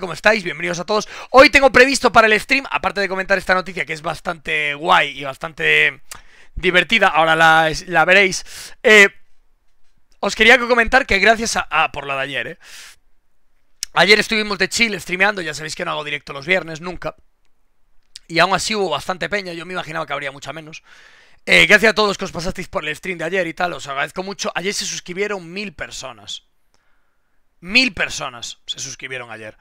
¿Cómo estáis? Bienvenidos a todos. Hoy tengo previsto para el stream, aparte de comentar esta noticia que es bastante guay y bastante divertida, ahora la, la veréis, eh, os quería comentar que gracias a... Ah, por la de ayer, ¿eh? Ayer estuvimos de chill streameando, ya sabéis que no hago directo los viernes, nunca. Y aún así hubo bastante peña, yo me imaginaba que habría mucha menos. Eh, gracias a todos que os pasasteis por el stream de ayer y tal, os agradezco mucho. Ayer se suscribieron mil personas. Mil personas se suscribieron ayer.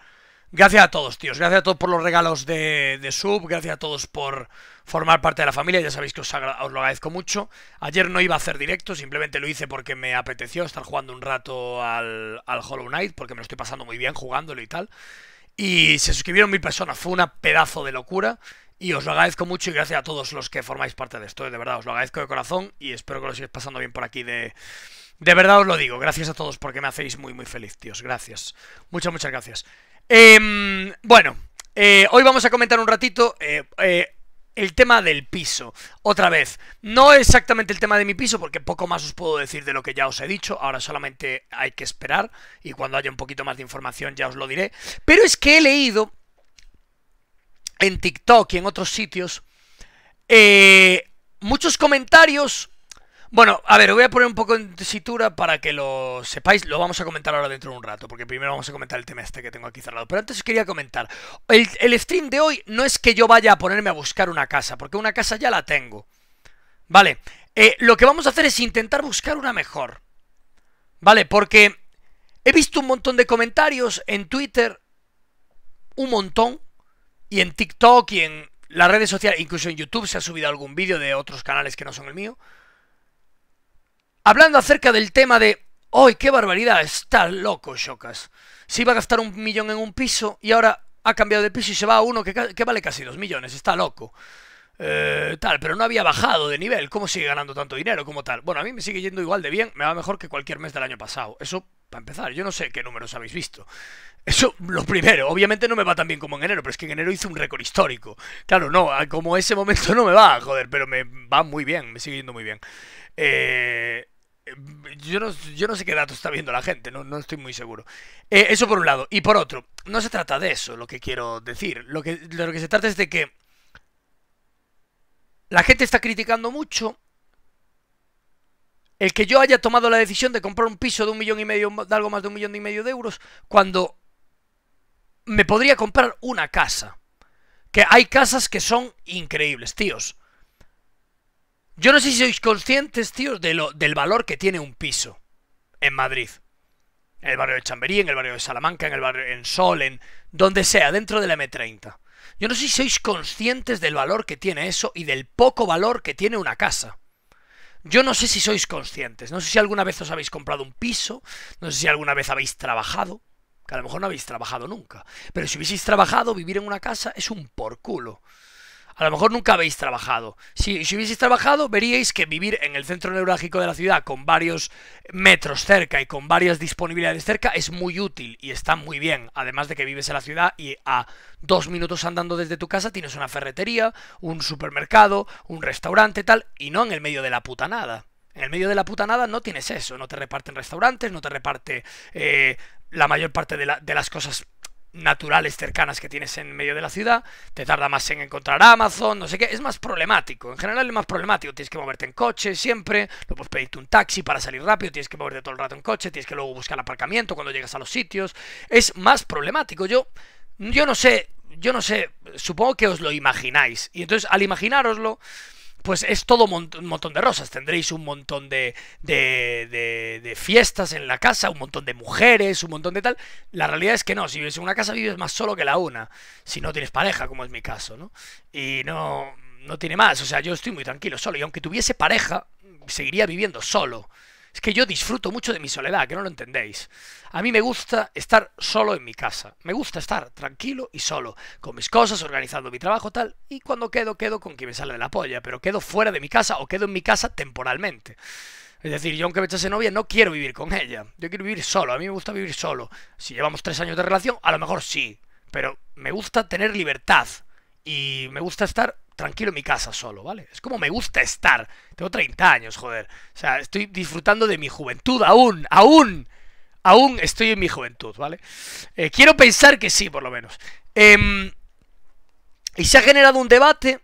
Gracias a todos, tíos. Gracias a todos por los regalos de, sub. Gracias a todos por formar parte de la familia. Ya sabéis que os, lo agradezco mucho. Ayer no iba a hacer directo, simplemente lo hice porque me apeteció estar jugando un rato al, al Hollow Knight, porque me lo estoy pasando muy bien jugándolo y tal. Y se suscribieron mil personas. Fue una pedazo de locura. Y os lo agradezco mucho y gracias a todos los que formáis parte de esto. Eh. De verdad, os lo agradezco de corazón y espero que lo sigáis pasando bien por aquí de... De verdad os lo digo, gracias a todos porque me hacéis muy muy feliz, tíos. Gracias. Muchas, muchas gracias. Em, eh, bueno, hoy vamos a comentar un ratito eh, eh, el tema del piso. Otra vez, no exactamente el tema de mi piso, porque poco más os puedo decir de lo que ya os he dicho. Ahora solamente hay que esperar y cuando haya un poquito más de información ya os lo diré. Pero es que he leído en TikTok y en otros sitios eh, muchos comentarios bueno, a ver, os voy a poner un poco en tesitura para que lo sepáis. Lo vamos a comentar ahora dentro de un rato, porque primero vamos a comentar el tema este que tengo aquí cerrado. Pero antes os quería comentar. El, stream de hoy no es que yo vaya a ponerme a buscar una casa, porque una casa ya la tengo. Vale, eh, lo que vamos a hacer es intentar buscar una mejor. Vale, porque he visto un montón de comentarios en Twitter, un montón, y en TikTok y en las redes sociales, incluso en YouTube se ha subido algún vídeo de otros canales que no son el mío Hablando acerca del tema de, ¡ay, qué barbaridad! Está loco, Chocas. Se iba a gastar un millón en un piso y ahora ha cambiado de piso y se va a uno que, vale casi dos millones. Está loco. Eh, tal, pero no había bajado de nivel. ¿Cómo sigue ganando tanto dinero como tal? Bueno, a mí me sigue yendo igual de bien, me va mejor que cualquier mes del año pasado. Eso, para empezar, yo no sé qué números habéis visto. Eso, lo primero, obviamente no me va tan bien como en enero, pero es que en enero hice un récord histórico. Claro, no, como ese momento no me va, joder, pero me va muy bien, me sigue yendo muy bien. Eh, yo no, sé qué dato está viendo la gente, no, estoy muy seguro. Eh, eso por un lado. Y por otro, no se trata de eso lo que quiero decir. Lo que, lo que se trata es de que la gente está criticando mucho el que yo haya tomado la decisión de comprar un piso de un millón y medio, de algo más de un millón y medio de euros, cuando me podría comprar una casa. Que hay casas que son increíbles, tíos. Yo no sé si sois conscientes, tíos, del valor que tiene un piso en Madrid. En el barrio de Chamberí, en el barrio de Salamanca, en el barrio en Sol, en donde sea, dentro de la M30. Yo no sé si sois conscientes del valor que tiene eso y del poco valor que tiene una casa. Yo no sé si sois conscientes, no sé si alguna vez os habéis comprado un piso, no sé si alguna vez habéis trabajado, que a lo mejor no habéis trabajado nunca, pero si hubieseis trabajado, vivir en una casa es un porculo. A lo mejor nunca habéis trabajado. Si, si hubieseis trabajado, veríais que vivir en el centro neurálgico de la ciudad, con varios metros cerca y con varias disponibilidades cerca, es muy útil y está muy bien. Además de que vives en la ciudad y a dos minutos andando desde tu casa tienes una ferretería, un supermercado, un restaurante, tal, y no en el medio de la puta nada. En el medio de la puta nada no tienes eso, no te reparten restaurantes, no te reparte eh, la mayor parte de, de las cosas naturales cercanas que tienes en medio de la ciudad, te tarda más en encontrar Amazon, no sé qué, es más problemático, en general es más problemático, tienes que moverte en coche siempre, luego pedirte un taxi para salir rápido, tienes que moverte todo el rato en coche, tienes que luego buscar aparcamiento cuando llegas a los sitios, es más problemático, yo, yo no sé, yo no sé, supongo que os lo imagináis, y entonces al imaginároslo, pues es todo un montón de rosas. Tendréis un montón de, de, fiestas en la casa, un montón de mujeres, un montón de tal. La realidad es que no, si vives en una casa vives más solo que la una, si no tienes pareja, como es mi caso, ¿no? Y no, no tiene más, o sea, yo estoy muy tranquilo solo, y aunque tuviese pareja, seguiría viviendo solo. Es que yo disfruto mucho de mi soledad, que no lo entendéis. A mí me gusta estar solo en mi casa. Me gusta estar tranquilo y solo, con mis cosas, organizando mi trabajo tal, y cuando quedo, quedo con quien me sale de la polla, pero quedo fuera de mi casa o quedo en mi casa temporalmente. Es decir, yo aunque me echase novia, no quiero vivir con ella. Yo quiero vivir solo, a mí me gusta vivir solo. Si llevamos tres años de relación, a lo mejor sí, pero me gusta tener libertad y me gusta estar tranquilo en mi casa solo, ¿vale? Es como me gusta estar. Tengo 30 años, joder. O sea, estoy disfrutando de mi juventud aún, aún. Aún estoy en mi juventud, ¿vale? Eh, quiero pensar que sí, por lo menos. Em, y se ha generado un debate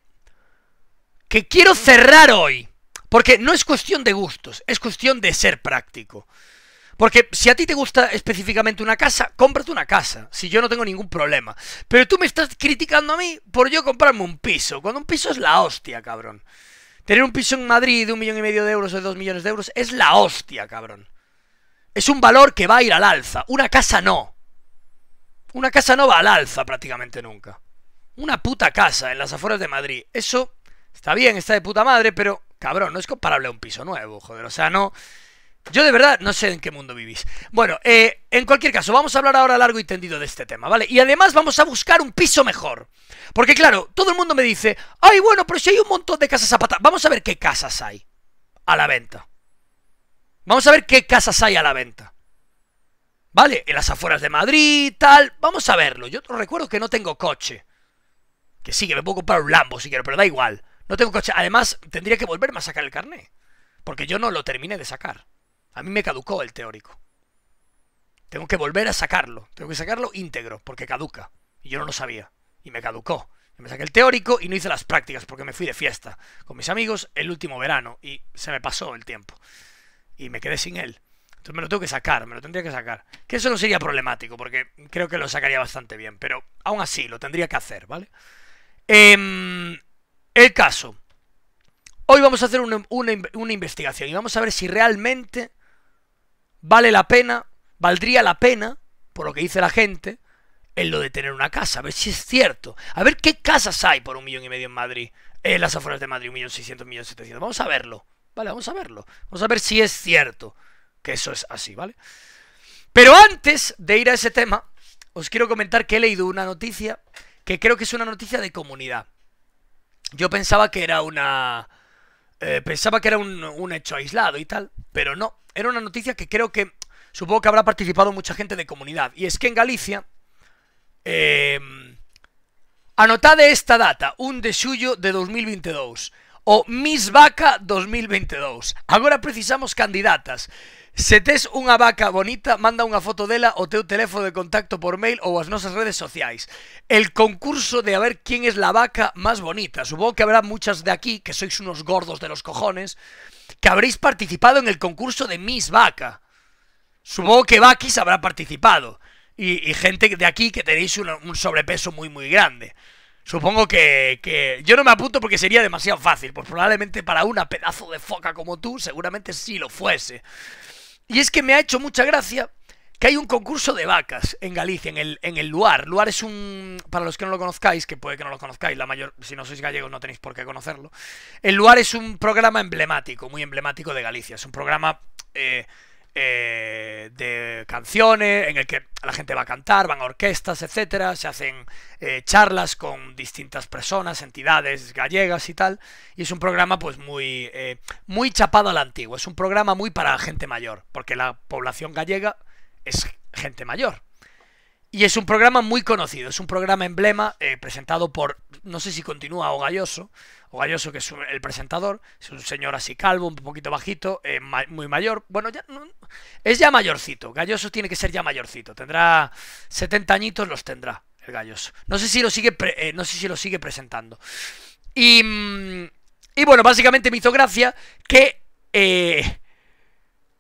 que quiero cerrar hoy. Porque no es cuestión de gustos, es cuestión de ser práctico. Porque si a ti te gusta específicamente una casa, cómprate una casa, si yo no tengo ningún problema. Pero tú me estás criticando a mí por yo comprarme un piso, cuando un piso es la hostia, cabrón. Tener un piso en Madrid de un millón y medio de euros o de dos millones de euros es la hostia, cabrón. Es un valor que va a ir al alza, una casa no. Una casa no va al alza prácticamente nunca. Una puta casa en las afueras de Madrid, eso está bien, está de puta madre, pero cabrón, no es comparable a un piso nuevo, joder, o sea, no... Yo de verdad no sé en qué mundo vivís. Bueno, eh, en cualquier caso, vamos a hablar ahora largo y tendido de este tema, ¿vale? Y además vamos a buscar un piso mejor. Porque claro, todo el mundo me dice, ay, bueno, pero si hay un montón de casas a Vamos a ver qué casas hay a la venta. Vamos a ver qué casas hay a la venta. ¿Vale? En las afueras de Madrid, tal. Vamos a verlo. Yo recuerdo que no tengo coche. Que sí, que me puedo comprar un Lambo si quiero, pero da igual. No tengo coche. Además, tendría que volverme a sacar el carné. Porque yo no lo terminé de sacar. A mí me caducó el teórico. Tengo que volver a sacarlo. Tengo que sacarlo íntegro, porque caduca. Y yo no lo sabía. Y me caducó. Me saqué el teórico y no hice las prácticas porque me fui de fiesta con mis amigos el último verano y se me pasó el tiempo. Y me quedé sin él. Entonces me lo tengo que sacar, me lo tendría que sacar. Que eso no sería problemático porque creo que lo sacaría bastante bien, pero aún así lo tendría que hacer, ¿vale? Em, el caso. Hoy vamos a hacer una investigación y vamos a ver si realmente vale la pena, valdría la pena, por lo que dice la gente, en lo de tener una casa, a ver si es cierto. A ver qué casas hay por un millón y medio en Madrid, en eh, las afueras de Madrid, un millón seiscientos, millón setecientos. Vamos a verlo, ¿vale? Vamos a verlo. Vamos a ver si es cierto que eso es así, ¿vale? Pero antes de ir a ese tema, os quiero comentar que he leído una noticia que creo que es una noticia de comunidad. Yo pensaba que era una... Eh, pensaba que era un hecho aislado y tal, pero no era una noticia que creo que supongo que habrá participado mucha gente de comunidad. Y es que en Galicia, eh, anotad esta data, un de suyo de 2022 o Miss Vaca 2022. ...ahora precisamos candidatas. Se es una vaca bonita, manda una foto de ella... o un teléfono de contacto por mail ...o as nuestras redes sociales... El concurso de a ver quién es la vaca más bonita. Supongo que habrá muchas de aquí, que sois unos gordos de los cojones, que habréis participado en el concurso de Miss Vaca. Supongo que Vakis habrá participado. Y, gente de aquí que tenéis un, sobrepeso muy, muy grande. Supongo que, que, Yo no me apunto porque sería demasiado fácil. Pues probablemente para una pedazo de foca como tú, seguramente sí lo fuese. Y es que me ha hecho mucha gracia que hay un concurso de vacas en Galicia, en el, en el Luar. Luar es un, para los que no lo conozcáis, que puede que no lo conozcáis, la mayor, si no sois gallegos no tenéis por qué conocerlo. El Luar es un programa emblemático, muy emblemático de Galicia. Es un programa eh, eh, de canciones, en el que la gente va a cantar, van a orquestas, etcétera, se hacen eh, charlas con distintas personas, entidades gallegas y tal, y es un programa pues muy, muy chapado al antiguo es un programa muy para gente mayor, porque la población gallega es gente mayor. Y es un programa muy conocido, es un programa emblema eh, presentado por, no sé si continúa o Galloso, o Galloso que es el presentador, es un señor así calvo, un poquito bajito, eh, muy mayor, bueno, ya es ya mayorcito, Galloso tiene que ser ya mayorcito, tendrá 70 añitos, los tendrá el Galloso. No sé si lo sigue, eh, no sé si lo sigue presentando. Y, mm, y bueno, básicamente me hizo gracia que...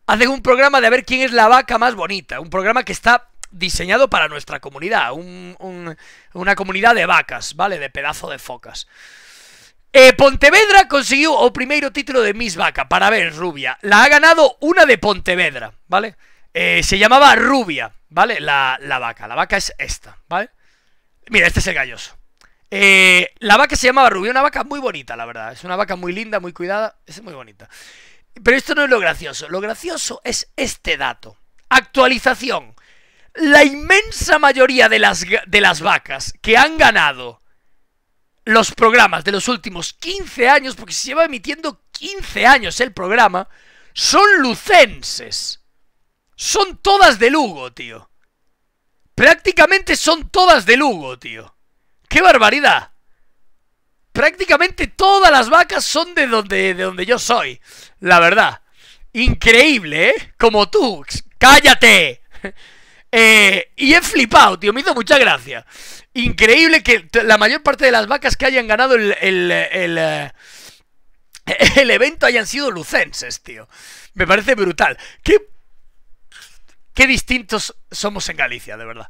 Hacen un programa de ver quién es la vaca más bonita. Un programa que está diseñado para nuestra comunidad. una comunidad de vacas, ¿vale? De pedazo de focas. Eh, Pontevedra consiguió o primero título de Miss Vaca, para ver Rubia. La ha ganado una de Pontevedra, ¿vale? Eh, se llamaba Rubia, ¿vale? La, vaca, la vaca es esta, ¿vale? Mira, este es el galloso. Eh, la vaca se llamaba Rubia, una vaca muy bonita, la verdad. Es una vaca muy linda, muy cuidada, es muy bonita. Pero esto no es lo gracioso. Lo gracioso es este dato. Actualización. La inmensa mayoría de las, de las vacas que han ganado los programas de los últimos 15 años, porque se lleva emitiendo 15 años el programa, son lucenses. Son todas de Lugo, tío. Prácticamente son todas de Lugo, tío. ¡Qué barbaridad! prácticamente todas las vacas son de donde, de donde yo soy, la verdad. Increíble, ¿eh? Como tú, cállate. Eh, y he flipado, tío, me hizo mucha gracia. Increíble que la mayor parte de las vacas que hayan ganado el, el, el, eh, el evento hayan sido lucenses, tío. Me parece brutal. Qué, qué distintos somos en Galicia, de verdad.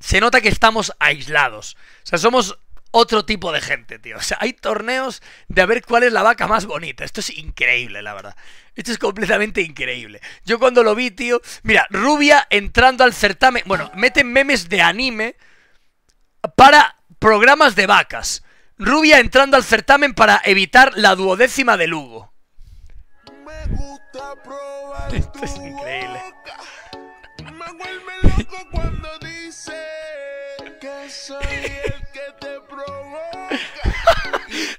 Se nota que estamos aislados. O sea, somos otro tipo de gente, tío. O sea, hay torneos de a ver cuál es la vaca más bonita. Esto es increíble, la verdad. Esto es completamente increíble. Yo cuando lo vi, tío. Mira, rubia entrando al certamen. Bueno, meten memes de anime para programas de vacas. Rubia entrando al certamen para evitar la duodécima de Lugo. Me gusta probar Esto es increíble. Me vuelve loco cuando dice.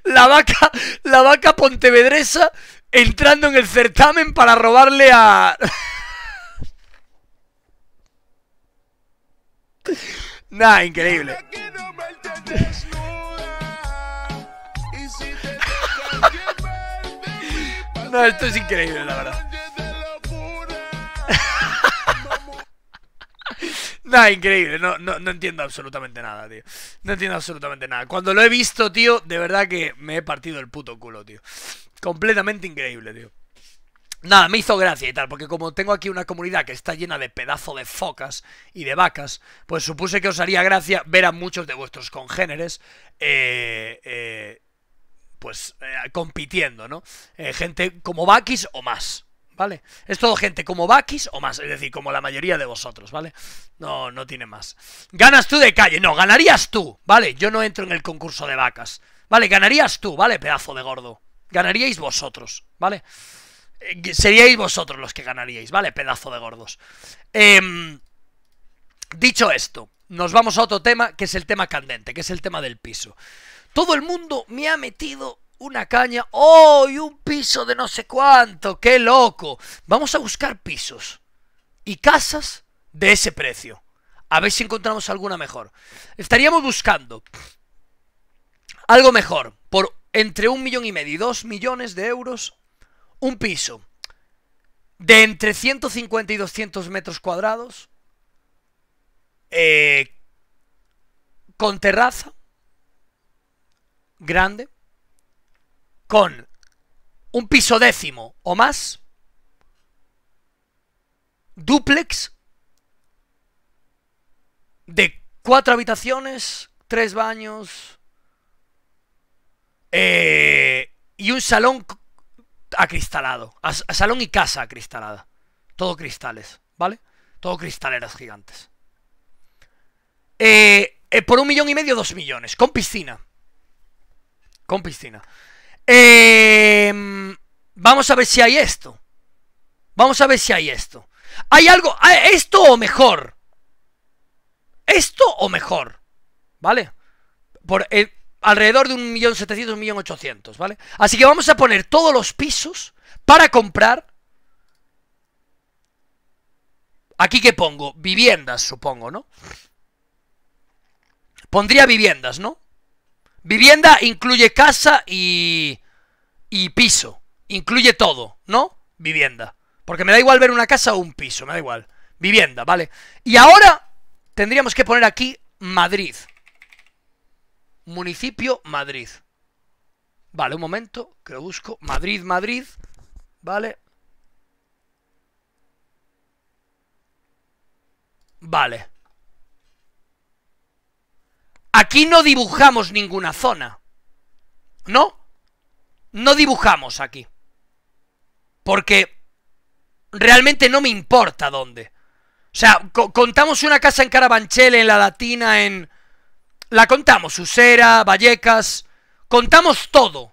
la vaca, la vaca pontevedresa entrando en el certamen para robarle a... Nah, increíble. No, esto es increíble, la verdad. Nada, increíble. No, entiendo absolutamente nada, tío. No entiendo absolutamente nada. Cuando lo he visto, tío, de verdad que me he partido el puto culo, tío. Completamente increíble, tío. Nada, me hizo gracia y tal, porque como tengo aquí una comunidad que está llena de pedazo de focas y de vacas, pues supuse que os haría gracia ver a muchos de vuestros congéneres eh, eh pues eh, compitiendo, ¿no? Eh, gente como Bakis o más. ¿vale? Es todo gente como Bakis o más, es decir, como la mayoría de vosotros, ¿vale? No, no tiene más. Ganas tú de calle, no, ganarías tú, ¿vale? Yo no entro en el concurso de vacas, ¿vale? Ganarías tú, ¿vale? Pedazo de gordo. Ganaríais vosotros, ¿vale? Eh, seríais vosotros los que ganaríais, ¿vale? Pedazo de gordos. Em, dicho esto, nos vamos a otro tema, que es el tema candente, que es el tema del piso. Todo el mundo me ha metido una caña, ¡oh! Y un piso de no sé cuánto, ¡qué loco! Vamos a buscar pisos y casas de ese precio. A ver si encontramos alguna mejor. Estaríamos buscando algo mejor por entre un millón y medio y dos millones de euros. Un piso de entre 150 y 200 metros cuadrados. Eh, con terraza. Grande con un piso décimo o más, duplex de cuatro habitaciones, tres baños eh, y un salón acristalado, salón y casa acristalada, todo cristales, ¿vale? Todo cristaleras gigantes. Eh, eh, por un millón y medio, dos millones, con piscina, con piscina. Em, vamos a ver si hay esto. Vamos a ver si hay esto. Hay algo, ah, esto o mejor. Esto o mejor. ¿Vale? Por eh, alrededor de 1.700.000, ochocientos ¿vale? Así que vamos a poner todos los pisos para comprar. Aquí que pongo, viviendas, supongo, ¿no? Pondría viviendas, ¿no? Vivienda incluye casa y, y piso. Incluye todo, ¿no? Vivienda. Porque me da igual ver una casa o un piso, me da igual. Vivienda, ¿vale? Y ahora tendríamos que poner aquí Madrid. Municipio Madrid. Vale, un momento, que lo busco. Madrid, Madrid. Vale. Vale. Aquí no dibujamos ninguna zona. ¿No? no dibujamos aquí. Porque realmente no me importa dónde. O sea, contamos una casa en Carabanchel, en La Latina, en... La contamos, Usera, Vallecas, contamos todo.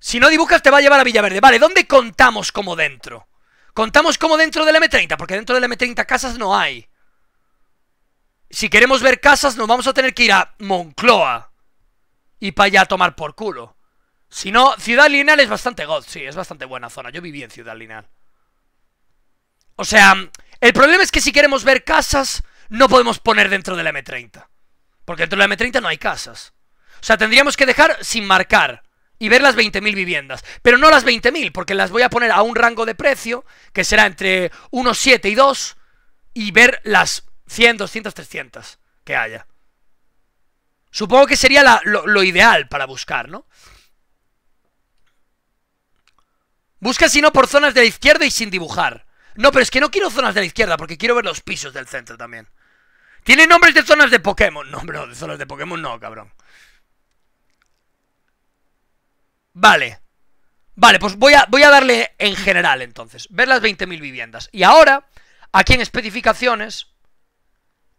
Si no dibujas te va a llevar a Villaverde. Vale, ¿dónde contamos como dentro? Contamos como dentro del M30, porque dentro del M30 casas no hay. Si queremos ver casas nos vamos a tener que ir a Moncloa y para allá a tomar por culo. Si no, Ciudad Lineal es bastante god, sí, es bastante buena zona. Yo viví en Ciudad Lineal. O sea, el problema es que si queremos ver casas, no podemos poner dentro de la M30. Porque dentro de la M30 no hay casas. O sea, tendríamos que dejar sin marcar y ver las 20.000 viviendas. Pero no las 20.000, porque las voy a poner a un rango de precio, que será entre 7 y 2, y ver las 100, 200, 300 que haya. Supongo que sería lo, ideal para buscar, ¿no? Busca si no por zonas de la izquierda y sin dibujar. No, pero es que no quiero zonas de la izquierda porque quiero ver los pisos del centro también. Tiene nombres de zonas de Pokémon. No, no, de zonas de Pokémon no, cabrón. Vale. Vale, pues voy a, voy a darle en general entonces. Ver las 20.000 viviendas. Y ahora, aquí en especificaciones,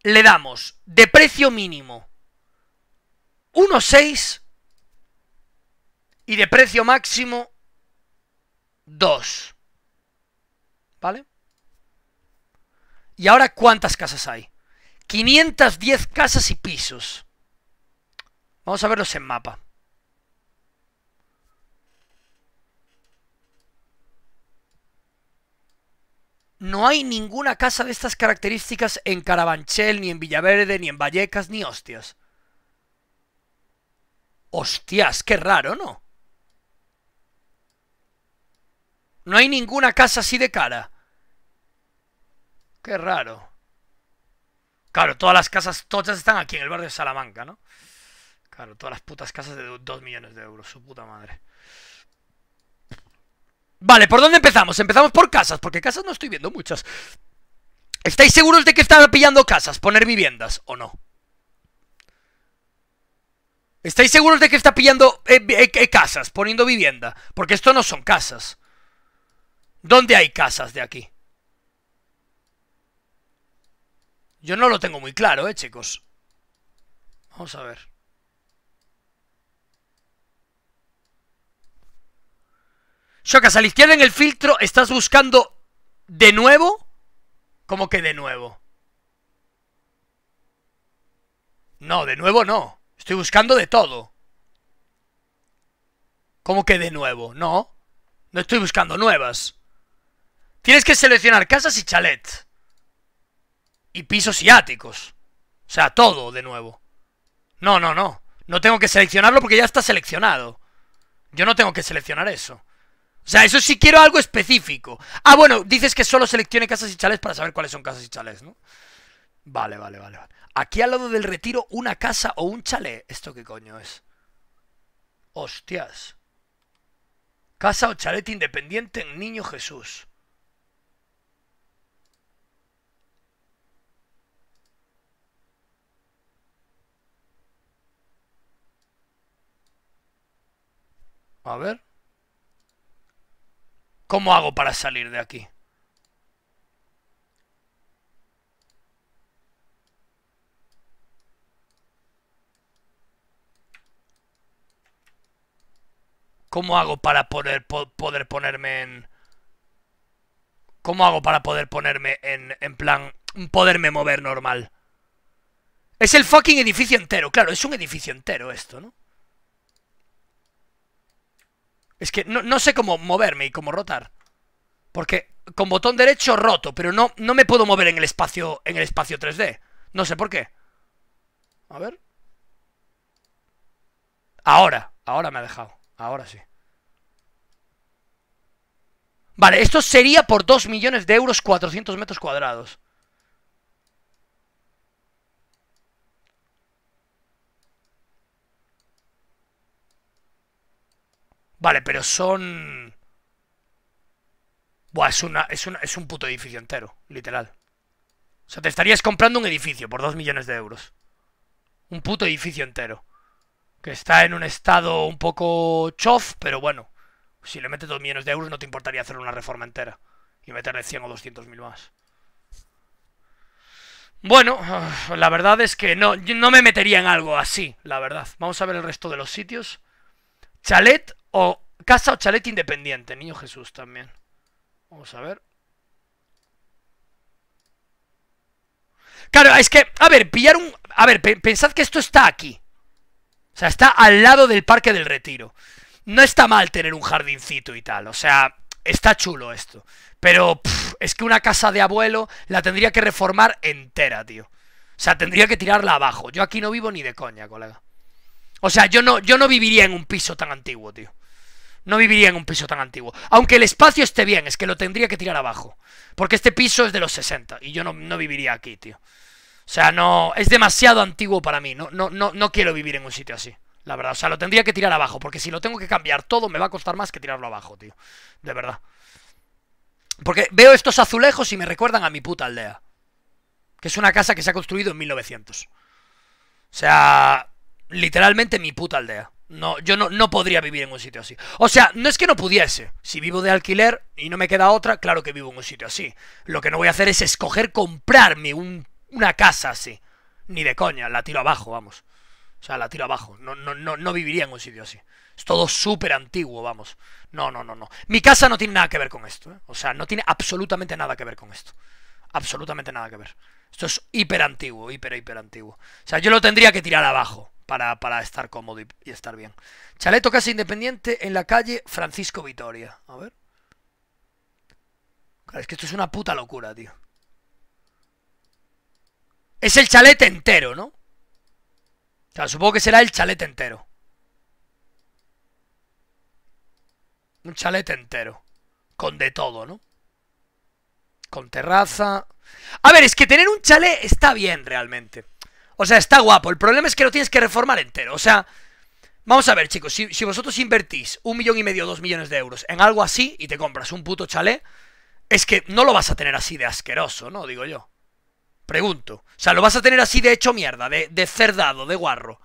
le damos de precio mínimo 1,6 y de precio máximo 2. ¿Vale? ¿Y ahora cuántas casas hay? 510 casas y pisos. Vamos a verlos en mapa. No hay ninguna casa de estas características en Carabanchel, ni en Villaverde, ni en Vallecas, ni hostias. Hostias, qué raro, ¿no? No hay ninguna casa así de cara. Qué raro. Claro, todas las casas tochas están aquí en el barrio de Salamanca, ¿no? Claro, todas las putas casas de 2 millones de euros, su puta madre. Vale, ¿por dónde empezamos? Empezamos por casas, porque casas no estoy viendo muchas. ¿Estáis seguros de que están pillando casas, poner viviendas o no? ¿Estáis seguros de que está pillando eh, eh, eh, casas, poniendo vivienda? Porque esto no son casas. ¿Dónde hay casas de aquí? Yo no lo tengo muy claro, eh, chicos. Vamos a ver. Chocas, a la izquierda en el filtro estás buscando de nuevo. ¿Cómo que de nuevo? No, de nuevo no. Estoy buscando de todo. ¿Cómo que de nuevo? No. No estoy buscando nuevas. Tienes que seleccionar casas y chalets Y pisos y áticos. O sea, todo de nuevo. No, no, no. No tengo que seleccionarlo porque ya está seleccionado. Yo no tengo que seleccionar eso. O sea, eso sí quiero algo específico. Ah, bueno, dices que solo seleccione casas y chalets para saber cuáles son casas y chalets, ¿no? Vale, vale, vale, Aquí al lado del retiro, una casa o un chalet. ¿Esto qué coño es? Hostias. Casa o chalet independiente en Niño Jesús. A ver. ¿Cómo hago para salir de aquí? ¿Cómo hago para poder, poder ponerme en... ¿Cómo hago para poder ponerme en, en plan... Poderme mover normal? Es el fucking edificio entero. Claro, es un edificio entero esto, ¿no? Es que no, sé cómo moverme y cómo rotar. Porque con botón derecho roto, pero no, no me puedo mover en el espacio en el espacio 3D. No sé por qué. A ver. Ahora, ahora me ha dejado. Ahora sí. Vale, esto sería por 2 millones de euros 400 metros cuadrados. Vale, pero son... Buah, es, una, es, es un puto edificio entero, literal. O sea, te estarías comprando un edificio por 2 millones de euros. Un puto edificio entero que está en un estado un poco chof, pero bueno, si le metes dos millones de euros no te importaría hacer una reforma entera y meterle 100 o 200 mil más. Bueno, ah, la verdad es que no, no me metería en algo así, la verdad. Vamos a ver el resto de los sitios. Chalet o casa o chalet independiente, niño Jesús también. Vamos a ver. Claro, es que, a ver, pillar un... A ver, pensad que esto está aquí. O sea, está al lado del Parque del Retiro. No está mal tener un jardincito y tal, o sea, está chulo esto. Pero es que una casa de abuelo la tendría que reformar entera, tío. O sea, tendría que tirarla abajo. Yo aquí no vivo ni de coña, colega. O sea, yo no, yo no viviría en un piso tan antiguo, tío. No viviría en un piso tan antiguo. Aunque el espacio esté bien, es que lo tendría que tirar abajo. Porque este piso es de los 60 y yo no viviría aquí, tío. O sea, no. Es demasiado antiguo para mí. No, no, no, no quiero vivir en un sitio así. La verdad. O sea, lo tendría que tirar abajo. Porque si lo tengo que cambiar todo, me va a costar más que tirarlo abajo, tío. De verdad. Porque veo estos azulejos y me recuerdan a mi puta aldea. Que es una casa que se ha construido en 1900. O sea, literalmente mi puta aldea. No, yo no, no podría vivir en un sitio así. O sea, no es que no pudiese. Si vivo de alquiler y no me queda otra, claro que vivo en un sitio así. Lo que no voy a hacer es escoger comprarme un una casa así. Ni de coña, la tiro abajo, vamos. O sea, la tiro abajo. No, no, no, no viviría en un sitio así. Es todo súper antiguo, vamos. No, no, no, no. Mi casa no tiene nada que ver con esto. ¿eh? O sea, no tiene absolutamente nada que ver con esto. Absolutamente nada que ver. Esto es hiper antiguo, hiper, hiper antiguo. O sea, yo lo tendría que tirar abajo para, para estar cómodo y, estar bien. Chaleto casi Independiente en la calle Francisco Vitoria. A ver. es que esto es una puta locura, tío. Es el chalet entero, ¿no? O sea, supongo que será el chalet entero. Un chalet entero. Con de todo, ¿no? Con terraza. A ver, es que tener un chalet está bien realmente. O sea, está guapo. El problema es que lo tienes que reformar entero. O sea, vamos a ver, chicos. Si, vosotros invertís un millón y medio, dos millones de euros en algo así y te compras un puto chalet, es que no lo vas a tener así de asqueroso, ¿no? Digo yo. Pregunto. O sea, lo vas a tener así de hecho mierda, de, cerdado, de guarro.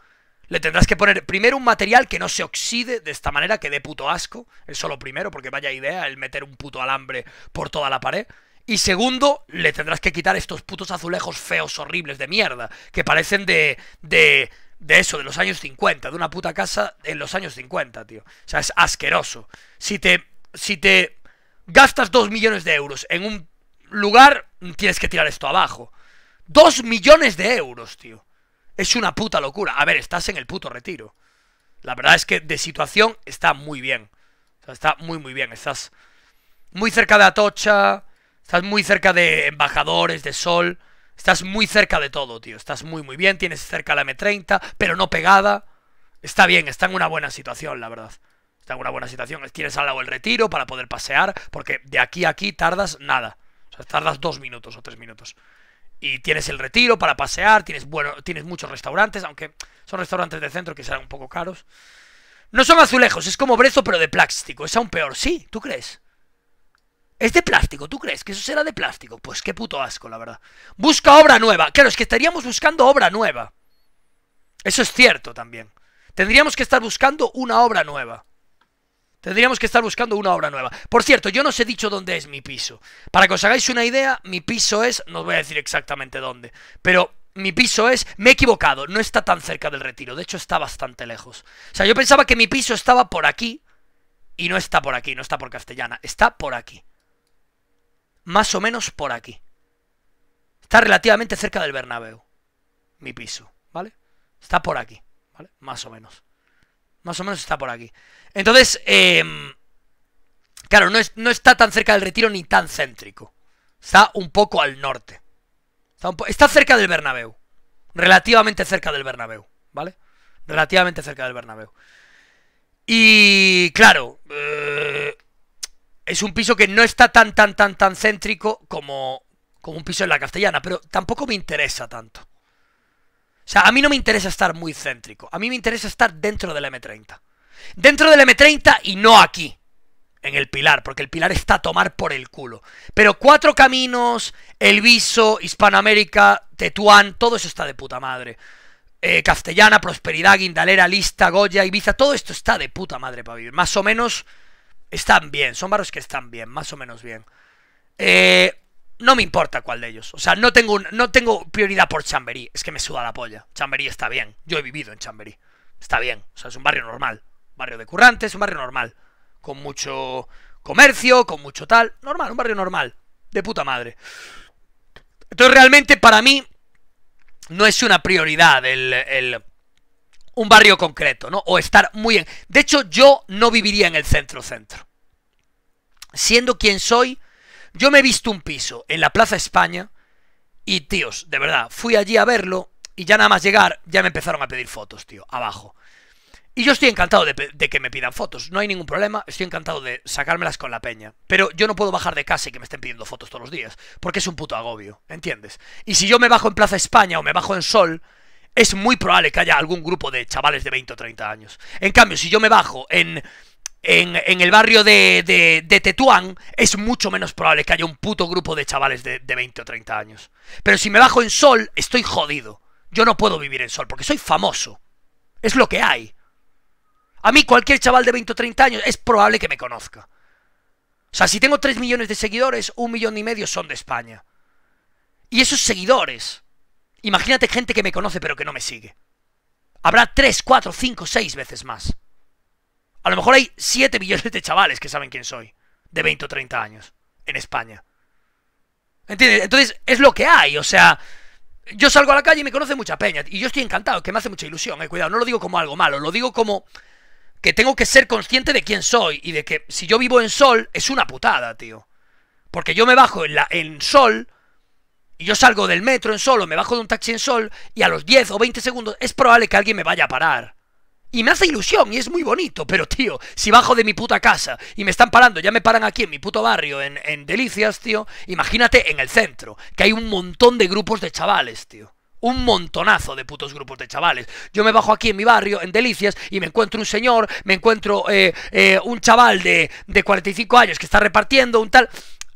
Le tendrás que poner primero un material que no se oxide de esta manera, que dé puto asco. Es solo primero, porque vaya idea el meter un puto alambre por toda la pared. Y segundo, le tendrás que quitar estos putos azulejos feos, horribles, de mierda, que parecen de... de... de eso, de los años 50, de una puta casa en los años 50, tío. O sea, es asqueroso. Si te... si te gastas 2 millones de euros en un lugar, tienes que tirar esto abajo. Dos millones de euros, tío. Es una puta locura. A ver, estás en el puto retiro. La verdad es que de situación está muy bien. O sea, está muy, muy bien. Estás muy cerca de Atocha. Estás muy cerca de embajadores, de sol. Estás muy cerca de todo, tío. Estás muy, muy bien. Tienes cerca la M30, pero no pegada. Está bien, está en una buena situación, la verdad. Está en una buena situación. Tienes al lado el retiro para poder pasear, porque de aquí a aquí tardas nada. O sea, tardas dos minutos o tres minutos y tienes el retiro para pasear, tienes, bueno, tienes muchos restaurantes, aunque son restaurantes de centro que serán un poco caros. No son azulejos, es como brezo pero de plástico, es aún peor, sí, ¿tú crees? Es de plástico, ¿tú crees que eso será de plástico? Pues qué puto asco, la verdad. Busca obra nueva, claro, es que estaríamos buscando obra nueva. Eso es cierto también. Tendríamos que estar buscando una obra nueva. Tendríamos que estar buscando una obra nueva. Por cierto, yo no os he dicho dónde es mi piso. Para que os hagáis una idea, mi piso es... No os voy a decir exactamente dónde. Pero mi piso es... Me he equivocado, no está tan cerca del retiro. De hecho, está bastante lejos. O sea, yo pensaba que mi piso estaba por aquí. Y no está por aquí, no está por Castellana. Está por aquí. Más o menos por aquí. Está relativamente cerca del Bernabéu. Mi piso, ¿vale? Está por aquí, ¿vale? Más o menos. Más o menos está por aquí. Entonces, em, claro, no, está tan cerca del retiro ni tan céntrico. Está un poco al norte. Está, cerca del Bernabéu. Relativamente cerca del Bernabéu, ¿vale? Relativamente cerca del Bernabéu. Y claro, eh, es un piso que no está tan, tan, tan, tan céntrico como, como un piso en la castellana, pero tampoco me interesa tanto. O sea, a mí no me interesa estar muy céntrico. A mí me interesa estar dentro del M30. Dentro del M30 y no aquí. En el pilar, porque el pilar está a tomar por el culo. Pero Cuatro Caminos, El Viso, Hispanoamérica, Tetuán, todo eso está de puta madre. Eh, Castellana, Prosperidad, Guindalera, Lista, Goya, Ibiza, todo esto está de puta madre para vivir. Más o menos están bien, son barros que están bien, más o menos bien. Eh, no me importa cuál de ellos. O sea, no tengo, no tengo prioridad por Chamberí. Es que me suda la polla. Chamberí está bien. Yo he vivido en Chamberí. Está bien. O sea, es un barrio normal. Barrio de currantes, un barrio normal. Con mucho comercio, con mucho tal. Normal, un barrio normal. De puta madre. Entonces, realmente, para mí, no es una prioridad el, el un barrio concreto, ¿no? O estar muy en... De hecho, yo no viviría en el centro-centro. Siendo quien soy yo me he visto un piso en la Plaza España y, tíos, de verdad, fui allí a verlo y ya nada más llegar ya me empezaron a pedir fotos, tío, abajo. Y yo estoy encantado de, que me pidan fotos, no hay ningún problema, estoy encantado de sacármelas con la peña. Pero yo no puedo bajar de casa y que me estén pidiendo fotos todos los días, porque es un puto agobio, ¿entiendes? Y si yo me bajo en Plaza España o me bajo en Sol, es muy probable que haya algún grupo de chavales de 20 o 30 años. En cambio, si yo me bajo en en, el barrio de, Tetuán, es mucho menos probable que haya un puto grupo de chavales de, de 20 o 30 años. Pero si me bajo en Sol, estoy jodido. Yo no puedo vivir en Sol, porque soy famoso. Es lo que hay. A mí cualquier chaval de 20 o 30 años es probable que me conozca. O sea, si tengo 3 millones de seguidores, un millón y medio son de España. Y esos seguidores, imagínate gente que me conoce pero que no me sigue. Habrá 3, 4, 5, 6 veces más. A lo mejor hay 7 millones de chavales que saben quién soy, de 20 o 30 años, en España. ¿Entiendes? Entonces, es lo que hay, o sea, yo salgo a la calle y me conoce mucha peña, y yo estoy encantado, que me hace mucha ilusión, eh, cuidado, no lo digo como algo malo, lo digo como que tengo que ser consciente de quién soy y de que si yo vivo en Sol, es una putada, tío. Porque yo me bajo en, la, en Sol, y yo salgo del metro en Sol, o me bajo de un taxi en Sol, y a los 10 o 20 segundos es probable que alguien me vaya a parar. Y me hace ilusión y es muy bonito, pero tío, si bajo de mi puta casa y me están parando, ya me paran aquí en mi puto barrio, en, Delicias, tío, imagínate en el centro, que hay un montón de grupos de chavales, tío. Un montonazo de putos grupos de chavales. Yo me bajo aquí en mi barrio, en Delicias, y me encuentro un señor, me encuentro eh, eh, un chaval de, de 45 años que está repartiendo un tal...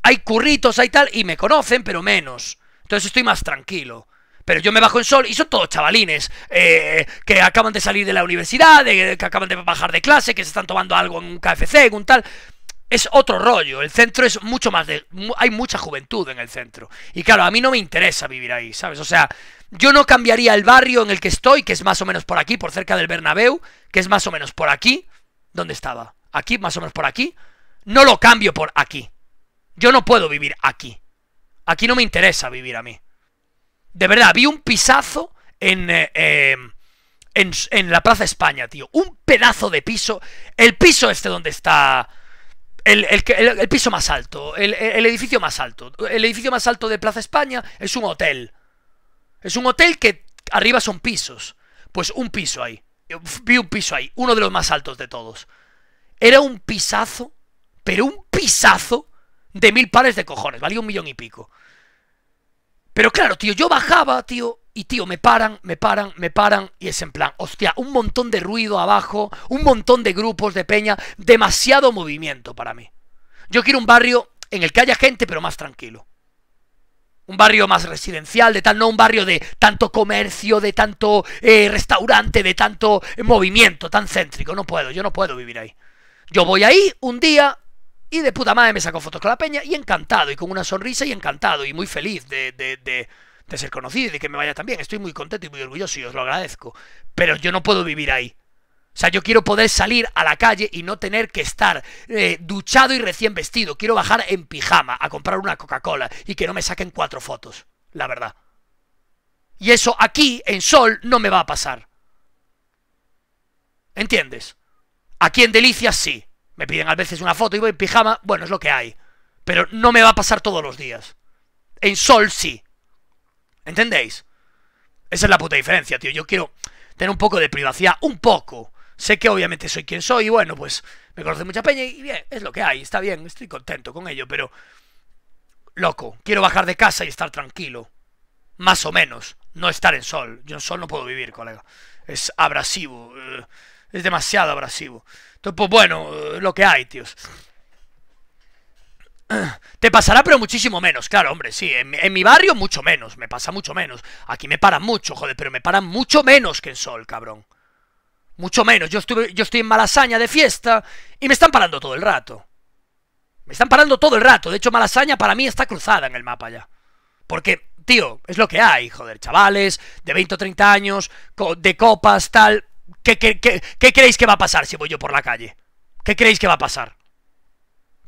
Hay curritos, hay tal, y me conocen, pero menos. Entonces estoy más tranquilo. Pero yo me bajo en sol y son todos chavalines eh, que acaban de salir de la universidad, que acaban de bajar de clase, que se están tomando algo en un KFC, en un tal es otro rollo. El centro es mucho más de. Hay mucha juventud en el centro. Y claro, a mí no me interesa vivir ahí, ¿sabes? O sea, yo no cambiaría el barrio en el que estoy, que es más o menos por aquí, por cerca del Bernabéu, que es más o menos por aquí. ¿Dónde estaba? Aquí, más o menos por aquí. No lo cambio por aquí. Yo no puedo vivir aquí. Aquí no me interesa vivir a mí de verdad, vi un pisazo eh, em, en, en, la Plaza España, tío. Un pedazo de piso. El piso este donde está... El, el, piso más alto, el, edificio más alto. El edificio más alto de Plaza España es un hotel. Es un hotel que arriba son pisos. Pues un piso ahí. vi un piso ahí, uno de los más altos de todos. Era un pisazo, pero un pisazo de mil pares de cojones. Valía un millón y pico. Pero claro, tío, yo bajaba, tío, y tío, me paran, me paran, me paran, y es en plan, hostia, un montón de ruido abajo, un montón de grupos de peña, demasiado movimiento para mí. Yo quiero un barrio en el que haya gente, pero más tranquilo. Un barrio más residencial, de tal, no un barrio de tanto comercio, de tanto eh, restaurante, de tanto eh, movimiento, tan céntrico. No puedo, yo no puedo vivir ahí. Yo voy ahí un día, y de puta madre me sacó fotos con la peña y encantado, y con una sonrisa y encantado, y muy feliz de, de, de, ser conocido y de que me vaya tan bien. Estoy muy contento y muy orgulloso y os lo agradezco. Pero yo no puedo vivir ahí. O sea, yo quiero poder salir a la calle y no tener que estar eh, duchado y recién vestido. Quiero bajar en pijama a comprar una Coca-Cola y que no me saquen cuatro fotos, la verdad. Y eso aquí, en Sol, no me va a pasar. ¿Entiendes? Aquí en Delicias sí. Me piden a veces una foto y voy en pijama, bueno, es lo que hay. Pero no me va a pasar todos los días. En sol sí. ¿Entendéis? Esa es la puta diferencia, tío. Yo quiero tener un poco de privacidad, un poco. Sé que obviamente soy quien soy y bueno, pues me conoce mucha peña y bien, es lo que hay, está bien, estoy contento con ello, pero... Loco, quiero bajar de casa y estar tranquilo. Más o menos, no estar en sol. Yo en sol no puedo vivir, colega. Es abrasivo, eh, es demasiado abrasivo pues bueno, eh, lo que hay, tíos. Te pasará, pero muchísimo menos, claro, hombre, sí. En, mi barrio, mucho menos, me pasa mucho menos. Aquí me paran mucho, joder, pero me paran mucho menos que en Sol, cabrón. Mucho menos. Yo, estuve, yo estoy en Malasaña de fiesta y me están parando todo el rato. Me están parando todo el rato. De hecho, Malasaña para mí está cruzada en el mapa ya. Porque, tío, es lo que hay, joder, chavales, de 20 o 30 años, de copas, tal. ¿Qué, qué, creéis que va a pasar si voy yo por la calle? ¿Qué creéis que va a pasar?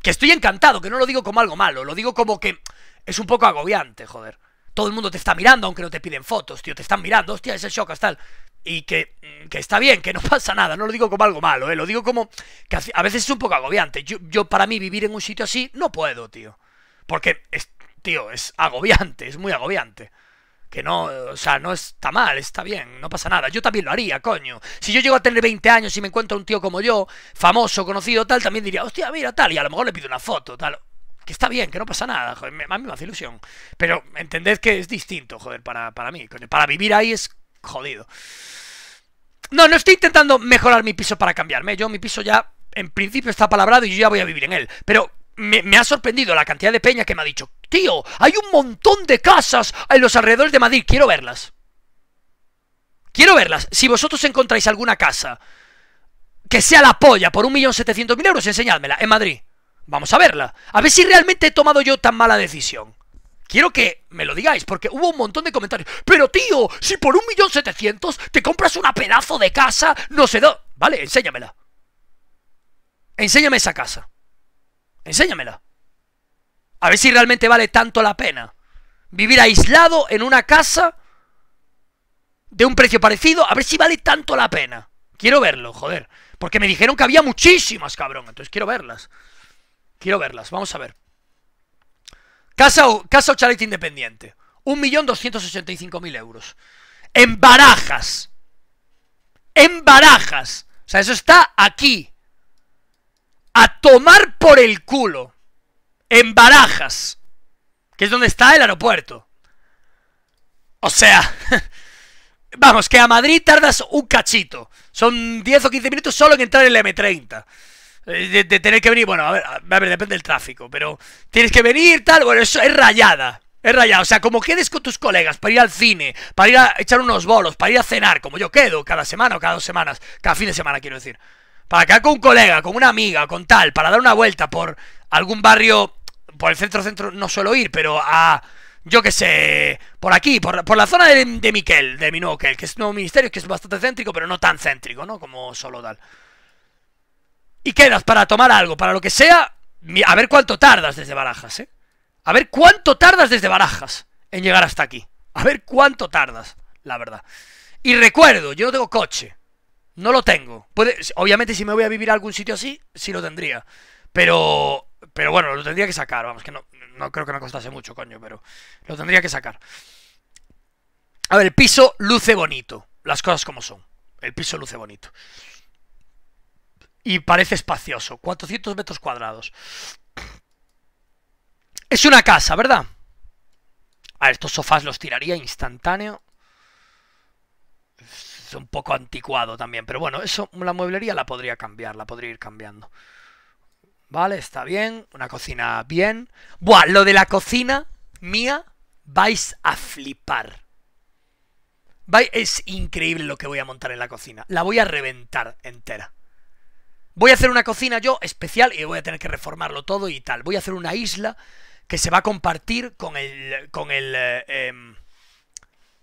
Que estoy encantado, que no lo digo como algo malo, lo digo como que es un poco agobiante, joder. Todo el mundo te está mirando, aunque no te piden fotos, tío, te están mirando, hostia, ese shock, tal. Y que, mm, que, está bien, que no pasa nada, no lo digo como algo malo, eh, lo digo como que a veces es un poco agobiante. Yo, yo para mí vivir en un sitio así no puedo, tío. Porque, es, tío, es agobiante, es muy agobiante. Que no, o sea, no está mal, está bien, no pasa nada. Yo también lo haría, coño. Si yo llego a tener 20 años y me encuentro un tío como yo, famoso, conocido, tal, también diría, hostia, mira, tal, y a lo mejor le pido una foto, tal. Que está bien, que no pasa nada, joder, a mí me hace ilusión. Pero entended que es distinto, joder, para, para mí, Para vivir ahí es jodido. No, no estoy intentando mejorar mi piso para cambiarme. Yo, mi piso ya, en principio, está palabrado y yo ya voy a vivir en él. Pero me, ha sorprendido la cantidad de peña que me ha dicho, tío, hay un montón de casas en los alrededores de Madrid, quiero verlas. Quiero verlas. Si vosotros encontráis alguna casa que sea la polla por 1.700.000 euros, enseñádmela en Madrid. Vamos a verla. A ver si realmente he tomado yo tan mala decisión. Quiero que me lo digáis, porque hubo un montón de comentarios. Pero tío, si por 1.700.000 te compras una pedazo de casa, no sé da. Vale, enséñamela. Enséñame esa casa. Enséñamela. A ver si realmente vale tanto la pena vivir aislado en una casa de un precio parecido, a ver si vale tanto la pena. Quiero verlo, joder. Porque me dijeron que había muchísimas, cabrón. Entonces quiero verlas. Quiero verlas, vamos a ver. Casa o, casa o chalet independiente. mil euros. En barajas. En barajas. O sea, eso está aquí a tomar por el culo en Barajas, que es donde está el aeropuerto. O sea, vamos, que a Madrid tardas un cachito. Son 10 o 15 minutos solo en entrar en el M30. Eh, de, tener que venir, bueno, a ver, a ver, depende del tráfico, pero tienes que venir, tal, bueno, eso es rayada. Es rayada, o sea, como quedes con tus colegas para ir al cine, para ir a echar unos bolos, para ir a cenar, como yo quedo cada semana o cada dos semanas, cada fin de semana, quiero decir para acá con un colega, con una amiga, con tal, para dar una vuelta por algún barrio, por el centro-centro no suelo ir, pero a, yo qué sé, por aquí, por, la zona de, de, Miquel, de mi que es un nuevo ministerio, que es bastante céntrico, pero no tan céntrico, ¿no? Como solo tal. Y quedas para tomar algo, para lo que sea, a ver cuánto tardas desde Barajas, ¿eh? A ver cuánto tardas desde Barajas en llegar hasta aquí. A ver cuánto tardas, la verdad. Y recuerdo, yo no tengo coche. No lo tengo. obviamente, si me voy a vivir a algún sitio así, sí lo tendría. Pero. Pero bueno, lo tendría que sacar. Vamos, que no, no creo que me costase mucho, coño, pero. Lo tendría que sacar. A ver, el piso luce bonito. Las cosas como son. El piso luce bonito. Y parece espacioso. 400 metros cuadrados. Es una casa, ¿verdad? A estos sofás los tiraría instantáneo es un poco anticuado también. Pero bueno, eso, la mueblería la podría cambiar, la podría ir cambiando. Vale, está bien. Una cocina bien. Buah, lo de la cocina mía, vais a flipar. es increíble lo que voy a montar en la cocina. La voy a reventar entera. Voy a hacer una cocina yo especial y voy a tener que reformarlo todo y tal. Voy a hacer una isla que se va a compartir con el... Con el eh, em,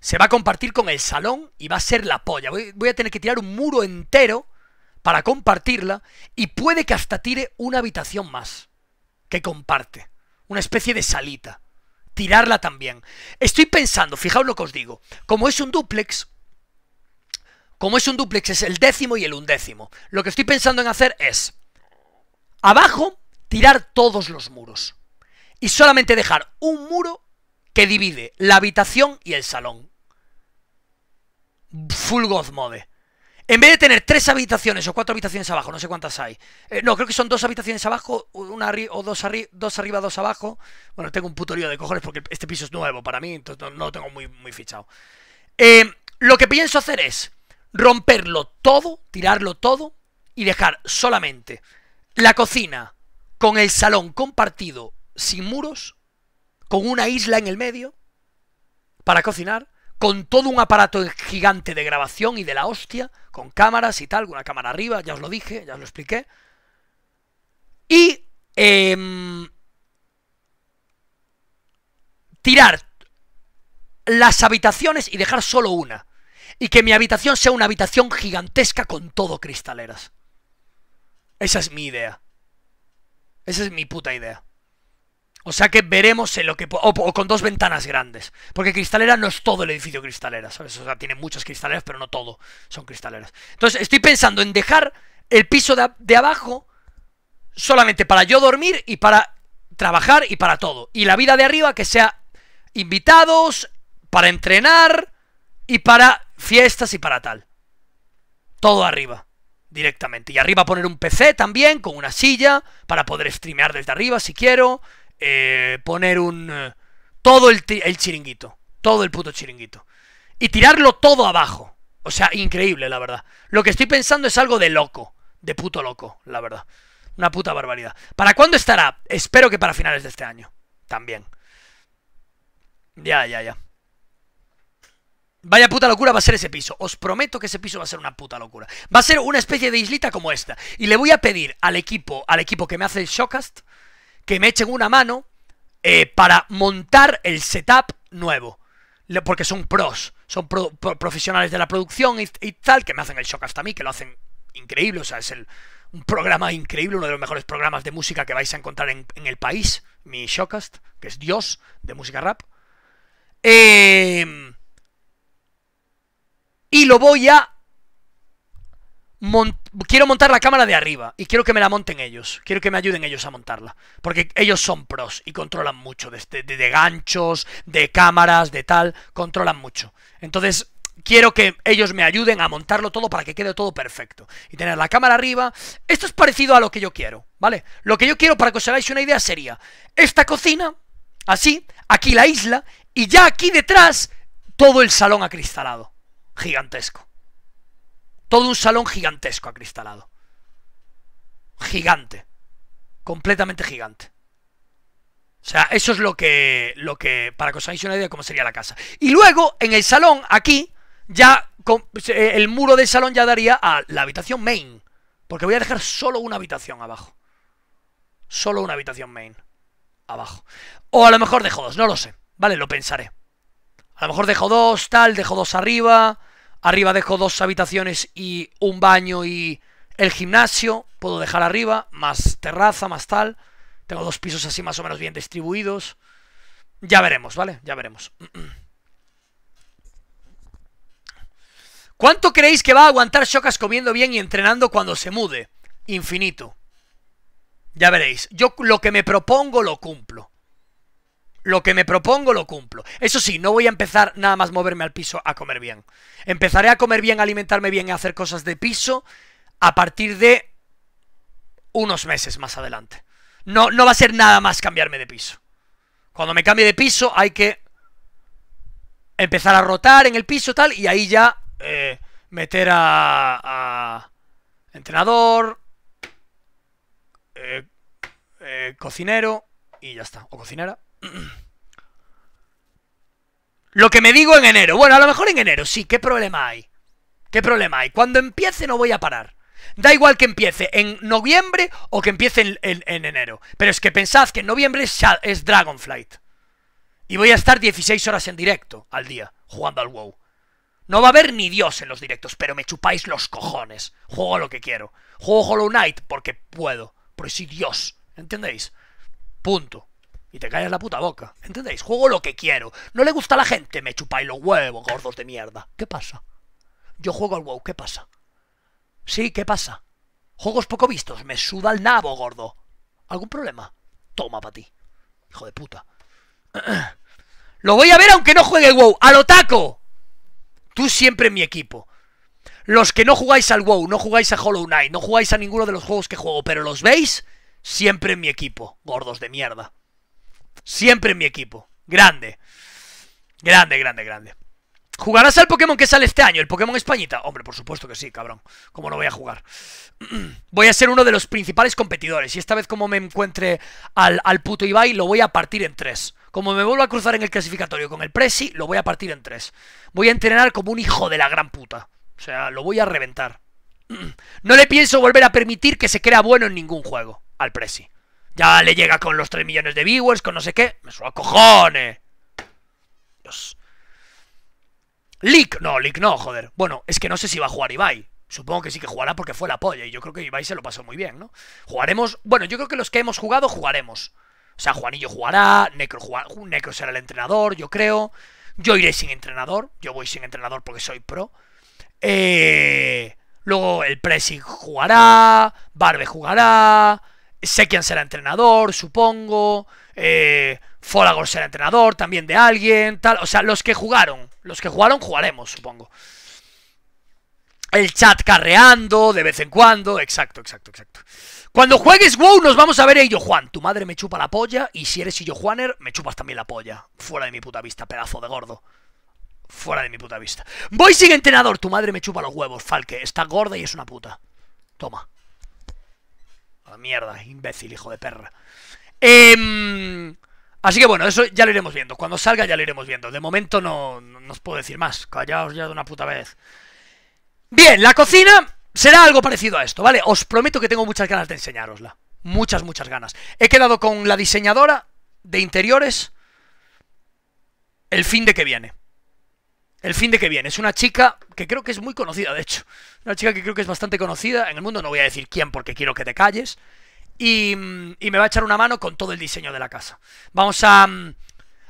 se va a compartir con el salón y va a ser la polla. Voy, a tener que tirar un muro entero para compartirla y puede que hasta tire una habitación más que comparte. Una especie de salita. Tirarla también. Estoy pensando, fijaos lo que os digo. Como es un duplex, como es un duplex, es el décimo y el undécimo. Lo que estoy pensando en hacer es, abajo, tirar todos los muros. Y solamente dejar un muro que divide la habitación y el salón full God mode. En vez de tener tres habitaciones o cuatro habitaciones abajo, no sé cuántas hay. Eh, no, creo que son dos habitaciones abajo, una o dos, dos arriba, dos abajo. Bueno, tengo un puto lío de cojones porque este piso es nuevo para mí, entonces no, lo tengo muy, muy fichado. Eh, lo que pienso hacer es romperlo todo, tirarlo todo y dejar solamente la cocina con el salón compartido sin muros, con una isla en el medio para cocinar con todo un aparato gigante de grabación y de la hostia, con cámaras y tal, una cámara arriba, ya os lo dije, ya os lo expliqué. Y em, tirar las habitaciones y dejar solo una. Y que mi habitación sea una habitación gigantesca con todo cristaleras. Esa es mi idea. Esa es mi puta idea. O sea que veremos en lo que... O, con dos ventanas grandes. Porque cristalera no es todo el edificio cristalera, ¿sabes? O sea, tiene muchas cristaleras, pero no todo son cristaleras. Entonces, estoy pensando en dejar el piso de, de abajo solamente para yo dormir y para trabajar y para todo. Y la vida de arriba que sea invitados, para entrenar y para fiestas y para tal. Todo arriba directamente. Y arriba poner un PC también con una silla para poder streamear desde arriba si quiero eh, poner un... Eh, todo el, chiringuito, todo el puto chiringuito. Y tirarlo todo abajo. O sea, increíble, la verdad. Lo que estoy pensando es algo de loco, de puto loco, la verdad. Una puta barbaridad. ¿Para cuándo estará? Espero que para finales de este año. También. Ya, ya, ya. Vaya puta locura va a ser ese piso. Os prometo que ese piso va a ser una puta locura. Va a ser una especie de islita como esta. Y le voy a pedir al equipo, al equipo que me hace el showcast, que me echen una mano eh, para montar el setup nuevo. Porque son pros, son profesionales de la producción y, tal, que me hacen el showcast a mí, que lo hacen increíble. O sea, es un programa increíble, uno de los mejores programas de música que vais a encontrar en, el país, mi showcast, que es Dios de música rap. Em, y lo voy a quiero montar la cámara de arriba y quiero que me la monten ellos. Quiero que me ayuden ellos a montarla. Porque ellos son pros y controlan mucho de, este, de, de ganchos, de cámaras, de tal. Controlan mucho. Entonces, quiero que ellos me ayuden a montarlo todo para que quede todo perfecto. Y tener la cámara arriba. Esto es parecido a lo que yo quiero, ¿vale? Lo que yo quiero, para que os hagáis una idea, sería esta cocina, así, aquí la isla, y ya aquí detrás, todo el salón acristalado. Gigantesco. Todo un salón gigantesco acristalado. Gigante. Completamente gigante. O sea, eso es lo que, lo que para que os hagáis una idea de cómo sería la casa. Y luego, en el salón, aquí, ya pues, eh, el muro del salón ya daría a la habitación main. Porque voy a dejar solo una habitación abajo. Solo una habitación main. Abajo. O a lo mejor dejo dos, no lo sé. Vale, lo pensaré. A lo mejor dejo dos, tal, dejo dos arriba. Arriba dejo dos habitaciones y un baño y el gimnasio. Puedo dejar arriba, más terraza, más tal. Tengo dos pisos así más o menos bien distribuidos. Ya veremos, ¿vale? Ya veremos. ¿Cuánto creéis que va a aguantar Shokas comiendo bien y entrenando cuando se mude? Infinito. Ya veréis. Yo lo que me propongo lo cumplo lo que me propongo lo cumplo. Eso sí, no voy a empezar nada más moverme al piso a comer bien. Empezaré a comer bien, a alimentarme bien, a hacer cosas de piso a partir de unos meses más adelante. No, no va a ser nada más cambiarme de piso. Cuando me cambie de piso hay que empezar a rotar en el piso tal y ahí ya eh, meter a, entrenador, eh, eh, cocinero y ya está. O cocinera. Lo que me digo en enero. Bueno, a lo mejor en enero, sí. ¿Qué problema hay? ¿Qué problema hay? Cuando empiece no voy a parar. Da igual que empiece en noviembre o que empiece en, enero. Pero es que pensad que en noviembre es, es Dragonflight. Y voy a estar 16 horas en directo al día jugando al WoW. No va a haber ni Dios en los directos, pero me chupáis los cojones. Juego lo que quiero. Juego Hollow Knight porque puedo. Porque si Dios. ¿Entendéis? Punto y te callas la puta boca. ¿Entendéis? Juego lo que quiero. No le gusta a la gente, me chupáis los huevos, gordos de mierda. ¿Qué pasa? Yo juego al WoW, ¿qué pasa? Sí, ¿qué pasa? Juegos poco vistos, me suda el nabo, gordo. ¿Algún problema? Toma para ti. Hijo de puta. Lo voy a ver aunque no juegue WoW. lo taco. Tú siempre en mi equipo. Los que no jugáis al WoW, no jugáis a Hollow Knight, no jugáis a ninguno de los juegos que juego, pero los veis siempre en mi equipo, gordos de mierda. Siempre en mi equipo. Grande. Grande, grande, grande. ¿Jugarás al Pokémon que sale este año? ¿El Pokémon Españita? Hombre, por supuesto que sí, cabrón. ¿Cómo no voy a jugar? Voy a ser uno de los principales competidores. Y esta vez, como me encuentre al, al puto Ibai, lo voy a partir en tres. Como me vuelvo a cruzar en el clasificatorio con el Presi, lo voy a partir en tres. Voy a entrenar como un hijo de la gran puta. O sea, lo voy a reventar. No le pienso volver a permitir que se crea bueno en ningún juego al Presi. Ya le llega con los 3 millones de viewers, con no sé qué. Me suena cojones. Dios. Leak, no, Leak no, joder. Bueno, es que no sé si va a jugar Ibai. Supongo que sí que jugará porque fue la polla. Y yo creo que Ibai se lo pasó muy bien, ¿no? Jugaremos. Bueno, yo creo que los que hemos jugado jugaremos. O sea, Juanillo jugará, Necro, jugará, Necro será el entrenador, yo creo. Yo iré sin entrenador. Yo voy sin entrenador porque soy pro. Eh, luego el Presi jugará, Barbe jugará, sé quién será entrenador, supongo. Eh, será entrenador también de alguien, tal. O sea, los que jugaron. Los que jugaron jugaremos, supongo. El chat carreando de vez en cuando. Exacto, exacto, exacto. Cuando juegues WoW nos vamos a ver ello, Juan. Tu madre me chupa la polla y si eres Illo Juaner, me chupas también la polla. Fuera de mi puta vista, pedazo de gordo. Fuera de mi puta vista. Voy sin entrenador. Tu madre me chupa los huevos, Falke. Está gorda y es una puta. Toma mierda, imbécil, hijo de perra. Em, así que bueno, eso ya lo iremos viendo. Cuando salga ya lo iremos viendo. De momento no, os puedo decir más. Callaos ya de una puta vez. Bien, la cocina será algo parecido a esto, ¿vale? Os prometo que tengo muchas ganas de enseñarosla Muchas, muchas ganas. He quedado con la diseñadora de interiores el fin de que viene el fin de que viene. Es una chica que creo que es muy conocida, de hecho. Una chica que creo que es bastante conocida. En el mundo no voy a decir quién porque quiero que te calles. Y, mm, me va a echar una mano con todo el diseño de la casa. Vamos a, mm,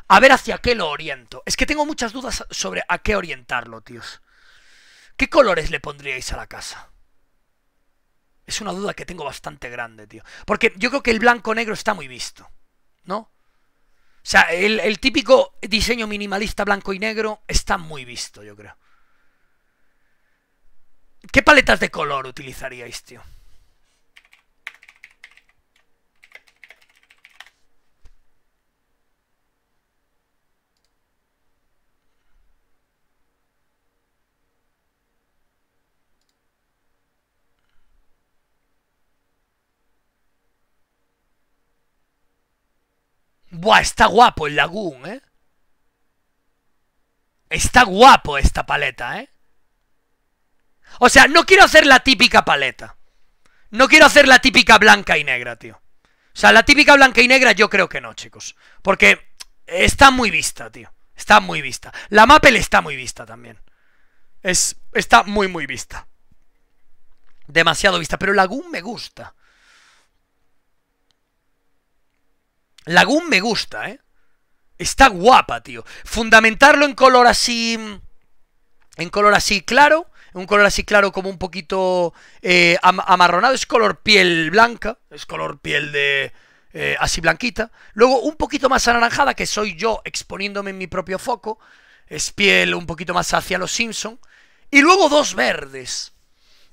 a ver hacia qué lo oriento. Es que tengo muchas dudas sobre a qué orientarlo, tíos. ¿Qué colores le pondríais a la casa? Es una duda que tengo bastante grande, tío. Porque yo creo que el blanco-negro está muy visto, ¿no? O sea, el, típico diseño minimalista blanco y negro está muy visto, yo creo. ¿Qué paletas de color utilizaríais, tío? Buah, está guapo el Lagoon, ¿eh? Está guapo esta paleta, ¿eh? O sea, no quiero hacer la típica paleta. No quiero hacer la típica blanca y negra, tío. O sea, la típica blanca y negra yo creo que no, chicos. Porque está muy vista, tío. Está muy vista. La Maple está muy vista también. Es, está muy, muy vista. Demasiado vista. Pero el Lagoon me gusta. Lagoon me gusta, ¿eh? Está guapa, tío. Fundamentarlo en color así... En color así claro. Un color así claro como un poquito eh, amarronado. Es color piel blanca. Es color piel de... Eh, así blanquita. Luego un poquito más anaranjada, que soy yo exponiéndome en mi propio foco. Es piel un poquito más hacia los Simpson. Y luego dos verdes.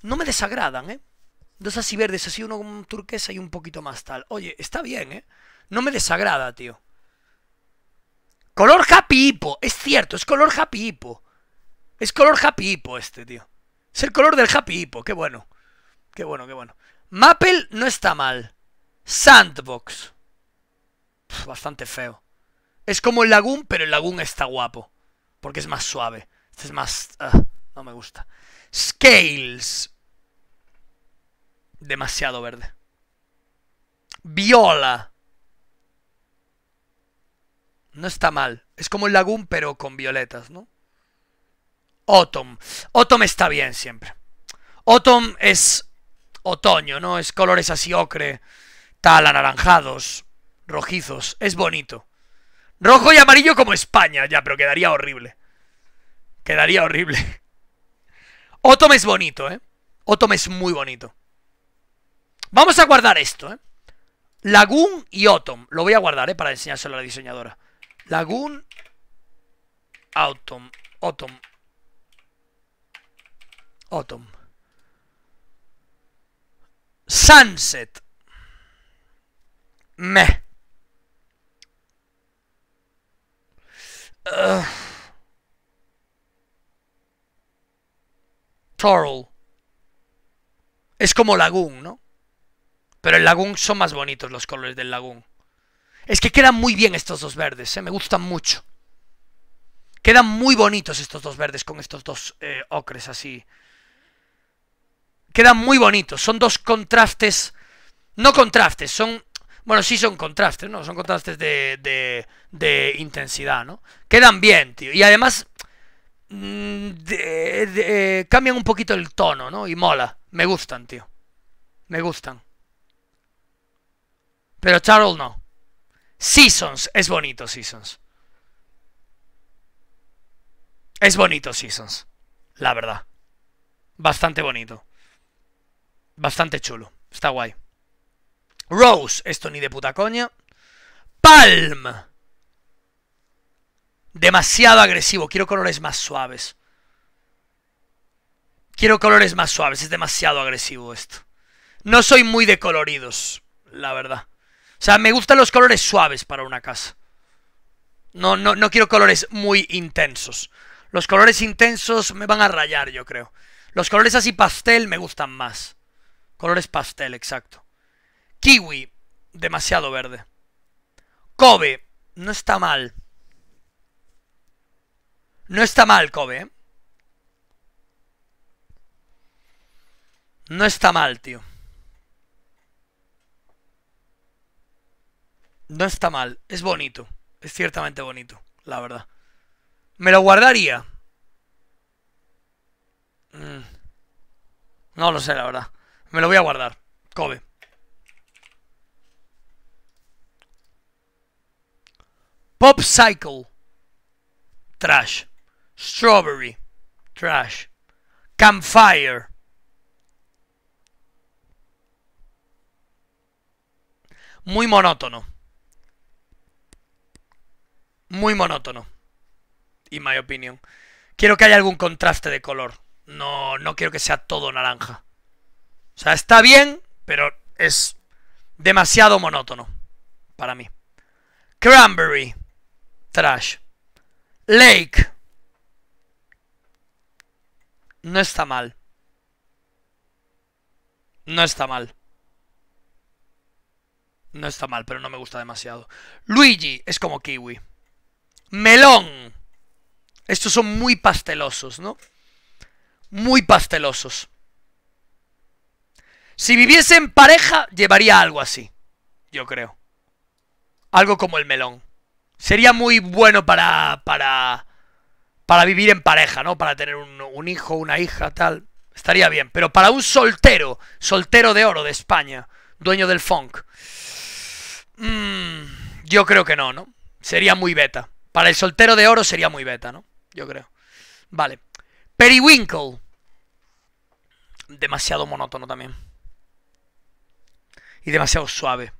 No me desagradan, ¿eh? Dos así verdes, así uno turquesa y un poquito más tal. Oye, está bien, ¿eh? No me desagrada, tío. Color Happy Hippo. Es cierto, es color Happy Hippo. Es color Happy Hippo este, tío. Es el color del Happy Hippo. Qué bueno. Qué bueno, qué bueno. Maple no está mal. Sandbox. bastante feo. Es como el Lagoon, pero el Lagoon está guapo. Porque es más suave. Este es más... Ah, no me gusta. Scales. Demasiado verde. Viola. No está mal. Es como el Lagoon, pero con violetas, ¿no? Autumn. Autumn está bien siempre. Autumn es otoño, ¿no? Es colores así ocre, tal, anaranjados, rojizos. Es bonito. Rojo y amarillo como España, ya, pero quedaría horrible. Quedaría horrible. Autumn es bonito, ¿eh? Autumn es muy bonito. Vamos a guardar esto, ¿eh? Lagoon y Autumn. Lo voy a guardar, ¿eh? Para enseñárselo a la diseñadora. Lagoon Autumn. Autumn. Autumn. Sunset. me, Toral Es como Lagoon, ¿no? Pero el Lagoon son más bonitos los colores del Lagoon. Es que quedan muy bien estos dos verdes, ¿eh? me gustan mucho. Quedan muy bonitos estos dos verdes con estos dos eh, ocres así. Quedan muy bonitos, son dos contrastes... No contrastes, son... Bueno, sí son contrastes, ¿no? Son contrastes de, intensidad, ¿no? Quedan bien, tío. Y además... Mm, cambian un poquito el tono, ¿no? Y mola. Me gustan, tío. Me gustan. Pero Charles no. Seasons, es bonito Seasons. Es bonito Seasons, la verdad. Bastante bonito. Bastante chulo, está guay. Rose, esto ni de puta coña. Palm. Demasiado agresivo, quiero colores más suaves. Quiero colores más suaves, es demasiado agresivo esto. No soy muy de coloridos, la verdad. O sea, me gustan los colores suaves para una casa. No, no, no quiero colores muy intensos. Los colores intensos me van a rayar, yo creo. Los colores así pastel me gustan más. Colores pastel, exacto. Kiwi, demasiado verde. Kobe, no está mal. No está mal, Kobe. ¿eh? No está mal, tío. No está mal, es bonito. Es ciertamente bonito, la verdad. Me lo guardaría. Mm. No lo sé, la verdad. Me lo voy a guardar. Kobe. Pop Cycle. Trash. Strawberry. Trash. Campfire. Muy monótono muy monótono. Y mi opinión. Quiero que haya algún contraste de color. No, no quiero que sea todo naranja. O sea, está bien, pero es demasiado monótono para mí. Cranberry. Trash. Lake. No está mal. No está mal. No está mal, pero no me gusta demasiado. Luigi es como Kiwi melón. Estos son muy pastelosos, ¿no? Muy pastelosos. Si viviese en pareja, llevaría algo así, yo creo. Algo como el melón. Sería muy bueno para, para, para vivir en pareja, ¿no? Para tener un, un hijo, una hija, tal. Estaría bien. Pero para un soltero, soltero de oro de España, dueño del funk. Mm, yo creo que no, ¿no? Sería muy beta. Para el soltero de oro sería muy beta, ¿no? Yo creo. Vale. Periwinkle. Demasiado monótono también. Y demasiado suave.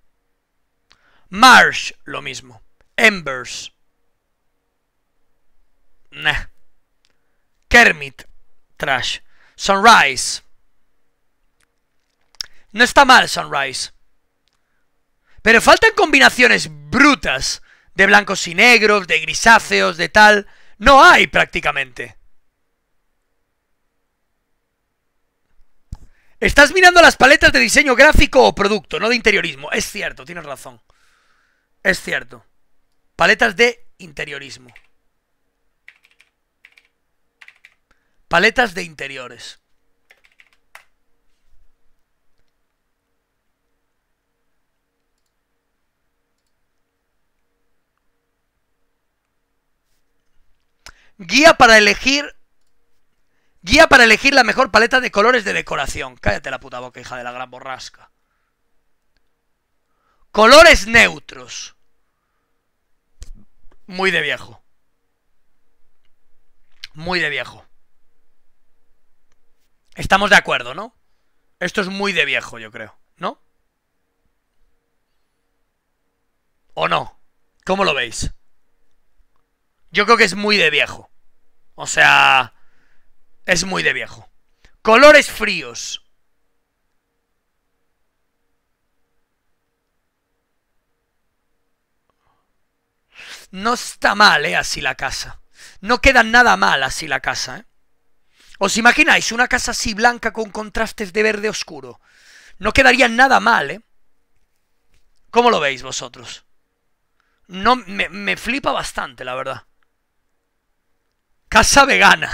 Marsh, lo mismo. Embers. Nah. Kermit, trash. Sunrise. No está mal Sunrise. Pero faltan combinaciones brutas de blancos y negros, de grisáceos, de tal, no hay prácticamente. Estás mirando las paletas de diseño gráfico o producto, no de interiorismo. Es cierto, tienes razón. Es cierto. Paletas de interiorismo. Paletas de interiores. Guía para elegir... Guía para elegir la mejor paleta de colores de decoración. Cállate la puta boca, hija de la gran borrasca. Colores neutros. Muy de viejo. Muy de viejo. Estamos de acuerdo, ¿no? Esto es muy de viejo, yo creo, ¿no? ¿O no? ¿Cómo lo veis? Yo creo que es muy de viejo. O sea, es muy de viejo. Colores fríos. No está mal, ¿eh? Así la casa. No queda nada mal así la casa, ¿eh? ¿Os imagináis una casa así blanca con contrastes de verde oscuro? No quedaría nada mal, ¿eh? ¿Cómo lo veis vosotros? No, me, me flipa bastante, la verdad. Casa vegana.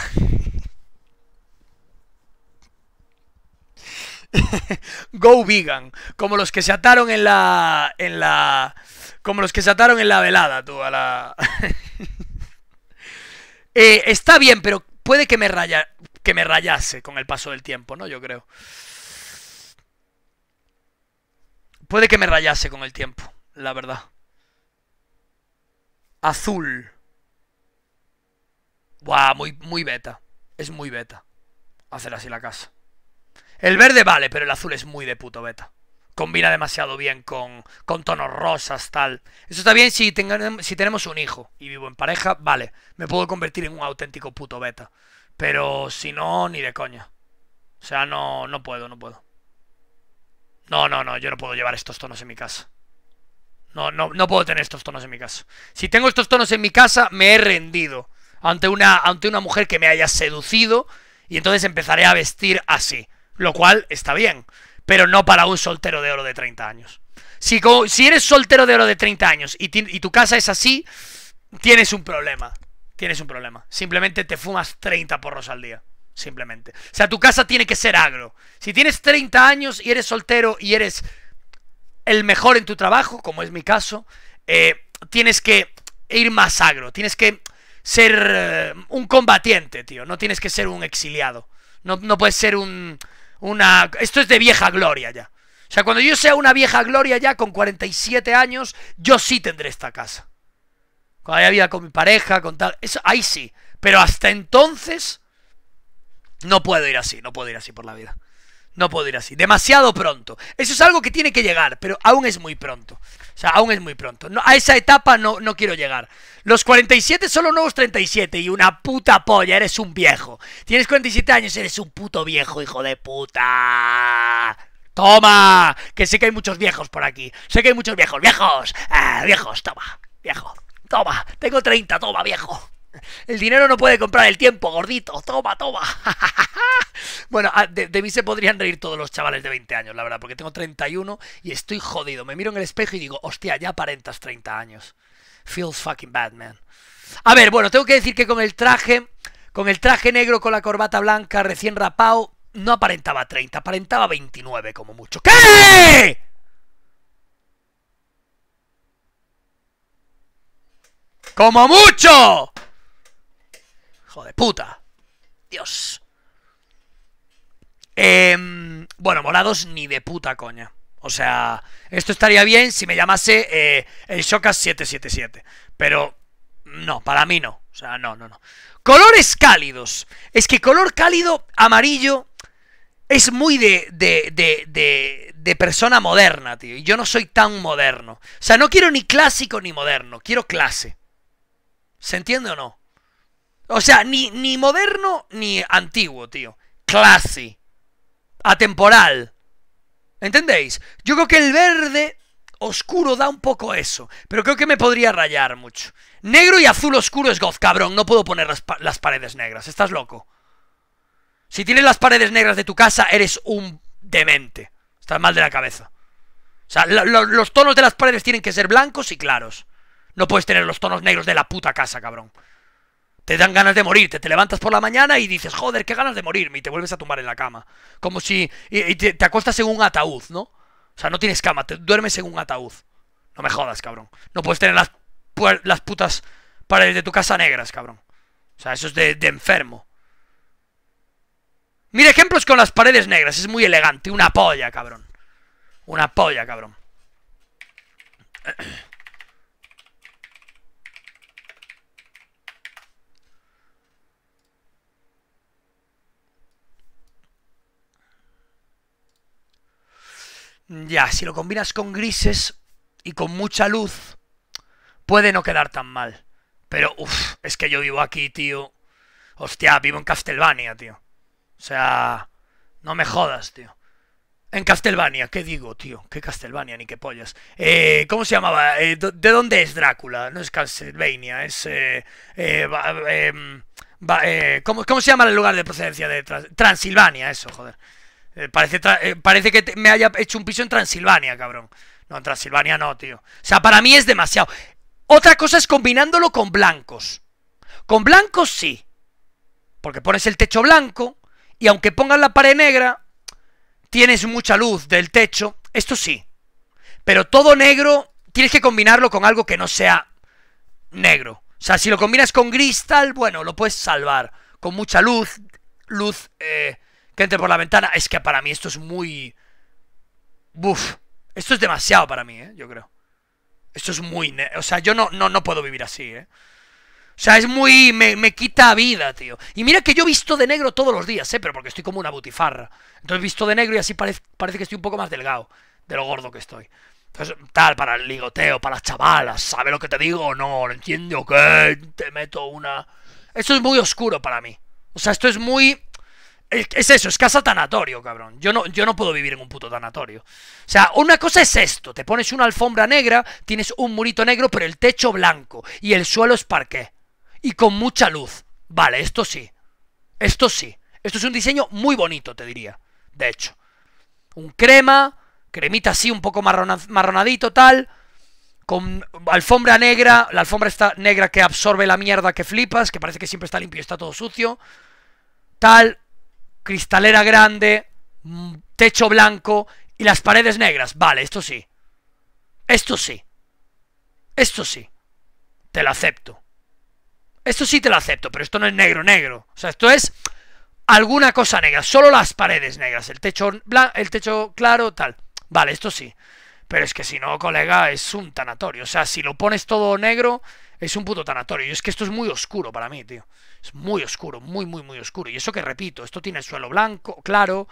Go vegan. Como los que se ataron en la. en la. Como los que se ataron en la velada, tú, a la. Eh, está bien, pero puede que me raya, que me rayase con el paso del tiempo, ¿no? Yo creo. Puede que me rayase con el tiempo, la verdad. Azul. Buah, muy, muy beta. Es muy beta. Hacer así la casa. El verde vale, pero el azul es muy de puto beta. Combina demasiado bien con, con tonos rosas, tal. Eso está bien si, si tenemos un hijo y vivo en pareja, vale. Me puedo convertir en un auténtico puto beta. Pero si no, ni de coña. O sea, no, no puedo, no puedo. No, no, no, yo no puedo llevar estos tonos en mi casa. No, no, no puedo tener estos tonos en mi casa. Si tengo estos tonos en mi casa, me he rendido ante una, ante una mujer que me haya seducido y entonces empezaré a vestir así, lo cual está bien, pero no para un soltero de oro de 30 años. Si, si eres soltero de oro de 30 años y, tu casa es así, tienes un problema, tienes un problema. Simplemente te fumas 30 porros al día. Simplemente. O sea, tu casa tiene que ser agro. Si tienes 30 años y eres soltero y eres el mejor en tu trabajo, como es mi caso, eh, tienes que ir más agro. Tienes que ser eh, un combatiente, tío. No tienes que ser un exiliado. No, puedes ser un... Una... Esto es de vieja gloria ya. O sea, cuando yo sea una vieja gloria ya, con 47 años, yo sí tendré esta casa. Cuando haya vida con mi pareja, con tal... Eso, ahí sí. Pero hasta entonces... No puedo ir así, no puedo ir así por la vida. No puedo ir así. Demasiado pronto. Eso es algo que tiene que llegar, pero aún es muy pronto. O sea, aún es muy pronto. No, a esa etapa no, no quiero llegar. Los 47 son los nuevos 37 y una puta polla, eres un viejo. Tienes 47 años, eres un puto viejo, hijo de puta. Toma, que sé que hay muchos viejos por aquí. Sé que hay muchos viejos, viejos. Ah, viejos, toma, viejo. Toma, tengo 30, toma, viejo. El dinero no puede comprar el tiempo, gordito. Toma, toma. bueno, ah, de, mí se podrían reír todos los chavales de 20 años, la verdad, porque tengo 31 y estoy jodido. Me miro en el espejo y digo, hostia, ya aparentas 30 años. Feels fucking bad, man. A ver, bueno, tengo que decir que con el traje, con el traje negro, con la corbata blanca, recién rapado, no aparentaba 30, aparentaba 29 como mucho. ¿Qué? ¡Como mucho! de puta. Dios. Em, bueno, morados ni de puta coña. O sea, esto estaría bien si me llamase eh, el Shokas 777. Pero no, para mí no. O sea, no, no, no. Colores cálidos. Es que color cálido, amarillo, es muy de, de, de, de, de persona moderna, tío. Y yo no soy tan moderno. O sea, no quiero ni clásico ni moderno. Quiero clase. ¿Se entiende o no? O sea, ni, ni moderno ni antiguo, tío. Classy. Atemporal. ¿Entendéis? Yo creo que el verde oscuro da un poco eso, pero creo que me podría rayar mucho. Negro y azul oscuro es goz, cabrón. No puedo poner las, paredes negras. Estás loco. Si tienes las paredes negras de tu casa, eres un demente. Estás mal de la cabeza. O sea, los tonos de las paredes tienen que ser blancos y claros. No puedes tener los tonos negros de la puta casa, cabrón. Te dan ganas de morirte, te levantas por la mañana y dices, joder, qué ganas de morirme, y te vuelves a tumbar en la cama. Como si. Y, te, acostas en un ataúd, ¿no? O sea, no tienes cama, te duermes en un ataúd. No me jodas, cabrón. No puedes tener las, las putas paredes de tu casa negras, cabrón. O sea, eso es de, de enfermo. Mira ejemplos con las paredes negras, es muy elegante. Una polla, cabrón. Una polla, cabrón. Ya, si lo combinas con grises y con mucha luz, puede no quedar tan mal. Pero, uff, es que yo vivo aquí, tío. Hostia, vivo en Castelvania, tío. O sea, no me jodas, tío. En Castelvania, ¿qué digo, tío? ¿Qué Castelvania? ni qué pollas? Eh, ¿Cómo se llamaba? Eh, ¿De dónde es Drácula? No es Castlevania, es... Eh, em, eh, ¿cómo, ¿cómo, se llama el lugar de procedencia de Transilvania? Eso, joder. Eh, parece, eh, parece que me haya hecho un piso en Transilvania, cabrón. No, en Transilvania no, tío. O sea, para mí es demasiado. Otra cosa es combinándolo con blancos. Con blancos sí. Porque pones el techo blanco y aunque pongas la pared negra, tienes mucha luz del techo. Esto sí. Pero todo negro tienes que combinarlo con algo que no sea negro. O sea, si lo combinas con cristal, bueno, lo puedes salvar. Con mucha luz, luz eh, que entre por la ventana. Es que para mí esto es muy... Buf. Esto es demasiado para mí, ¿eh? Yo creo. Esto es muy... O sea, yo no, no, no puedo vivir así, ¿eh? O sea, es muy... Me, quita vida, tío. Y mira que yo visto de negro todos los días, ¿eh? Pero porque estoy como una butifarra. Entonces visto de negro y así parece, que estoy un poco más delgado de lo gordo que estoy. Entonces, tal, para el ligoteo, para las chavalas, ¿sabe lo que te digo no? ¿Lo entiendo qué? Te meto una... Esto es muy oscuro para mí. O sea, esto es muy... Es eso, es casa tanatorio, cabrón. Yo no, yo no puedo vivir en un puto tanatorio. O sea, una cosa es esto: te pones una alfombra negra, tienes un murito negro, pero el techo blanco y el suelo es parqué. Y con mucha luz. Vale, esto sí. Esto sí. Esto es un diseño muy bonito, te diría. De hecho, un crema, cremita así, un poco marronadito, tal. Con alfombra negra, la alfombra está negra que absorbe la mierda que flipas, que parece que siempre está limpio y está todo sucio. Tal, cristalera grande, mm, techo blanco y las paredes negras. Vale, esto sí. Esto sí. Esto sí. Te lo acepto. Esto sí te lo acepto, pero esto no es negro, negro. O sea, esto es alguna cosa negra. Solo las paredes negras. El techo, el techo claro, tal. Vale, esto sí. Pero es que si no, colega, es un tanatorio. O sea, si lo pones todo negro, es un puto tanatorio. Y es que esto es muy oscuro para mí, tío. Es muy oscuro, muy, muy, muy oscuro. Y eso que repito, esto tiene suelo blanco, claro,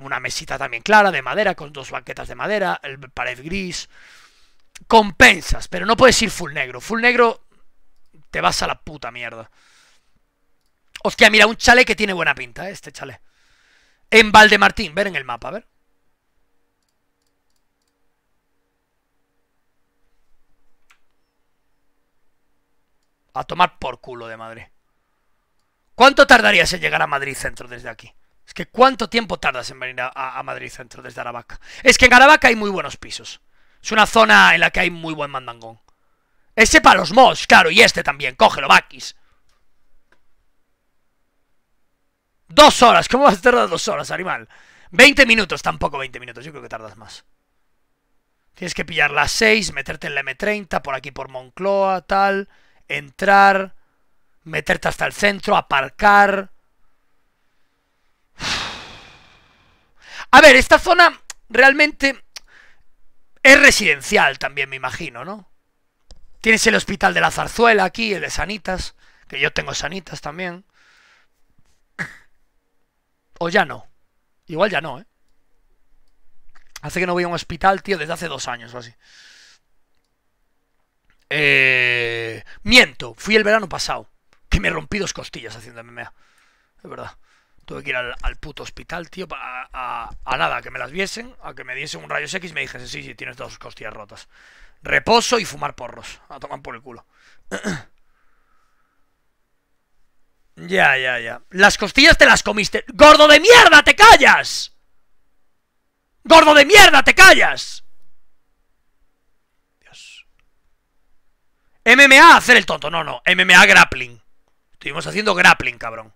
una mesita también clara de madera con dos banquetas de madera, el pared gris. Compensas, pero no puedes ir full negro. Full negro te vas a la puta mierda. Hostia, mira, un chale que tiene buena pinta, eh, este chale. En Valdemartín, ver en el mapa, a ver. A tomar por culo de madre ¿Cuánto tardarías en llegar a Madrid Centro desde aquí? Es que ¿cuánto tiempo tardas en venir a, Madrid Centro desde Aravaca? Es que en Aravaca hay muy buenos pisos. Es una zona en la que hay muy buen mandangón. Ese para los moss, claro, y este también. Cógelo, vaquis. Dos horas. ¿Cómo vas a tardar dos horas, animal? Veinte minutos, tampoco veinte minutos. Yo creo que tardas más. Tienes que pillar las seis, meterte en la M30, por aquí por Moncloa, tal. Entrar meterte hasta el centro, aparcar. A ver, esta zona realmente es residencial también, me imagino, ¿no? Tienes el hospital de la zarzuela aquí, el de Sanitas, que yo tengo Sanitas también. O ya no. Igual ya no, ¿eh? Hace que no voy a un hospital, tío, desde hace dos años o así. Eh... Miento, fui el verano pasado. Y me rompí dos costillas haciendo MMA. Es verdad. Tuve que ir al, puto hospital, tío, a, a, a, nada, que me las viesen, a que me diesen un rayos X y me dijesen, sí, sí, tienes dos costillas rotas. Reposo y fumar porros. A tomar por el culo. ya, ya, ya. Las costillas te las comiste. ¡Gordo de mierda, te callas! ¡Gordo de mierda, te callas! Dios. MMA, hacer el tonto. No, no. MMA grappling. Estuvimos haciendo grappling, cabrón.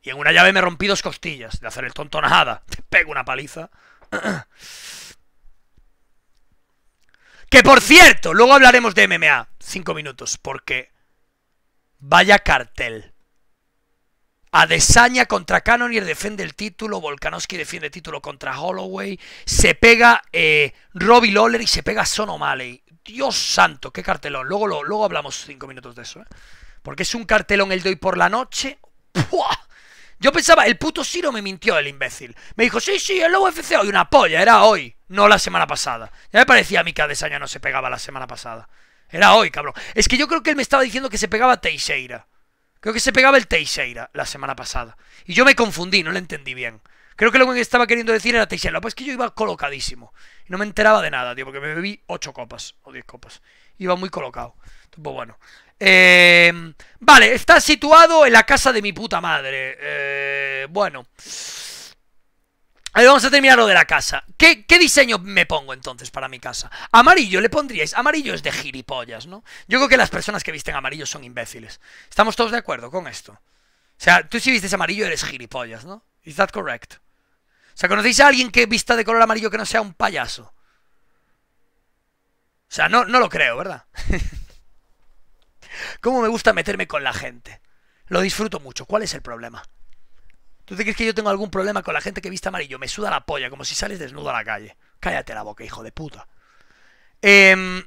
Y en una llave me rompí dos costillas de hacer el tonto nada. Te pego una paliza. Que por cierto, luego hablaremos de MMA. Cinco minutos, porque... Vaya cartel. Adesanya contra Cannonier defiende el título, Volkanovski defiende el título contra Holloway, se pega eh, Robbie Lawler y se pega Son O'Malley. Dios santo, qué cartelón. Luego, luego hablamos cinco minutos de eso. ¿eh? Porque es un cartelón el de hoy por la noche. ¡Puah! Yo pensaba, el puto Siro me mintió el imbécil. Me dijo, sí, sí, el UFC hoy, una polla, era hoy, no la semana pasada. Ya me parecía a mí que Adesanya no se pegaba la semana pasada. Era hoy, cabrón. Es que yo creo que él me estaba diciendo que se pegaba Teixeira. Creo que se pegaba el Teixeira la semana pasada. Y yo me confundí, no le entendí bien. Creo que lo que estaba queriendo decir era Teixeira. Pues que yo iba colocadísimo. Y no me enteraba de nada, tío, porque me bebí ocho copas o 10 copas. Iba muy colocado. Pues bueno. Em, vale, está situado en la casa de mi puta madre. Eh, bueno. Ahí vamos a terminar lo de la casa. ¿Qué, ¿Qué, diseño me pongo entonces para mi casa? Amarillo le pondríais. Amarillo es de gilipollas, ¿no? Yo creo que las personas que visten amarillo son imbéciles. ¿Estamos todos de acuerdo con esto? O sea, tú si vistes amarillo eres gilipollas, ¿no? ¿Is that correct? O sea, ¿conocéis a alguien que vista de color amarillo que no sea un payaso? O sea, no, no lo creo, ¿verdad? ¿Cómo me gusta meterme con la gente? Lo disfruto mucho. ¿Cuál es el problema? ¿Tú te crees que yo tengo algún problema con la gente que viste amarillo? Me suda la polla, como si sales desnudo a la calle. Cállate la boca, hijo de puta. Em,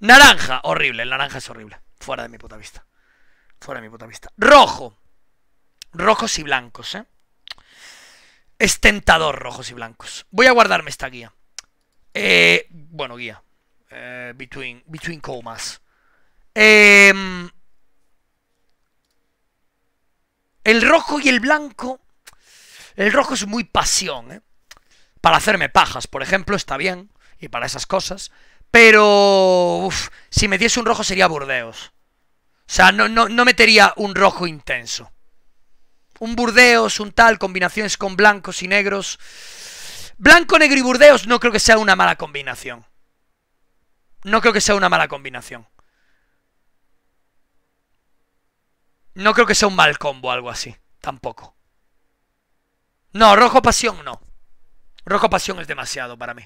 naranja, horrible. El naranja es horrible. Fuera de mi puta vista. Fuera de mi puta vista. Rojo. Rojos y blancos, ¿eh? Es tentador, rojos y blancos. Voy a guardarme esta guía. Eh, bueno, guía. Eh, between, between comas. Em, el rojo y el blanco. El rojo es muy pasión, ¿eh? Para hacerme pajas, por ejemplo, está bien. Y para esas cosas. Pero. Uf, si diese un rojo sería Burdeos. O sea, no, no, no metería un rojo intenso. Un Burdeos, un tal, combinaciones con blancos y negros. Blanco, negro y Burdeos no creo que sea una mala combinación. No creo que sea una mala combinación. No creo que sea un mal combo o algo así. Tampoco. No, rojo pasión no. Rojo pasión es demasiado para mí.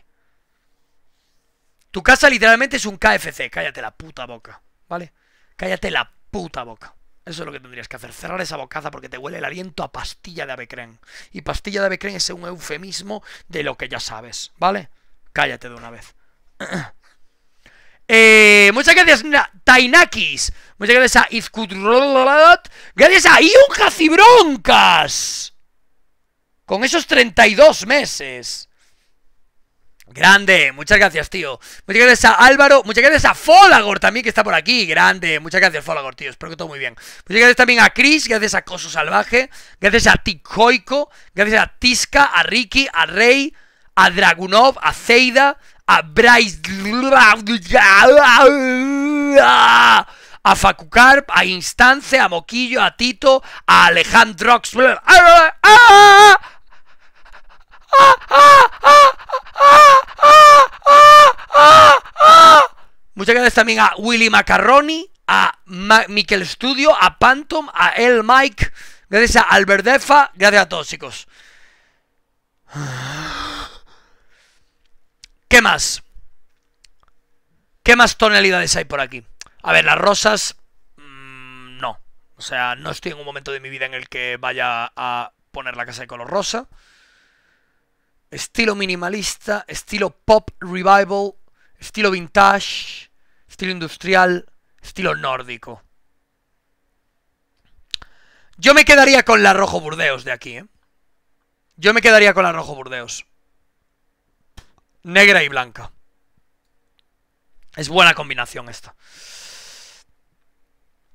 Tu casa literalmente es un KFC. Cállate la puta boca. ¿Vale? Cállate la puta boca. Eso es lo que tendrías que hacer. Cerrar esa bocaza porque te huele el aliento a pastilla de avecren. Y pastilla de avecren es un eufemismo de lo que ya sabes. ¿Vale? Cállate de una vez. Eh, muchas gracias, Tainakis. Muchas gracias a Gracias a Ion Con esos 32 meses. Grande, muchas gracias, tío. Muchas gracias a Álvaro, muchas gracias a Folagor también, que está por aquí. Grande, muchas gracias, Folagor, tío. Espero que todo muy bien. Muchas gracias también a Chris, gracias a Coso Salvaje, gracias a Ticoico, gracias a Tiska a Ricky, a Rey, a Dragunov, a Zeida, a Bryce... a Facucarp, a Instance, a Moquillo, a Tito, a Alejandro Muchas gracias también a Willy Macarroni, a Miquel Studio, a Pantom, a El Mike, gracias a Alberdefa, gracias a todos chicos. ¿Qué más? ¿Qué más tonalidades hay por aquí? A ver, las rosas... Mm, no. O sea, no estoy en un momento de mi vida en el que vaya a poner la casa de color rosa. Estilo minimalista, estilo pop revival, estilo vintage, estilo industrial, estilo nórdico. Yo me quedaría con la rojo burdeos de aquí, ¿eh? Yo me quedaría con la rojo burdeos negra y blanca. Es buena combinación esta.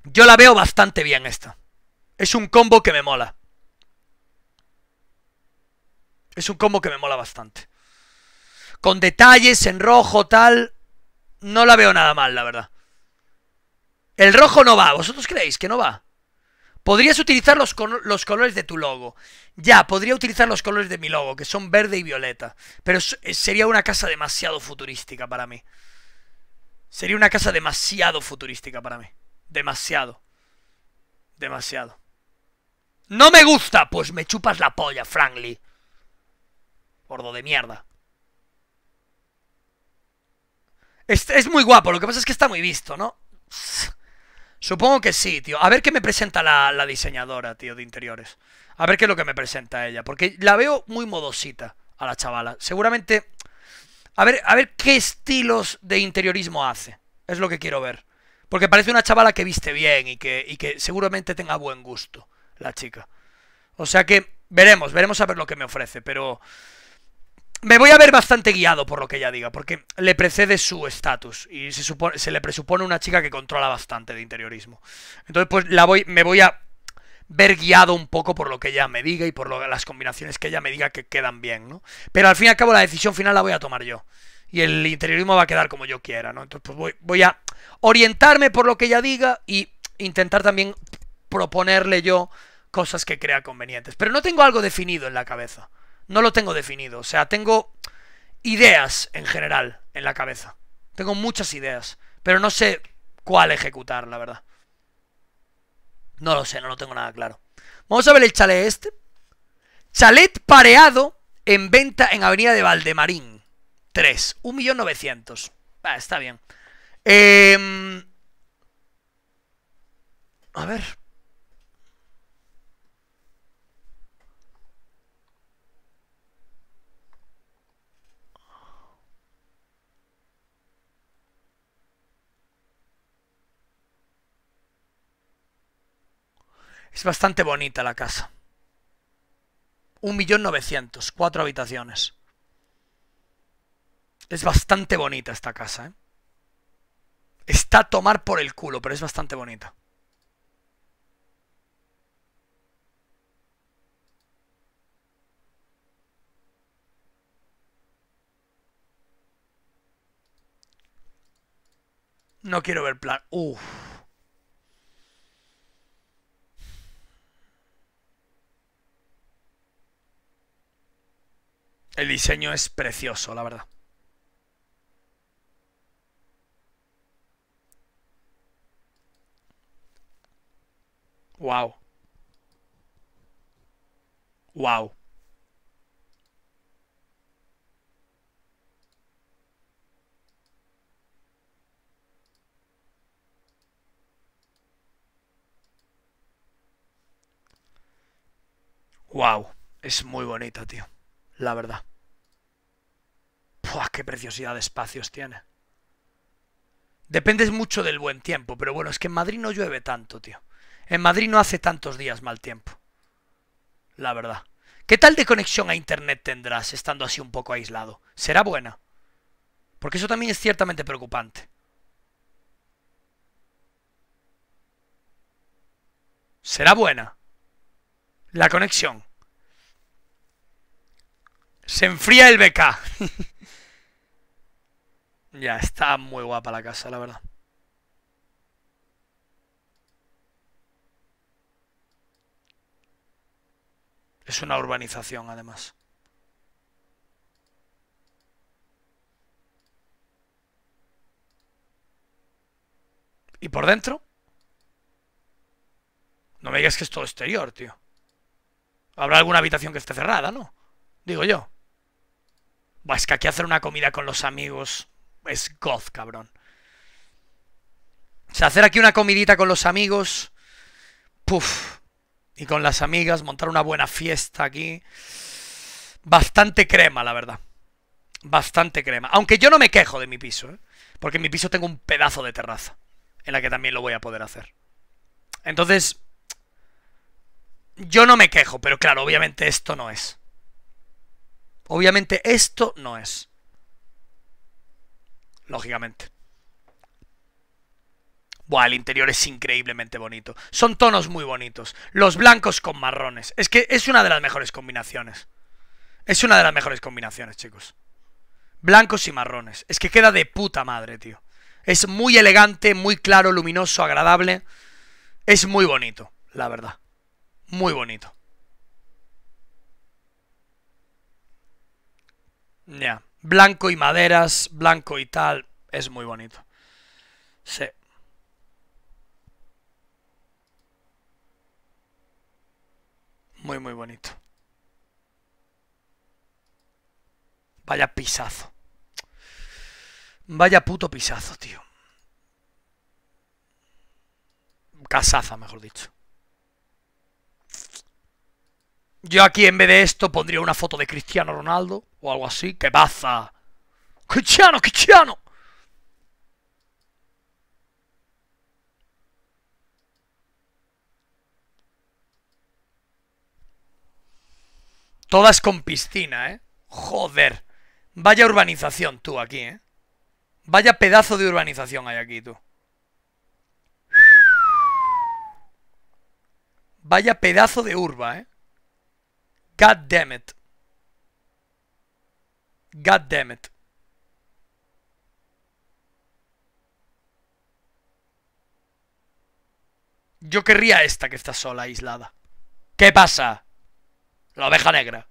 Yo la veo bastante bien esta. Es un combo que me mola. Es un combo que me mola bastante. Con detalles en rojo, tal. No la veo nada mal, la verdad. El rojo no va. ¿Vosotros creéis que no va? Podrías utilizar los, colores de tu logo. Ya, podría utilizar los colores de mi logo, que son verde y violeta. Pero eh, sería una casa demasiado futurística para mí. Sería una casa demasiado futurística para mí. Demasiado. Demasiado. No me gusta. Pues me chupas la polla, Frankly. Gordo de mierda. Es, es muy guapo, lo que pasa es que está muy visto, ¿no? Supongo que sí, tío. A ver qué me presenta la, diseñadora, tío, de interiores. A ver qué es lo que me presenta ella. Porque la veo muy modosita a la chavala. Seguramente... A ver, a ver qué estilos de interiorismo hace. Es lo que quiero ver. Porque parece una chavala que viste bien y que, y que seguramente tenga buen gusto la chica. O sea que veremos, veremos a ver lo que me ofrece. Pero me voy a ver bastante guiado por lo que ella diga, porque le precede su estatus y se, le presupone una chica que controla bastante de interiorismo. Entonces, pues la voy, me voy a ver guiado un poco por lo que ella me diga y por las combinaciones que ella me diga que quedan bien, ¿no? Pero al fin y al cabo la decisión final la voy a tomar yo. Y el interiorismo va a quedar como yo quiera, ¿no? Entonces, pues voy, voy a orientarme por lo que ella diga y intentar también proponerle yo cosas que crea convenientes. Pero no tengo algo definido en la cabeza no lo tengo definido. O sea, tengo ideas en general en la cabeza. Tengo muchas ideas, pero no sé cuál ejecutar, la verdad. No lo sé, no lo tengo nada claro. Vamos a ver el chalet este. Chalet pareado en venta en Avenida de Valdemarín. 3. 1.900.000. Ah, está bien. Em, a ver. Es bastante bonita la casa. Un novecientos cuatro habitaciones. Es bastante bonita esta casa, ¿eh? Está a tomar por el culo, pero es bastante bonita. No quiero ver plan. Uf. El diseño es precioso, la verdad. Wow. Wow. Wow, es muy bonito, tío la verdad. Pua, qué preciosidad de espacios tiene! Dependes mucho del buen tiempo, pero bueno, es que en Madrid no llueve tanto, tío. En Madrid no hace tantos días mal tiempo. La verdad. ¿Qué tal de conexión a internet tendrás estando así un poco aislado? ¿Será buena? Porque eso también es ciertamente preocupante. ¿Será buena? La conexión. Se enfría el beca ya, está muy guapa la casa, la verdad. Es una urbanización, además. ¿Y por dentro? No me digas que es todo exterior, tío. Habrá alguna habitación que esté cerrada, ¿no? Digo yo. Buah, es que aquí hacer una comida con los amigos es god, cabrón. O sea, hacer aquí una comidita con los amigos. Puf. Y con las amigas, montar una buena fiesta aquí. Bastante crema, la verdad. Bastante crema. Aunque yo no me quejo de mi piso, ¿eh? Porque en mi piso tengo un pedazo de terraza. En la que también lo voy a poder hacer. Entonces. Yo no me quejo, pero claro, obviamente esto no es. Obviamente esto no es. Lógicamente. Buah, el interior es increíblemente bonito. Son tonos muy bonitos. Los blancos con marrones. Es que es una de las mejores combinaciones. Es una de las mejores combinaciones, chicos. Blancos y marrones. Es que queda de puta madre, tío. Es muy elegante, muy claro, luminoso, agradable. Es muy bonito, la verdad. Muy bonito. Ya. Blanco y maderas, blanco y tal. Es muy bonito. Sí. Muy, muy bonito. Vaya pisazo. Vaya puto pisazo, tío. Casaza, mejor dicho. Yo aquí en vez de esto pondría una foto de Cristiano Ronaldo o algo así. ¡Qué pasa! ¡Cristiano, Cristiano! Todas con piscina, ¿eh? Joder. Vaya urbanización tú aquí, ¿eh? Vaya pedazo de urbanización hay aquí, tú. Vaya pedazo de urba, ¿eh? God damn it. God damn it. Yo querría esta que está sola, aislada. ¿Qué pasa? La oveja negra.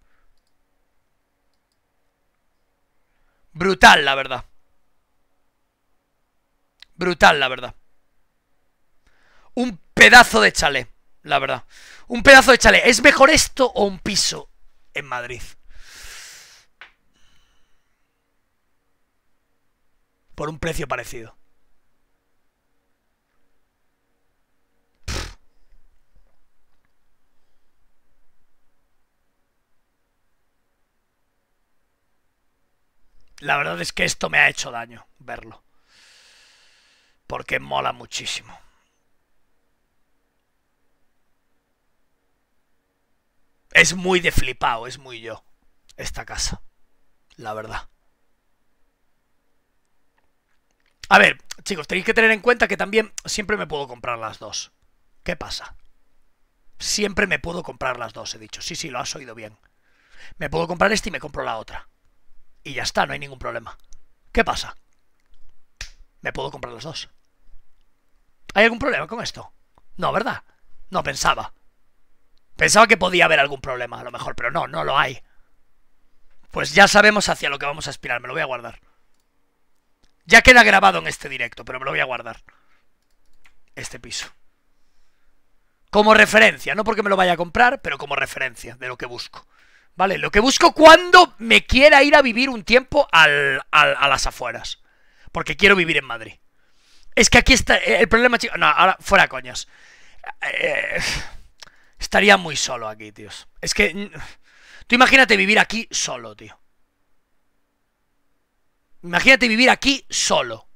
Brutal, la verdad. Brutal, la verdad. Un pedazo de chalet la verdad. Un pedazo de chale. ¿Es mejor esto o un piso en Madrid? Por un precio parecido. La verdad es que esto me ha hecho daño verlo. Porque mola muchísimo. Es muy de flipado, es muy yo. Esta casa. La verdad. A ver, chicos, tenéis que tener en cuenta que también siempre me puedo comprar las dos. ¿Qué pasa? Siempre me puedo comprar las dos, he dicho. Sí, sí, lo has oído bien. Me puedo comprar esta y me compro la otra. Y ya está, no hay ningún problema. ¿Qué pasa? Me puedo comprar las dos. ¿Hay algún problema con esto? No, ¿verdad? No pensaba. Pensaba que podía haber algún problema, a lo mejor, pero no, no lo hay. Pues ya sabemos hacia lo que vamos a aspirar, me lo voy a guardar. Ya queda grabado en este directo, pero me lo voy a guardar. Este piso. Como referencia, no porque me lo vaya a comprar, pero como referencia de lo que busco. ¿Vale? Lo que busco cuando me quiera ir a vivir un tiempo a las afueras. Porque quiero vivir en Madrid. Es que aquí está eh, el problema, chicos. No, ahora, fuera coñas. Eh, eh Estaría muy solo aquí, tíos. Es que... Tú imagínate vivir aquí solo, tío. Imagínate vivir aquí solo.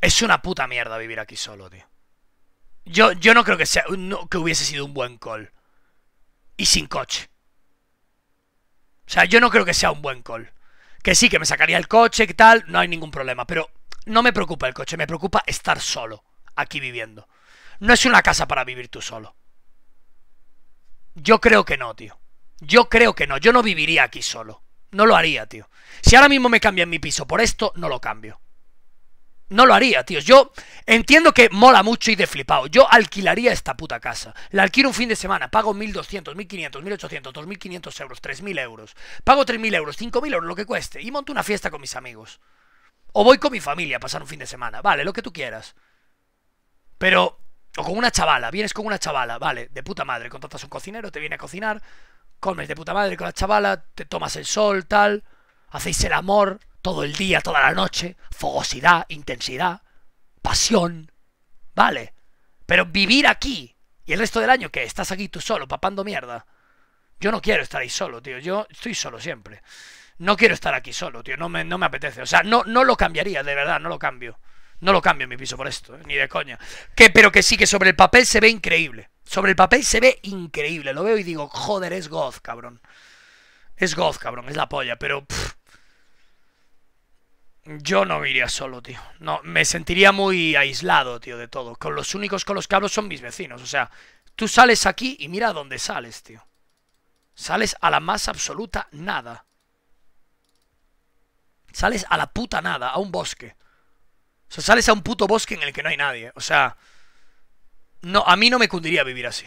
Es una puta mierda vivir aquí solo, tío. Yo, yo no creo que sea que hubiese sido un buen call. Y sin coche. O sea, yo no creo que sea un buen call. Que sí, que me sacaría el coche, que tal, no hay ningún problema. Pero no me preocupa el coche, me preocupa estar solo aquí viviendo. No es una casa para vivir tú solo. Yo creo que no, tío. Yo creo que no. Yo no viviría aquí solo. No lo haría, tío. Si ahora mismo me cambian mi piso por esto, no lo cambio. No lo haría, tío. Yo entiendo que mola mucho y de flipado. Yo alquilaría esta puta casa. La alquilo un fin de semana. Pago 1.200, 1.500, 1.800, 2.500 euros, 3.000 euros. Pago 3.000 euros, 5.000 euros, lo que cueste. Y monto una fiesta con mis amigos. O voy con mi familia a pasar un fin de semana. Vale, lo que tú quieras. Pero o con una chavala, vienes con una chavala, vale, de puta madre, contratas un cocinero, te viene a cocinar, comes de puta madre con la chavala, te tomas el sol, tal, hacéis el amor todo el día, toda la noche, fogosidad, intensidad, pasión, vale. Pero vivir aquí y el resto del año que estás aquí tú solo, papando mierda. Yo no quiero estar ahí solo, tío, yo estoy solo siempre. No quiero estar aquí solo, tío, no me, no me apetece. O sea, no, no lo cambiaría, de verdad, no lo cambio. No lo cambio en mi piso por esto, eh, ni de coña. Que, pero que sí, que sobre el papel se ve increíble. Sobre el papel se ve increíble. Lo veo y digo, joder, es God, cabrón. Es God, cabrón, es la polla, pero... yo no iría solo, tío. No, me sentiría muy aislado, tío, de todo. Con los únicos con los cabros son mis vecinos. O sea, tú sales aquí y mira dónde sales, tío. Sales a la más absoluta nada. Sales a la puta nada, a un bosque. O sea, sales a un puto bosque en el que no hay nadie. O sea, no, a mí no me cundiría vivir así.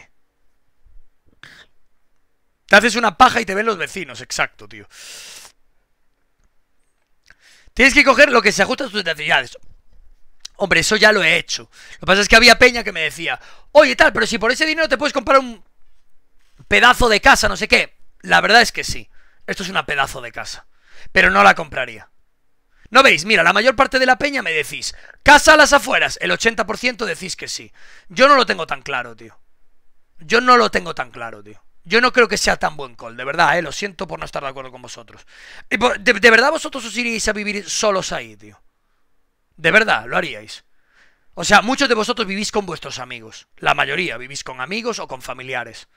Te haces una paja y te ven los vecinos, exacto, tío. Tienes que coger lo que se ajusta a tus necesidades. Hombre, eso ya lo he hecho. Lo que pasa es que había peña que me decía, oye tal, pero si por ese dinero te puedes comprar un pedazo de casa, no sé qué. La verdad es que sí. Esto es una pedazo de casa. Pero no la compraría. ¿No veis? Mira, la mayor parte de la peña me decís, casa a las afueras, el 80% decís que sí. Yo no lo tengo tan claro, tío. Yo no lo tengo tan claro, tío. Yo no creo que sea tan buen call, de verdad, eh. Lo siento por no estar de acuerdo con vosotros. De, de verdad vosotros os iríais a vivir solos ahí, tío. De verdad, lo haríais. O sea, muchos de vosotros vivís con vuestros amigos. La mayoría vivís con amigos o con familiares.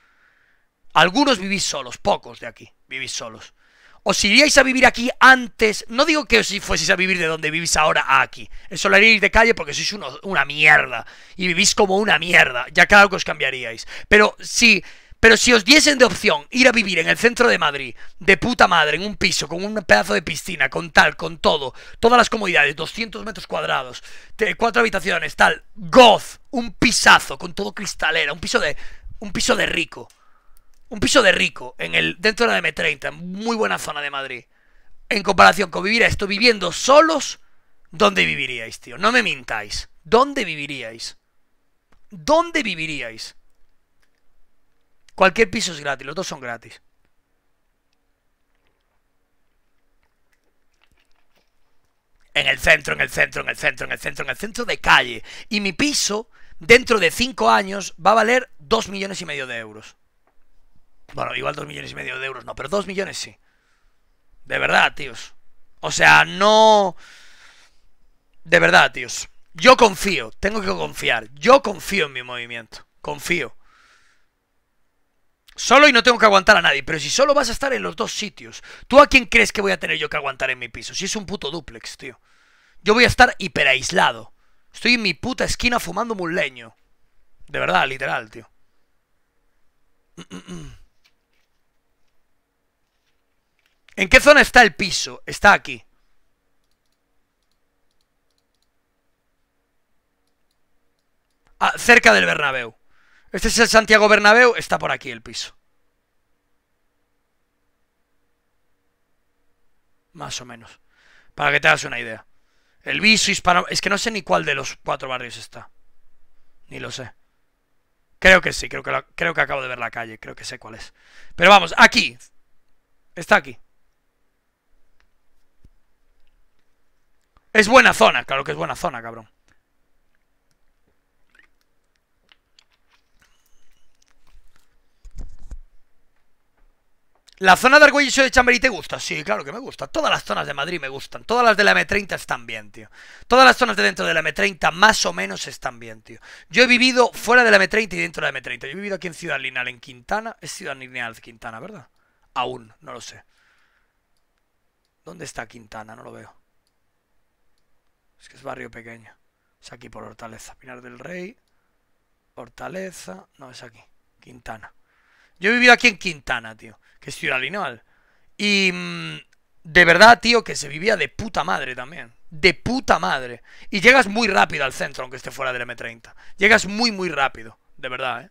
Algunos vivís solos, pocos de aquí vivís solos os iríais a vivir aquí antes. No digo que os fueseis a vivir de donde vivís ahora a aquí. Eso lo haríais de calle porque sois una mierda. Y vivís como una mierda. Ya claro que os cambiaríais. Pero si. Pero si os diesen de opción ir a vivir en el centro de Madrid, de puta madre, en un piso, con un pedazo de piscina, con tal, con todo, todas las comodidades, 200 metros cuadrados, cuatro habitaciones, tal, goz, un pisazo, con todo cristalera, un piso de, un piso de rico, un piso de rico en el, dentro de la M30, muy buena zona de Madrid. En comparación con vivir esto viviendo solos, ¿dónde viviríais, tío? No me mintáis. ¿Dónde viviríais? ¿Dónde viviríais? Cualquier piso es gratis, los dos son gratis. En el centro, en el centro, en el centro, en el centro, en el centro de calle. Y mi piso, dentro de 5 años, va a valer 2 millones y medio de euros. Bueno, igual dos millones y medio de euros, no, pero dos millones sí. De verdad, tíos. O sea, no... De verdad, tíos. Yo confío, tengo que confiar. Yo confío en mi movimiento. Confío. Solo y no tengo que aguantar a nadie, pero si solo vas a estar en los dos sitios, ¿tú a quién crees que voy a tener yo que aguantar en mi piso? Si es un puto duplex, tío. Yo voy a estar hiper aislado Estoy en mi puta esquina fumando un leño. De verdad, literal, tío. Mm, mm, mm. ¿En qué zona está el piso? Está aquí. Ah, cerca del Bernabéu. Este es el Santiago Bernabéu, está por aquí el piso. Más o menos. Para que te hagas una idea. El Viso, Hispano... Es que no sé ni cuál de los cuatro barrios está. Ni lo sé. Creo que sí, creo que, creo que acabo de ver la calle, creo que sé cuál es. Pero vamos, aquí. Está aquí. Es buena zona, claro que es buena zona, cabrón. ¿La zona de Argüello de Chamberí te gusta? Sí, claro que me gusta. Todas las zonas de Madrid me gustan. Todas las de la M30 están bien, tío. Todas las zonas de dentro de la M30 más o menos están bien, tío. Yo he vivido fuera de la M30 y dentro de la M30. Yo he vivido aquí en Ciudad Lineal, en Quintana. Es Ciudad Lineal Quintana, ¿verdad? Aún, no lo sé. ¿Dónde está Quintana? No lo veo. Es que es barrio pequeño. Es aquí por Hortaleza. Pinar del Rey. Hortaleza. No, es aquí. Quintana. Yo he vivido aquí en Quintana, tío. Que es ciudad lineal. Y mm, de verdad, tío, que se vivía de puta madre también. De puta madre. Y llegas muy rápido al centro, aunque esté fuera del M30. Llegas muy, muy rápido. De verdad, eh.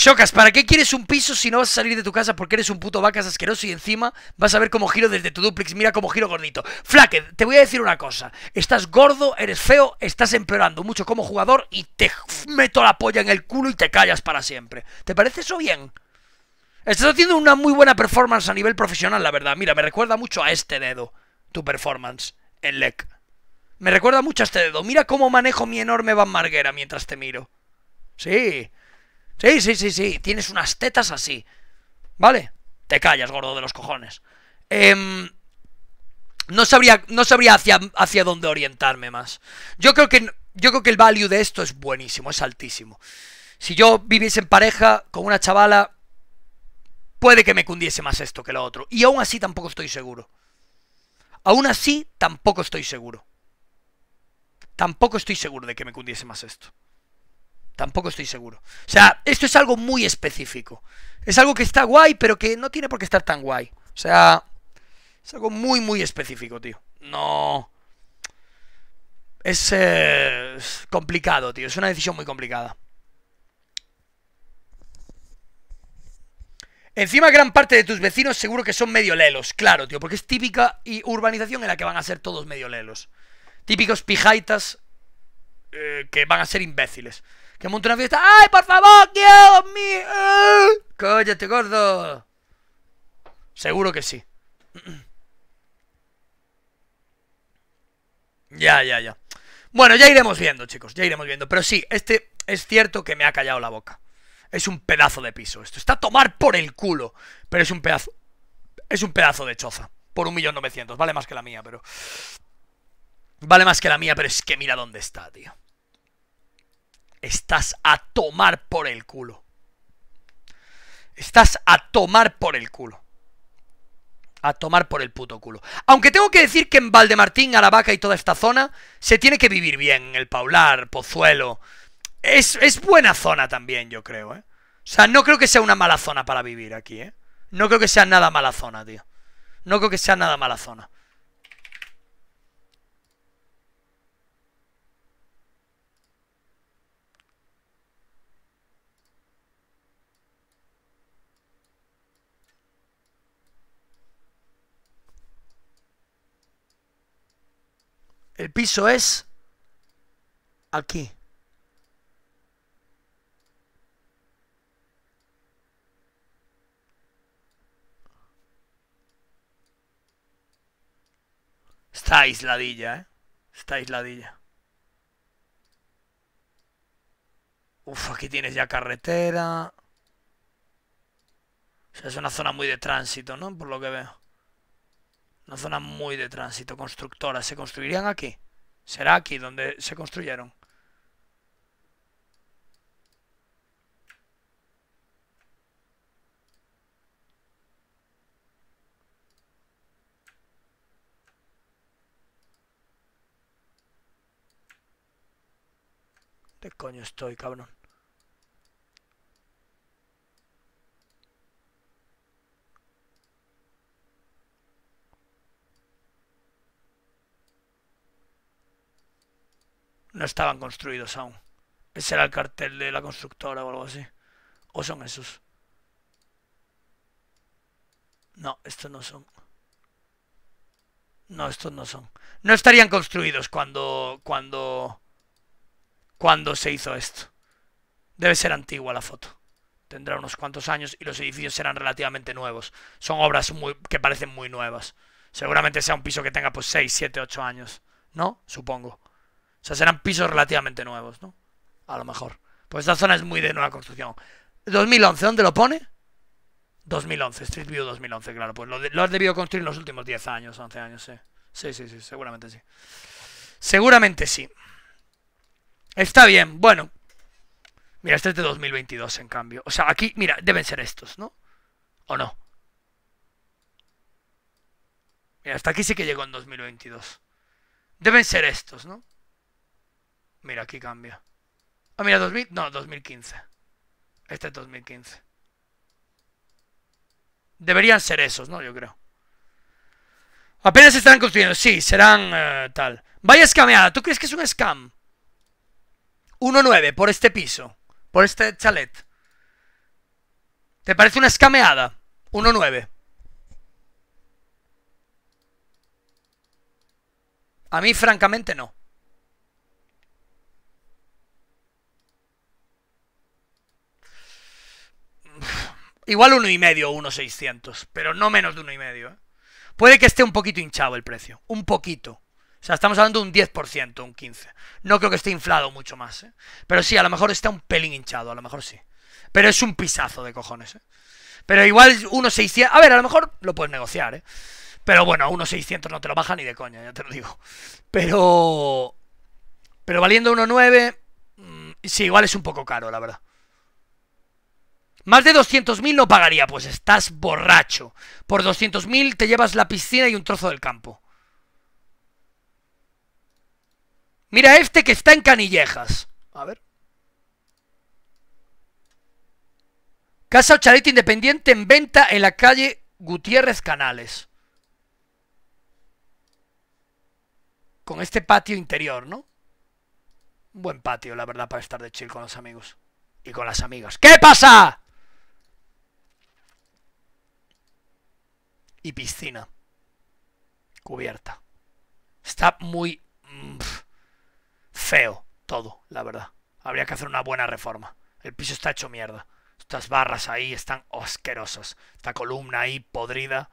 Chocas. ¿para qué quieres un piso si no vas a salir de tu casa porque eres un puto vacas asqueroso y encima vas a ver cómo giro desde tu duplex? Mira cómo giro gordito. Flaque, te voy a decir una cosa. Estás gordo, eres feo, estás empeorando mucho como jugador y te meto la polla en el culo y te callas para siempre. ¿Te parece eso bien? Estás haciendo una muy buena performance a nivel profesional, la verdad. Mira, me recuerda mucho a este dedo, tu performance, en LEC. Me recuerda mucho a este dedo. Mira cómo manejo mi enorme Van Marguera mientras te miro. Sí. Sí, sí, sí, sí, tienes unas tetas así. ¿Vale? Te callas, gordo de los cojones. Em, no sabría, no sabría hacia, hacia dónde orientarme más. Yo creo, que, yo creo que el value de esto es buenísimo, es altísimo. Si yo viviese en pareja con una chavala, puede que me cundiese más esto que lo otro. Y aún así tampoco estoy seguro. Aún así tampoco estoy seguro. Tampoco estoy seguro de que me cundiese más esto. Tampoco estoy seguro. O sea, esto es algo muy específico. Es algo que está guay, pero que no tiene por qué estar tan guay. O sea, es algo muy, muy específico, tío. No... Eh, es, complicado, tío. Es una decisión muy complicada. Encima gran parte de tus vecinos seguro que son medio lelos. Claro, tío, porque es típica y urbanización en la que van a ser todos medio lelos. Típicos pijaitas eh, que van a ser imbéciles que monte una fiesta. ¡Ay, por favor, Dios mío! ¡Cóllate, gordo! Seguro que sí. ya, ya, ya. Bueno, ya iremos viendo, chicos, ya iremos viendo. Pero sí, este es cierto que me ha callado la boca. Es un pedazo de piso esto. Está a tomar por el culo. Pero es un pedazo... Es un pedazo de choza. Por un millón novecientos. Vale más que la mía, pero... Vale más que la mía, pero es que mira dónde está, tío. Estás a tomar por el culo. Estás a tomar por el culo. A tomar por el puto culo. Aunque tengo que decir que en Valdemartín, Aravaca y toda esta zona se tiene que vivir bien. El Paular, Pozuelo. Es, es buena zona también, yo creo, ¿eh? O sea, no creo que sea una mala zona para vivir aquí, ¿eh? No creo que sea nada mala zona, tío. No creo que sea nada mala zona. El piso es aquí. Está aisladilla, ¿eh? Está aisladilla. Uf, aquí tienes ya carretera. O sea, es una zona muy de tránsito, ¿no? Por lo que veo. Una zona muy de tránsito, constructora. ¿Se construirían aquí? ¿Será aquí donde se construyeron? ¿De coño estoy, cabrón? no estaban construidos aún. Ese era el cartel de la constructora o algo así. ¿O son esos? No, estos no son. No, estos no son. No estarían construidos cuando... Cuando... Cuando se hizo esto. Debe ser antigua la foto. Tendrá unos cuantos años y los edificios serán relativamente nuevos. Son obras muy, que parecen muy nuevas. Seguramente sea un piso que tenga pues 6, 7, 8 años. ¿No? Supongo. O sea, serán pisos relativamente nuevos, ¿no? A lo mejor. Pues esta zona es muy de nueva construcción. 2011, ¿dónde lo pone? 2011, Street View 2011, claro. Pues lo, has debido construir en los últimos 10 años, 11 años, sí. Sí, sí, sí, seguramente sí. Seguramente sí. Está bien, bueno. Mira, este es de 2022, en cambio. O sea, aquí, mira, deben ser estos, ¿no? ¿O no? Mira, hasta aquí sí que llegó en 2022. Deben ser estos, ¿no? Mira, aquí cambia. Ah, mira, 2000. No, 2015. Este es 2015. Deberían ser esos, ¿no? Yo creo. Apenas se están construyendo. Sí, serán eh, tal. Vaya escameada. ¿Tú crees que es un scam? 1-9 por este piso. Por este chalet. ¿Te parece una escameada? 1-9. A mí, francamente, no. Igual uno y medio o 1.600, pero no menos de uno y medio. ¿eh? Puede que esté un poquito hinchado el precio, un poquito. O sea, estamos hablando de un 10%, un 15%. No creo que esté inflado mucho más. ¿eh? Pero sí, a lo mejor está un pelín hinchado, a lo mejor sí. Pero es un pisazo de cojones. ¿eh? Pero igual 1.600... A ver, a lo mejor lo puedes negociar, ¿eh? Pero bueno, a 1.600 no te lo baja ni de coña, ya te lo digo. Pero... Pero valiendo 1.9... Mm, sí, igual es un poco caro, la verdad. Más de 200.000 no pagaría, pues estás borracho. Por 200.000 te llevas la piscina y un trozo del campo. Mira este que está en Canillejas. A ver. Casa Ocharete Independiente en venta en la calle Gutiérrez Canales. Con este patio interior, ¿no? Un buen patio, la verdad, para estar de chill con los amigos. Y con las amigas. ¿Qué pasa? y piscina cubierta. Está muy mm, feo todo, la verdad. Habría que hacer una buena reforma. El piso está hecho mierda. Estas barras ahí están asquerosas. Esta columna ahí podrida.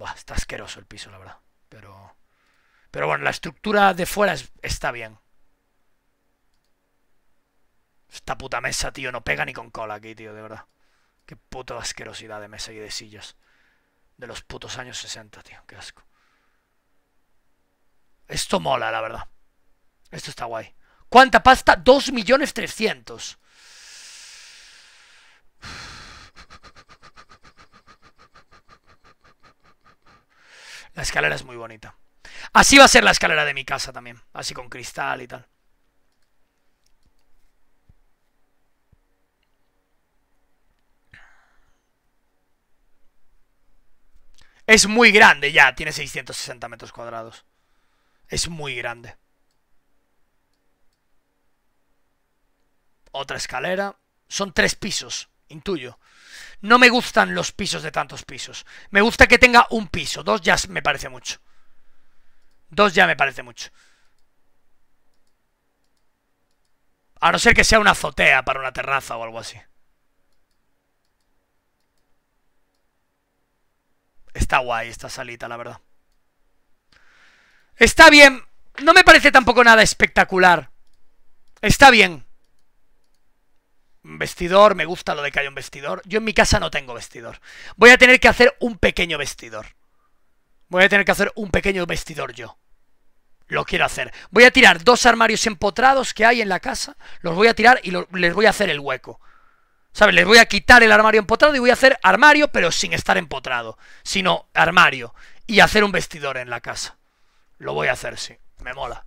va está asqueroso el piso, la verdad. Pero. Pero bueno, la estructura de fuera está bien. Esta puta mesa, tío, no pega ni con cola aquí, tío, de verdad. Qué puta asquerosidad de mesa y de sillas de los putos años 60, tío. Qué asco. Esto mola, la verdad. Esto está guay. ¿Cuánta pasta? 2.300.000 La escalera es muy bonita. Así va a ser la escalera de mi casa también. Así con cristal y tal. Es muy grande ya, tiene 660 metros cuadrados. Es muy grande. Otra escalera. Son tres pisos, intuyo. No me gustan los pisos de tantos pisos. Me gusta que tenga un piso. Dos ya me parece mucho. Dos ya me parece mucho. A no ser que sea una azotea para una terraza o algo así. Está guay esta salita, la verdad. Está bien. No me parece tampoco nada espectacular. Está bien. Vestidor, me gusta lo de que haya un vestidor. Yo en mi casa no tengo vestidor. Voy a tener que hacer un pequeño vestidor. Voy a tener que hacer un pequeño vestidor yo. Lo quiero hacer. Voy a tirar dos armarios empotrados que hay en la casa. Los voy a tirar y les voy a hacer el hueco. ¿Sabes? Les voy a quitar el armario empotrado y voy a hacer armario, pero sin estar empotrado, sino armario. Y hacer un vestidor en la casa. Lo voy a hacer, sí. Me mola.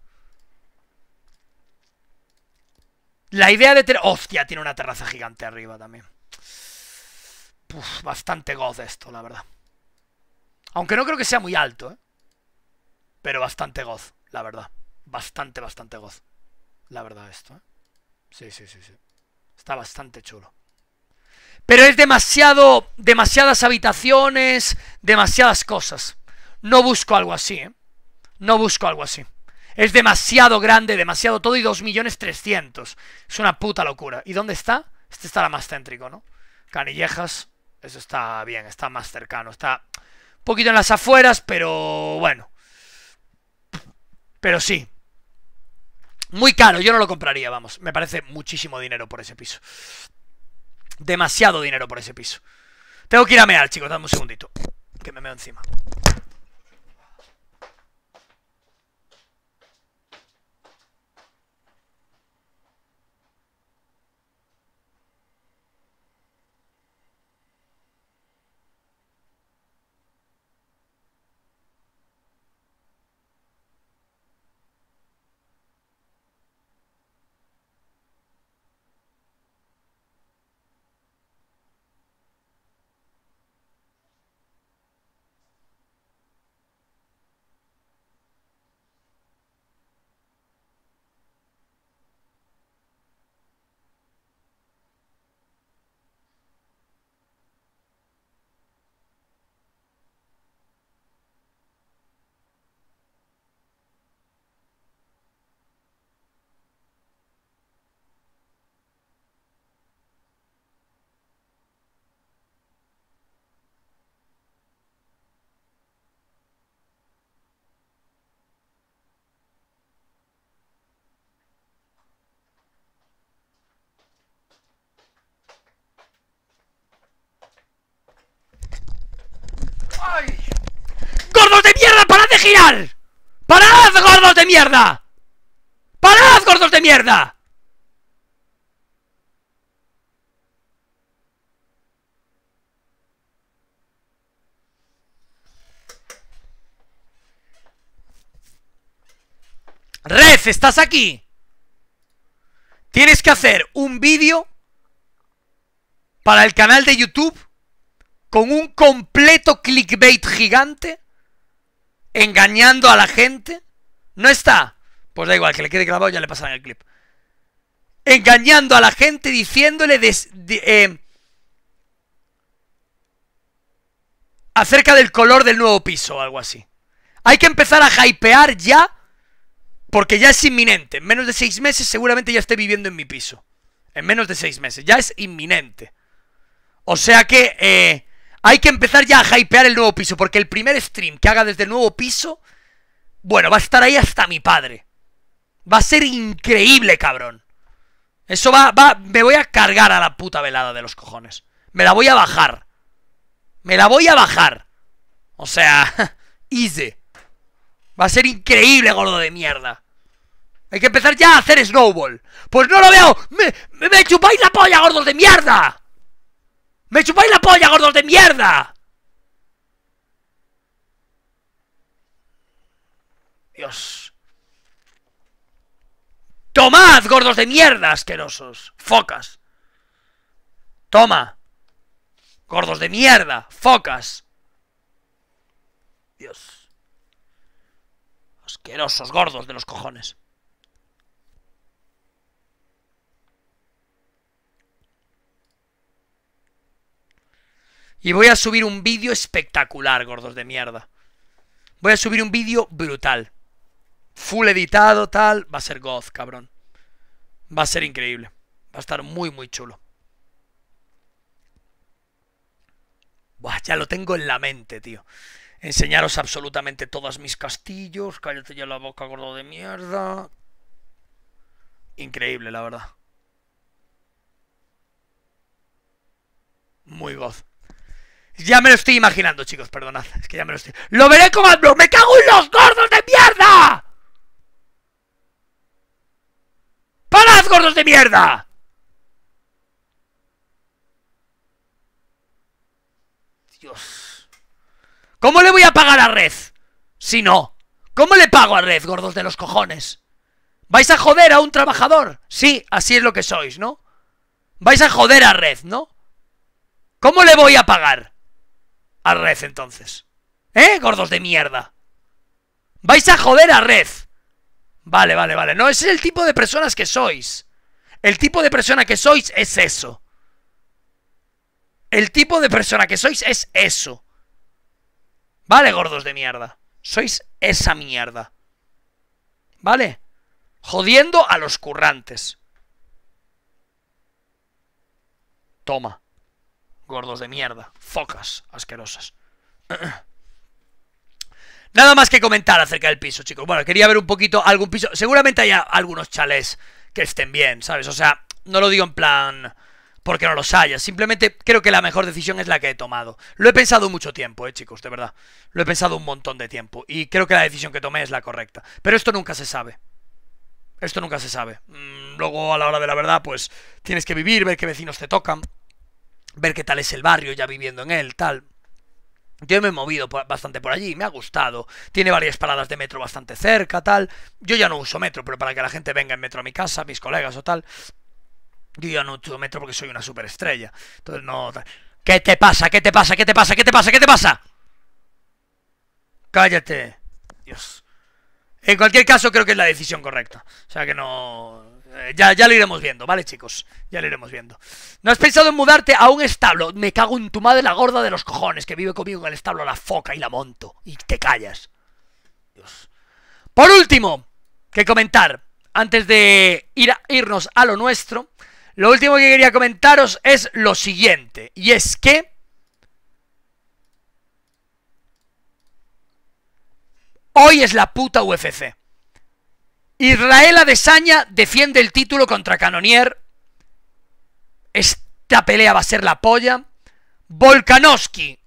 La idea de tener... ¡Hostia! Tiene una terraza gigante arriba también. Puf, bastante goz esto, la verdad. Aunque no creo que sea muy alto, ¿eh? Pero bastante goz, la verdad. Bastante, bastante goz. La verdad esto, ¿eh? Sí, sí, sí, sí. Está bastante chulo. Pero es demasiado, demasiadas habitaciones, demasiadas cosas. No busco algo así, ¿eh? No busco algo así. Es demasiado grande, demasiado todo y 2.300.000. millones Es una puta locura. ¿Y dónde está? Este estará más céntrico, ¿no? Canillejas, eso está bien, está más cercano. Está un poquito en las afueras, pero bueno. Pero sí. Muy caro, yo no lo compraría, vamos. Me parece muchísimo dinero por ese piso demasiado dinero por ese piso. Tengo que ir a mear, chicos, dame un segundito. Que me meo encima. ¡Parad, gordos de mierda! ¡Parad, gordos de mierda! Red, ¿estás aquí? Tienes que hacer un vídeo para el canal de YouTube con un completo clickbait gigante engañando a la gente? ¿No está? Pues da igual, que le quede grabado, ya le en el clip. Engañando a la gente, diciéndole de, eh, acerca del color del nuevo piso o algo así. Hay que empezar a hypear ya, porque ya es inminente. En menos de seis meses seguramente ya esté viviendo en mi piso. En menos de seis meses, ya es inminente. O sea que... Eh, hay que empezar ya a hypear el nuevo piso, porque el primer stream que haga desde el nuevo piso, bueno, va a estar ahí hasta mi padre. Va a ser increíble, cabrón. Eso va, va, me voy a cargar a la puta velada de los cojones. Me la voy a bajar. Me la voy a bajar. O sea, easy. Va a ser increíble, gordo de mierda. Hay que empezar ya a hacer snowball. Pues no lo veo. Me, me, chupáis la polla, gordos de mierda. ¡Me chupáis la polla, gordos de mierda! Dios. ¡Tomad, gordos de mierda, asquerosos! ¡Focas! ¡Toma! ¡Gordos de mierda! ¡Focas! Dios. Asquerosos gordos de los cojones. Y voy a subir un vídeo espectacular, gordos de mierda. Voy a subir un vídeo brutal. Full editado, tal. Va a ser goz cabrón. Va a ser increíble. Va a estar muy, muy chulo. Buah, ya lo tengo en la mente, tío. Enseñaros absolutamente todos mis castillos. Cállate ya la boca, gordo de mierda. Increíble, la verdad. Muy goz. Ya me lo estoy imaginando, chicos, perdonad. Es que ya me lo estoy. ¡Lo veré como al ¡Me cago en los gordos de mierda! ¡Parad, gordos de mierda! Dios. ¿Cómo le voy a pagar a Red? Si no. ¿Cómo le pago a Red, gordos de los cojones? ¿Vais a joder a un trabajador? Sí, así es lo que sois, ¿no? Vais a joder a Red, ¿no? ¿Cómo le voy a pagar? a Red entonces. ¿Eh, gordos de mierda? Vais a joder a Red. Vale, vale, vale. No, ese es el tipo de personas que sois. El tipo de persona que sois es eso. El tipo de persona que sois es eso. Vale, gordos de mierda. Sois esa mierda. ¿Vale? Jodiendo a los currantes. Toma gordos de mierda, focas asquerosas. Nada más que comentar acerca del piso, chicos. Bueno, quería ver un poquito algún piso. Seguramente haya algunos chalés que estén bien, ¿sabes? O sea, no lo digo en plan porque no los haya. Simplemente creo que la mejor decisión es la que he tomado. Lo he pensado mucho tiempo, eh, chicos, de verdad. Lo he pensado un montón de tiempo. Y creo que la decisión que tomé es la correcta. Pero esto nunca se sabe. Esto nunca se sabe. Mm, luego, a la hora de la verdad, pues tienes que vivir, ver qué vecinos te tocan ver qué tal es el barrio ya viviendo en él, tal. Yo me he movido bastante por allí, me ha gustado. Tiene varias paradas de metro bastante cerca, tal. Yo ya no uso metro, pero para que la gente venga en metro a mi casa, mis colegas o tal. Yo ya no uso metro porque soy una superestrella. Entonces no... ¿Qué te pasa? ¿Qué te pasa? ¿Qué te pasa? ¿Qué te pasa? ¿Qué te pasa? Cállate. Dios. En cualquier caso, creo que es la decisión correcta. O sea que no... Eh, ya, ya lo iremos viendo, ¿vale, chicos? Ya lo iremos viendo. ¿No has pensado en mudarte a un establo? Me cago en tu madre la gorda de los cojones que vive conmigo en el establo, la foca y la monto. Y te callas. Por último, que comentar, antes de irnos a lo nuestro, lo último que quería comentaros es lo siguiente. Y es que... Hoy es la puta UFC. Israel Adesanya defiende el título contra Canonier. Esta pelea va a ser la polla. Volkanovski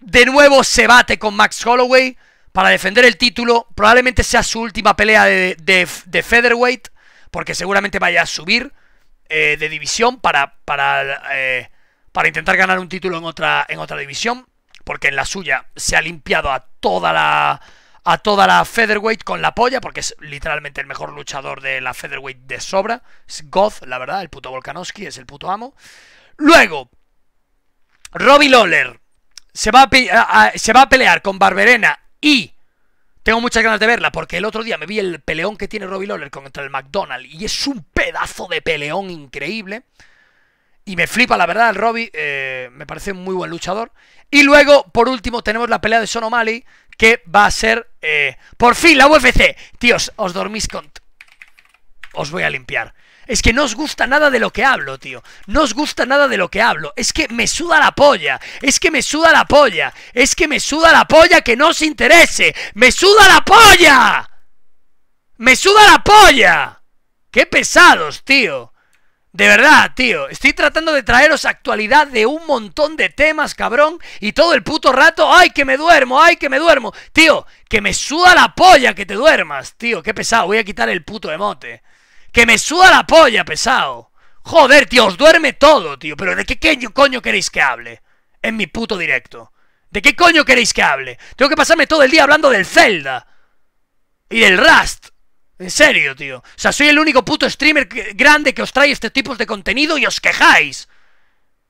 de nuevo se bate con Max Holloway para defender el título. Probablemente sea su última pelea de, featherweight, porque seguramente vaya a subir eh, de división para, para, eh, para, intentar ganar un título en otra, en otra división, porque en la suya se ha limpiado a toda la a toda la featherweight con la polla, porque es literalmente el mejor luchador de la featherweight de sobra. Es Goth, la verdad, el puto Volkanovski, es el puto amo. Luego, Robbie Lawler se va a, pelear con Barberena y tengo muchas ganas de verla porque el otro día me vi el peleón que tiene Robbie Lawler contra el McDonald's y es un pedazo de peleón increíble. Y me flipa, la verdad, el Robbie. Eh, me parece un muy buen luchador. Y luego, por último, tenemos la pelea de Sonomali que va a ser... Eh, por fin la UFC. Tíos, os dormís con... Os voy a limpiar. Es que no os gusta nada de lo que hablo, tío. No os gusta nada de lo que hablo. Es que me suda la polla. Es que me suda la polla. Es que me suda la polla que no os interese. ¡Me suda la polla! ¡Me suda la polla! ¡Qué pesados, tío! De verdad, tío, estoy tratando de traeros actualidad de un montón de temas, cabrón, y todo el puto rato, ay, que me duermo, ay, que me duermo. Tío, que me suda la polla que te duermas, tío, qué pesado, voy a quitar el puto emote. Que me suda la polla, pesado. Joder, tío, os duerme todo, tío, pero ¿de qué, qué coño queréis que hable? En mi puto directo. ¿De qué coño queréis que hable? Tengo que pasarme todo el día hablando del Zelda. Y del Rust. En serio, tío. O sea, soy el único puto streamer grande que os trae este tipo de contenido y os quejáis.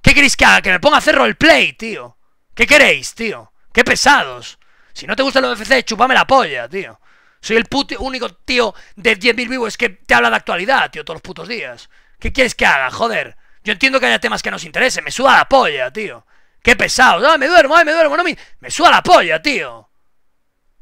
¿Qué queréis que haga? Que me ponga a hacer roleplay, tío. ¿Qué queréis, tío? ¡Qué pesados! Si no te gusta el UFC, chupame la polla, tío. Soy el único tío de 10.000 vivos que te habla de actualidad, tío, todos los putos días. ¿Qué quieres que haga, joder? Yo entiendo que haya temas que nos interesen, me suba la polla, tío. ¡Qué pesados! ¡Ay, me duermo, ay, me duermo! No, me... ¡Me suda la polla, tío!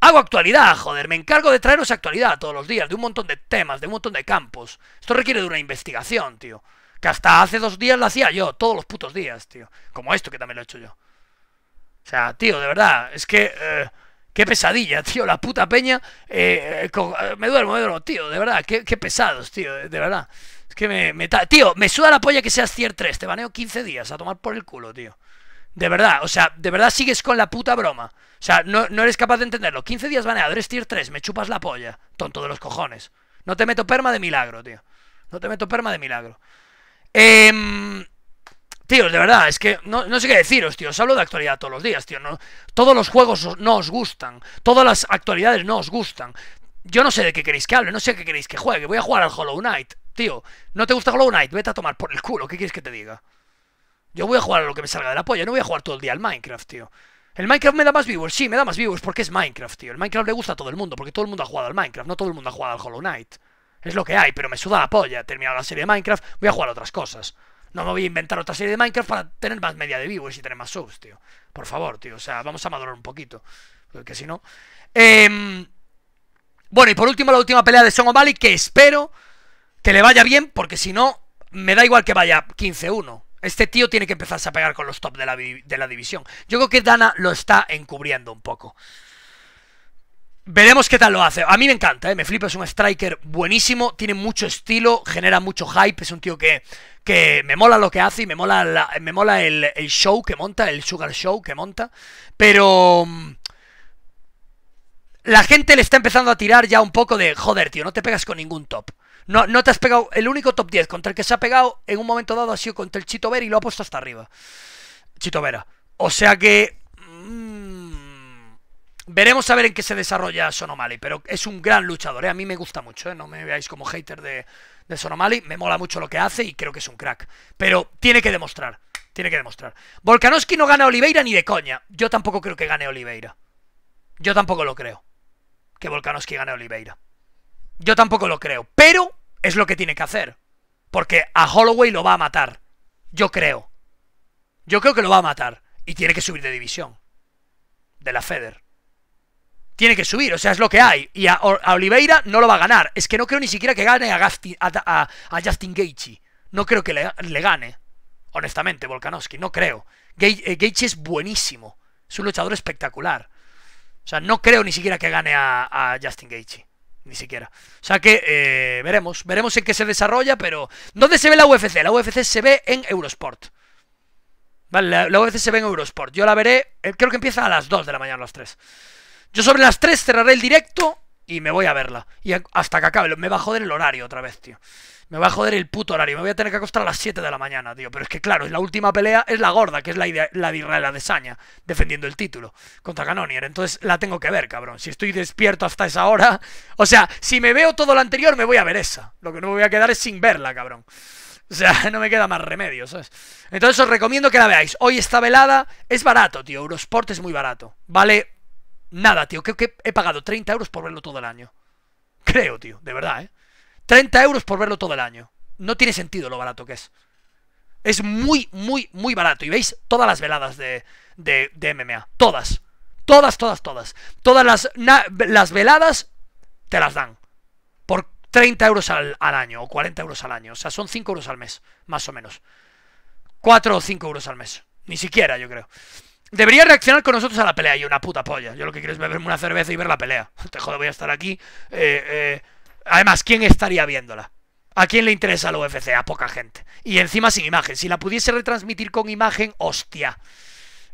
Hago actualidad, joder, me encargo de traeros actualidad todos los días, de un montón de temas, de un montón de campos. Esto requiere de una investigación, tío. Que hasta hace dos días lo hacía yo, todos los putos días, tío. Como esto que también lo he hecho yo. O sea, tío, de verdad, es que... Eh, qué pesadilla, tío, la puta peña. Eh, eh, me duermo, me duermo, tío, de verdad, qué, pesados, tío, de verdad. Es que me... me tío, me suda la polla que seas tier 3, te baneo 15 días a tomar por el culo, tío. De verdad, o sea, de verdad sigues con la puta broma. O sea, no, eres capaz de entenderlo. 15 días eres tier 3, me chupas la polla. Tonto de los cojones. No te meto perma de milagro, tío. No te meto perma de milagro. Eh, de verdad, es que no, sé qué deciros, tío. Os hablo de actualidad todos los días, tío. No, todos los juegos no os gustan. Todas las actualidades no os gustan. Yo no sé de qué queréis que hable, no sé qué queréis que juegue. Voy a jugar al Hollow Knight. Tío, ¿no te gusta Hollow Knight? Vete a tomar por el culo. ¿Qué quieres que te diga? Yo voy a jugar a lo que me salga de la polla, no voy a jugar todo el día al Minecraft, tío. El Minecraft me da más viewers, sí, me da más viewers porque es Minecraft, tío. El Minecraft le gusta a todo el mundo, porque todo el mundo ha jugado al Minecraft, no todo el mundo ha jugado al Hollow Knight. Es lo que hay, pero me suda la polla. terminado la serie de Minecraft, voy a jugar a otras cosas. No me voy a inventar otra serie de Minecraft para tener más media de viewers y tener más subs, tío. Por favor, tío, o sea, vamos a madurar un poquito. Porque si no... Em, bueno, y por último, la última pelea de Son que espero que le vaya bien, porque si no, me da igual que vaya 15-1. Este tío tiene que empezarse a pegar con los top de la, división. Yo creo que Dana lo está encubriendo un poco. Veremos qué tal lo hace. A mí me encanta, ¿eh? me flipa, es un striker buenísimo, tiene mucho estilo, genera mucho hype, es un tío que, me mola lo que hace y me mola, me mola el, el, show que monta, el Sugar Show que monta, pero... Mm, la gente le está empezando a tirar ya un poco de, joder, tío, no te pegas con ningún top. No, te has pegado. El único top 10 contra el que se ha pegado en un momento dado ha sido contra el Chito Vera y lo ha puesto hasta arriba. Chito Vera. O sea que. Mm, veremos a ver en qué se desarrolla Sonomali. Pero es un gran luchador. ¿eh? A mí me gusta mucho. ¿eh? No me veáis como hater de, de Sonomali. Me mola mucho lo que hace y creo que es un crack. Pero tiene que demostrar. Tiene que demostrar. Volkanovski no gana a Oliveira ni de coña. Yo tampoco creo que gane Oliveira. Yo tampoco lo creo. Que Volkanovski gane a Oliveira. Yo tampoco lo creo, pero es lo que tiene que hacer. Porque a Holloway lo va a matar. Yo creo. Yo creo que lo va a matar. Y tiene que subir de división. De la Feder. Tiene que subir, o sea, es lo que hay. Y a, Oliveira no lo va a ganar. Es que no creo ni siquiera que gane a, Justin Gaethje. No creo que le, gane. Honestamente, Volkanovski, no creo. Eh, Gaethje, es buenísimo. Es un luchador espectacular. O sea, no creo ni siquiera que gane a, a Justin Gaethje ni siquiera. O sea que eh, veremos, veremos en qué se desarrolla, pero ¿dónde se ve la UFC? La UFC se ve en Eurosport. Vale, la, UFC se ve en Eurosport. Yo la veré, eh, creo que empieza a las 2 de la mañana, a las 3. Yo sobre las 3 cerraré el directo y me voy a verla. Y hasta que acabe, me va a joder el horario otra vez, tío me va a joder el puto horario. Me voy a tener que acostar a las 7 de la mañana, tío. Pero es que, claro, es la última pelea, es la gorda, que es la, idea, la de Israel defendiendo el título contra Canonier. Entonces la tengo que ver, cabrón. Si estoy despierto hasta esa hora. O sea, si me veo todo lo anterior, me voy a ver esa. Lo que no me voy a quedar es sin verla, cabrón. O sea, no me queda más remedio, ¿sabes? Entonces os recomiendo que la veáis. Hoy esta velada es barato, tío. Eurosport es muy barato. Vale nada, tío. Creo que he pagado 30 euros por verlo todo el año. Creo, tío. De verdad, ¿eh? 30 euros por verlo todo el año. No tiene sentido lo barato que es. Es muy, muy, muy barato. Y veis todas las veladas de, de, MMA. Todas. Todas, todas, todas. Todas las, las veladas te las dan. Por 30 euros al, año o 40 euros al año. O sea, son 5 euros al mes, más o menos. 4 o 5 euros al mes. Ni siquiera, yo creo. Debería reaccionar con nosotros a la pelea y una puta polla. Yo lo que quiero es beberme una cerveza y ver la pelea. Te jodo, voy a estar aquí. Eh, eh Además, ¿quién estaría viéndola? ¿A quién le interesa la UFC? A poca gente. Y encima sin imagen. Si la pudiese retransmitir con imagen, hostia.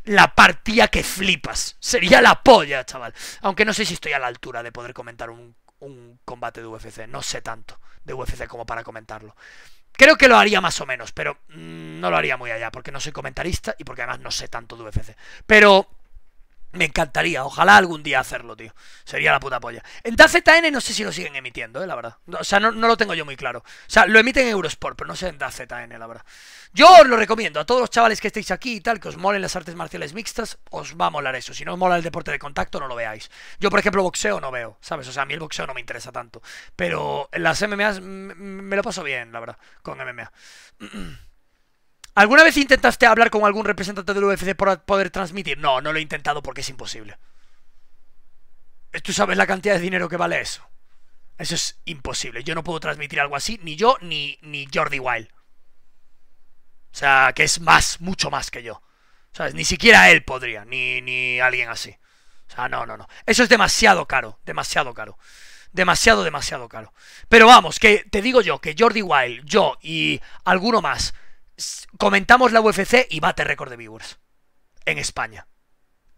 La partida que flipas. Sería la polla, chaval. Aunque no sé si estoy a la altura de poder comentar un, un combate de UFC. No sé tanto de UFC como para comentarlo. Creo que lo haría más o menos, pero mm, no lo haría muy allá, porque no soy comentarista y porque además no sé tanto de UFC. Pero me encantaría, ojalá algún día hacerlo, tío. Sería la puta polla. En DAZN no sé si lo siguen emitiendo, eh, la verdad. O sea, no, lo tengo yo muy claro. O sea, lo emiten en Eurosport, pero no sé en DAZN, la verdad. Yo os lo recomiendo a todos los chavales que estéis aquí y tal, que os molen las artes marciales mixtas, os va a molar eso. Si no os mola el deporte de contacto, no lo veáis. Yo, por ejemplo, boxeo no veo, ¿sabes? O sea, a mí el boxeo no me interesa tanto. Pero las MMAs me lo paso bien, la verdad, con MMA. ¿Alguna vez intentaste hablar con algún representante del UFC para poder transmitir? No, no lo he intentado porque es imposible. Tú sabes la cantidad de dinero que vale eso. Eso es imposible. Yo no puedo transmitir algo así, ni yo ni, ni Jordi Wild. O sea, que es más, mucho más que yo. sea, Ni siquiera él podría, ni, ni alguien así. O sea, no, no, no. Eso es demasiado caro, demasiado caro. Demasiado, demasiado caro. Pero vamos, que te digo yo, que Jordi Wild, yo y alguno más comentamos la UFC y bate récord de viewers en España.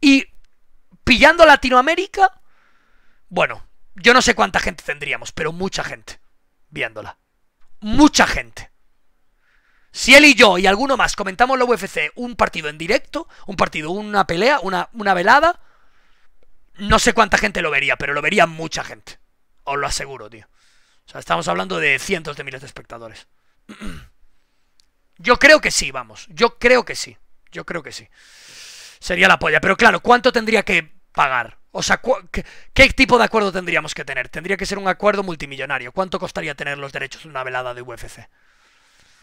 Y pillando Latinoamérica, bueno, yo no sé cuánta gente tendríamos, pero mucha gente viéndola. Mucha gente. Si él y yo y alguno más comentamos la UFC un partido en directo, un partido, una pelea, una, velada, no sé cuánta gente lo vería, pero lo vería mucha gente. Os lo aseguro, tío. O sea, estamos hablando de cientos de miles de espectadores. Yo creo que sí, vamos. Yo creo que sí. Yo creo que sí. Sería la polla. Pero claro, ¿cuánto tendría que pagar? O sea, qué, tipo de acuerdo tendríamos que tener? Tendría que ser un acuerdo multimillonario. ¿Cuánto costaría tener los derechos de una velada de UFC?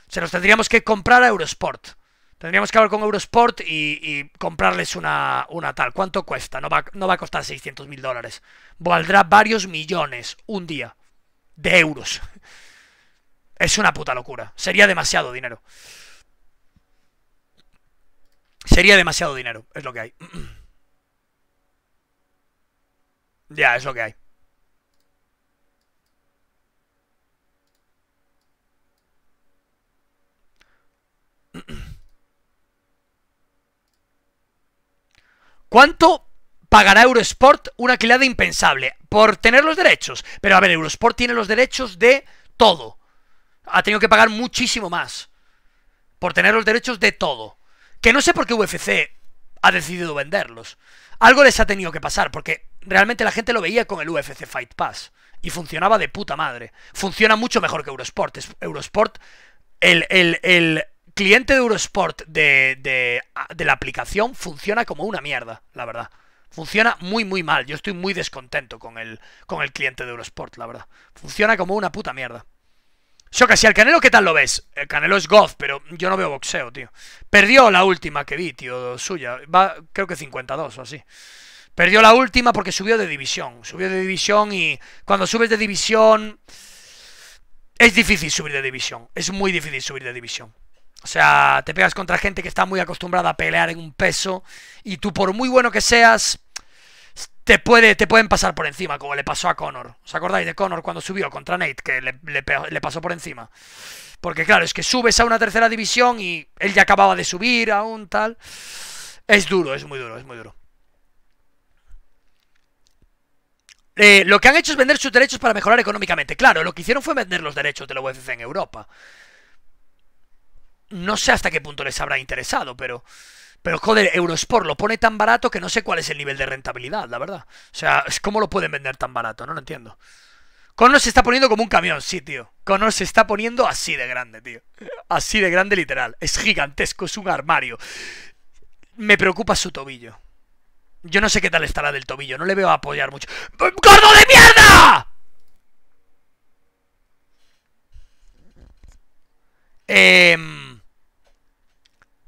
Se los tendríamos que comprar a Eurosport. Tendríamos que hablar con Eurosport y, comprarles una, tal. ¿Cuánto cuesta? No va, no va a costar 600 mil dólares. Valdrá varios millones un día de euros. Es una puta locura. Sería demasiado dinero. Sería demasiado dinero, es lo que hay. ya, es lo que hay. ¿Cuánto pagará Eurosport una cliada impensable? Por tener los derechos. Pero a ver, Eurosport tiene los derechos de todo ha tenido que pagar muchísimo más por tener los derechos de todo. Que no sé por qué UFC ha decidido venderlos. Algo les ha tenido que pasar, porque realmente la gente lo veía con el UFC Fight Pass. Y funcionaba de puta madre. Funciona mucho mejor que Eurosport. Eurosport, el, cliente de Eurosport de, de, de la aplicación funciona como una mierda, la verdad. Funciona muy, muy mal. Yo estoy muy descontento con el, con el cliente de Eurosport, la verdad. Funciona como una puta mierda. Yo casi al Canelo, ¿qué tal lo ves? El Canelo es goth, pero yo no veo boxeo, tío. Perdió la última que vi, tío, suya. Va, creo que 52 o así. Perdió la última porque subió de división. Subió de división y cuando subes de división... Es difícil subir de división. Es muy difícil subir de división. O sea, te pegas contra gente que está muy acostumbrada a pelear en un peso y tú por muy bueno que seas, te, puede, te pueden pasar por encima, como le pasó a Connor. ¿Os acordáis de Connor cuando subió contra Nate, que le, pasó por encima? Porque claro, es que subes a una tercera división y él ya acababa de subir a un tal. Es duro, es muy duro, es muy duro. Eh, lo que han hecho es vender sus derechos para mejorar económicamente. Claro, lo que hicieron fue vender los derechos de la UFC en Europa. No sé hasta qué punto les habrá interesado, pero... Pero joder, Eurosport lo pone tan barato que no sé cuál es el nivel de rentabilidad, la verdad. O sea, ¿cómo lo pueden vender tan barato? No lo entiendo. Connor se está poniendo como un camión, sí, tío. Connor se está poniendo así de grande, tío. Así de grande, literal. Es gigantesco, es un armario. Me preocupa su tobillo. Yo no sé qué tal estará del tobillo, no le veo apoyar mucho. ¡Gordo de mierda! Eh...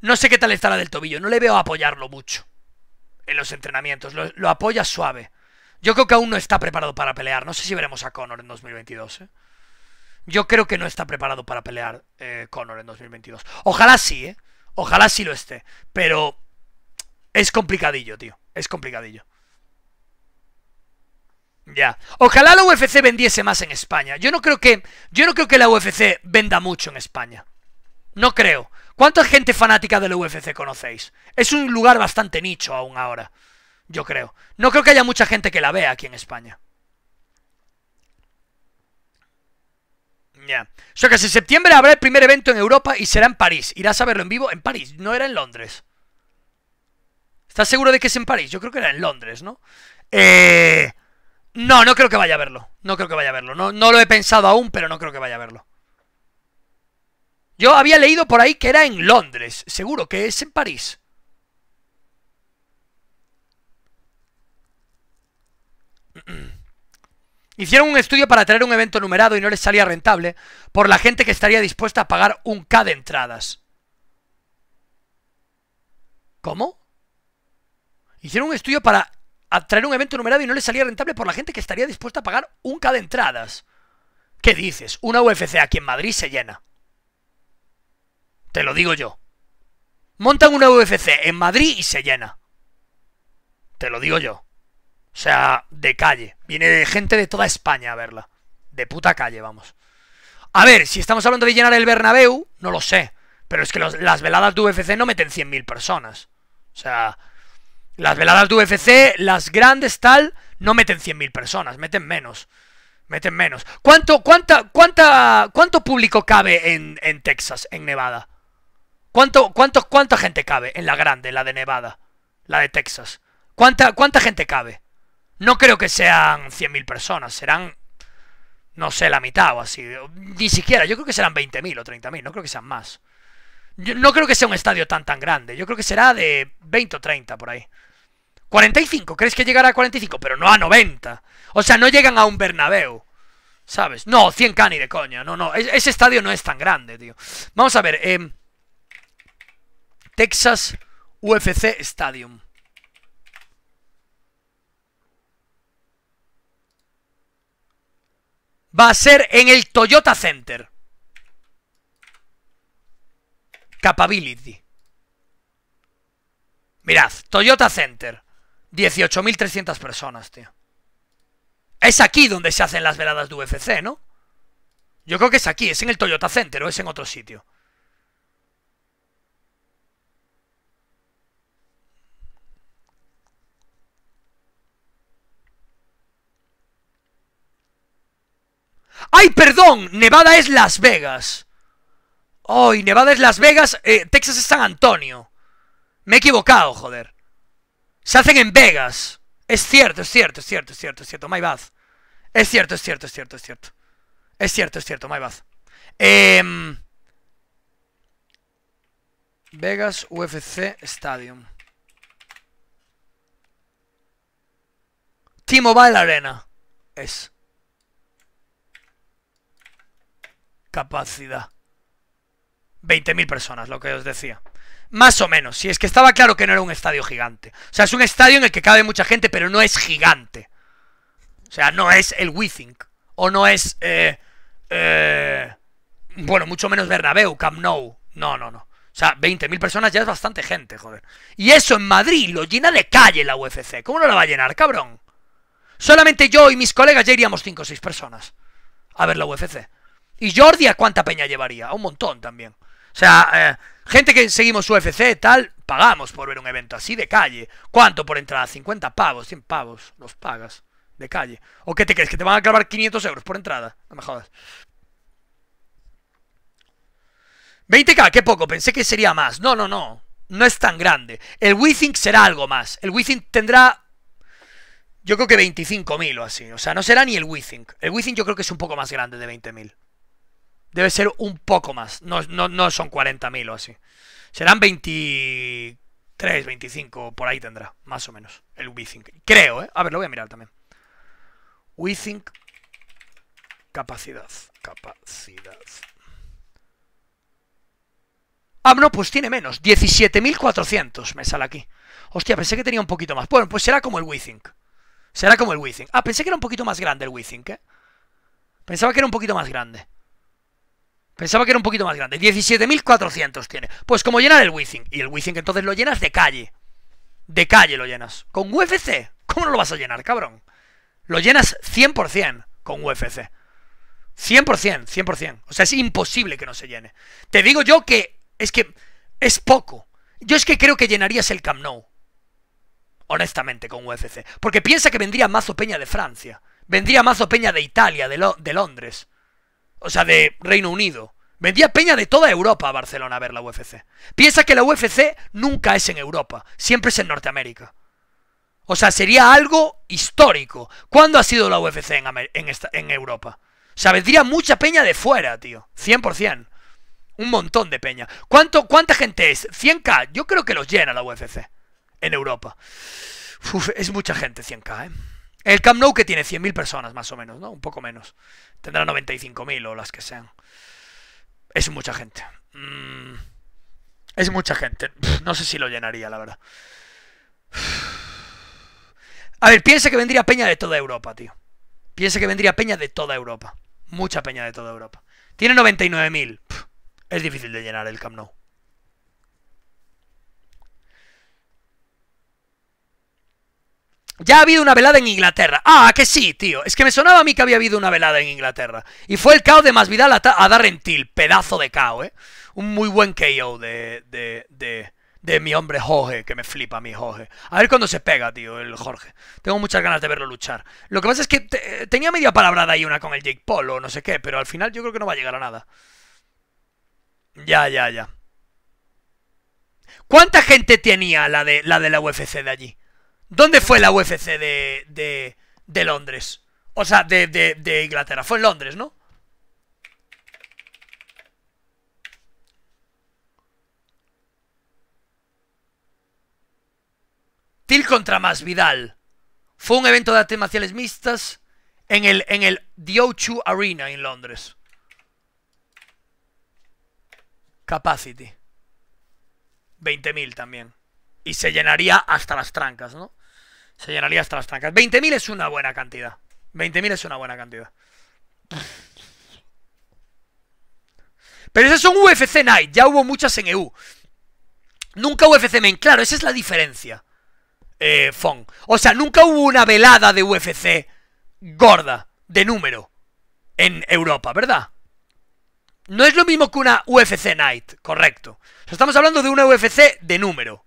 No sé qué tal estará del tobillo, no le veo apoyarlo mucho en los entrenamientos, lo, apoya suave. Yo creo que aún no está preparado para pelear, no sé si veremos a Conor en 2022. ¿eh? Yo creo que no está preparado para pelear eh, Conor en 2022. Ojalá sí, ¿eh? Ojalá sí lo esté, pero es complicadillo, tío, es complicadillo. Ya. Ojalá la UFC vendiese más en España. Yo no creo que. Yo no creo que la UFC venda mucho en España. No creo. ¿Cuánta gente fanática del UFC conocéis? Es un lugar bastante nicho aún ahora, yo creo. No creo que haya mucha gente que la vea aquí en España. Ya. O sea que en septiembre habrá el primer evento en Europa y será en París. Irás a verlo en vivo en París, no era en Londres. ¿Estás seguro de que es en París? Yo creo que era en Londres, ¿no? Eh... No, no creo que vaya a verlo. No creo que vaya a verlo. No, no lo he pensado aún, pero no creo que vaya a verlo. Yo había leído por ahí que era en Londres. Seguro que es en París. Hicieron un estudio para traer un evento numerado y no les salía rentable por la gente que estaría dispuesta a pagar un K de entradas. ¿Cómo? Hicieron un estudio para atraer un evento numerado y no les salía rentable por la gente que estaría dispuesta a pagar un K de entradas. ¿Qué dices? Una UFC aquí en Madrid se llena. Te lo digo yo. Montan una UFC en Madrid y se llena. Te lo digo yo. O sea, de calle. Viene gente de toda España a verla. De puta calle, vamos. A ver, si estamos hablando de llenar el Bernabéu, no lo sé. Pero es que las veladas de UFC no meten 100.000 personas. O sea, las veladas de UFC, las grandes tal, no meten 100.000 personas, meten menos. Meten menos. ¿Cuánto, cuánta, cuánta, ¿Cuánto público cabe en Texas, en Nevada? cuánta gente cabe en la grande, la de Nevada? La de Texas. ¿Cuánta, cuánta gente cabe? No creo que sean 100.000 personas, serán, no sé, la mitad o así. Ni siquiera, yo creo que serán 20.000 o 30.000, no creo que sean más. no creo que sea un estadio tan tan grande, yo creo que será de 20 o 30 por ahí. 45, ¿crees que llegará a 45? Pero no a 90. O sea, no llegan a un Bernabéu. ¿Sabes? No, 100 cani de coña. No, no. Ese estadio no es tan grande, tío. Vamos a ver. Eh, Texas UFC Stadium. Va a ser en el Toyota Center. Capability. Mirad, Toyota Center. 18.300 personas, tío. Es aquí donde se hacen las veladas de UFC, ¿no? Yo creo que es aquí, es en el Toyota Center o es en otro sitio. ¡Ay, perdón! Nevada es Las Vegas. ¡Ay, Nevada es Las Vegas! Eh, Texas es San Antonio. Me he equivocado, joder. Se hacen en Vegas. Es cierto, es cierto, es cierto, es cierto, es cierto. My bad. Es cierto, es cierto, es cierto, es cierto. Es cierto, es cierto, my bad. Eh, Vegas UFC Stadium. T-Mobile Arena. Es. capacidad. 20.000 personas, lo que os decía. Más o menos, si es que estaba claro que no era un estadio gigante. O sea, es un estadio en el que cabe mucha gente, pero no es gigante. O sea, no es el Withink. O no es... Eh, eh, bueno, mucho menos Bernabéu, Camp Nou. No, no, no. O sea, 20.000 personas ya es bastante gente, joder. Y eso en Madrid lo llena de calle la UFC. ¿Cómo no la va a llenar, cabrón? Solamente yo y mis colegas ya iríamos 5 o 6 personas a ver la UFC. Y Jordi, ¿a cuánta peña llevaría? un montón también. O sea, eh, gente que seguimos UFC, tal, pagamos por ver un evento así de calle. ¿Cuánto por entrada? 50 pavos, 100 pavos, los pagas de calle. ¿O qué te crees? ¿Que te van a clavar 500 euros por entrada? No me jodas. 20k, qué poco, pensé que sería más. No, no, no. No es tan grande. El Withink será algo más. El Withink tendrá. Yo creo que 25.000 o así. O sea, no será ni el Withink. El Withink yo creo que es un poco más grande de 20.000. Debe ser un poco más. No, no, son 40.000 o así. Serán 23, 25, por ahí tendrá, más o menos. El Withink. Creo, ¿eh? A ver, lo voy a mirar también. Withink. Capacidad. Capacidad. Ah, no, pues tiene menos. 17.400 me sale aquí. Hostia, pensé que tenía un poquito más. Bueno, pues será como el Withink. Será como el Withink. Ah, pensé que era un poquito más grande el Withink, ¿eh? Pensaba que era un poquito más grande. Pensaba que era un poquito más grande. 17.400 tiene. Pues como llenar el Wizzing... Y el que entonces lo llenas de calle. De calle lo llenas. ¿Con UFC? ¿Cómo no lo vas a llenar, cabrón? Lo llenas 100% con UFC. 100%, 100%. O sea, es imposible que no se llene. Te digo yo que es que es poco. Yo es que creo que llenarías el Camp Nou. Honestamente, con UFC. Porque piensa que vendría mazo peña de Francia. Vendría mazo peña de Italia, de, de Londres o sea, de Reino Unido. Vendía peña de toda Europa a Barcelona a ver la UFC. Piensa que la UFC nunca es en Europa, siempre es en Norteamérica. O sea, sería algo histórico. ¿Cuándo ha sido la UFC en, Europa? O sea, vendría mucha peña de fuera, tío. 100%. Un montón de peña. ¿Cuánto, ¿Cuánta gente es? 100k. Yo creo que los llena la UFC en Europa. es mucha gente 100k, ¿eh? El Camp Nou que tiene 100.000 personas, más o menos, ¿no? Un poco menos. Tendrá 95.000 o las que sean. Es mucha gente. Mm, es mucha gente. no sé si lo llenaría, la verdad. A ver, piense que vendría peña de toda Europa, tío. Piense que vendría peña de toda Europa. Mucha peña de toda Europa. Tiene 99.000. Es difícil de llenar el Camp Nou. Ya ha habido una velada en Inglaterra. Ah, que sí, tío. Es que me sonaba a mí que había habido una velada en Inglaterra. Y fue el KO de Masvidal a, a Darrentil. Pedazo de KO, eh. Un muy buen KO de, de, de, mi hombre Jorge, que me flipa mi Jorge. A ver cuando se pega, tío, el Jorge. Tengo muchas ganas de verlo luchar. Lo que pasa es que eh, tenía media de ahí una con el Jake Paul o no sé qué, pero al final yo creo que no va a llegar a nada. Ya, ya, ya. ¿Cuánta gente tenía la de la, de la UFC de allí? ¿Dónde fue la UFC de, Londres? O sea, de, Inglaterra. Fue en Londres, ¿no? Til contra Masvidal. Fue un evento de artes marciales mixtas en el, en el Arena en Londres. Capacity. 20.000 también. Y se llenaría hasta las trancas, ¿no? Se llenaría hasta las trancas. 20.000 es una buena cantidad. 20.000 es una buena cantidad. Pero esas son UFC Night. Ya hubo muchas en EU. Nunca UFC Main. Claro, esa es la diferencia. Eh, Fong... O sea, nunca hubo una velada de UFC gorda de número en Europa, ¿verdad? No es lo mismo que una UFC Night, correcto. estamos hablando de una UFC de número.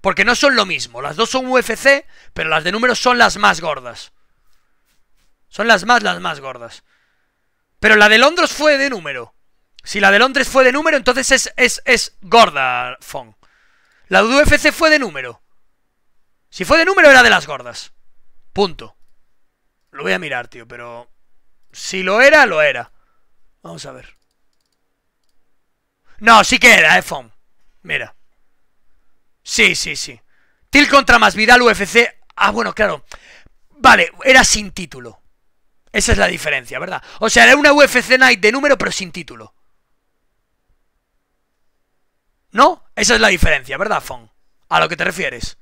Porque no son lo mismo. Las dos son UFC, pero las de números son las más gordas. Son las más, las más gordas. Pero la de Londres fue de número. Si la de Londres fue de número, entonces es, es, es gorda, Fon. La de UFC fue de número. Si fue de número, era de las gordas. Punto. Lo voy a mirar, tío, pero... Si lo era, lo era. Vamos a ver. No, sí que era, eh, Mira. Sí, sí, sí. Til contra más viral, UFC. Ah, bueno, claro. Vale, era sin título. Esa es la diferencia, ¿verdad? O sea, era una UFC Night de número, pero sin título. ¿No? Esa es la diferencia, ¿verdad, Fon? A lo que te refieres.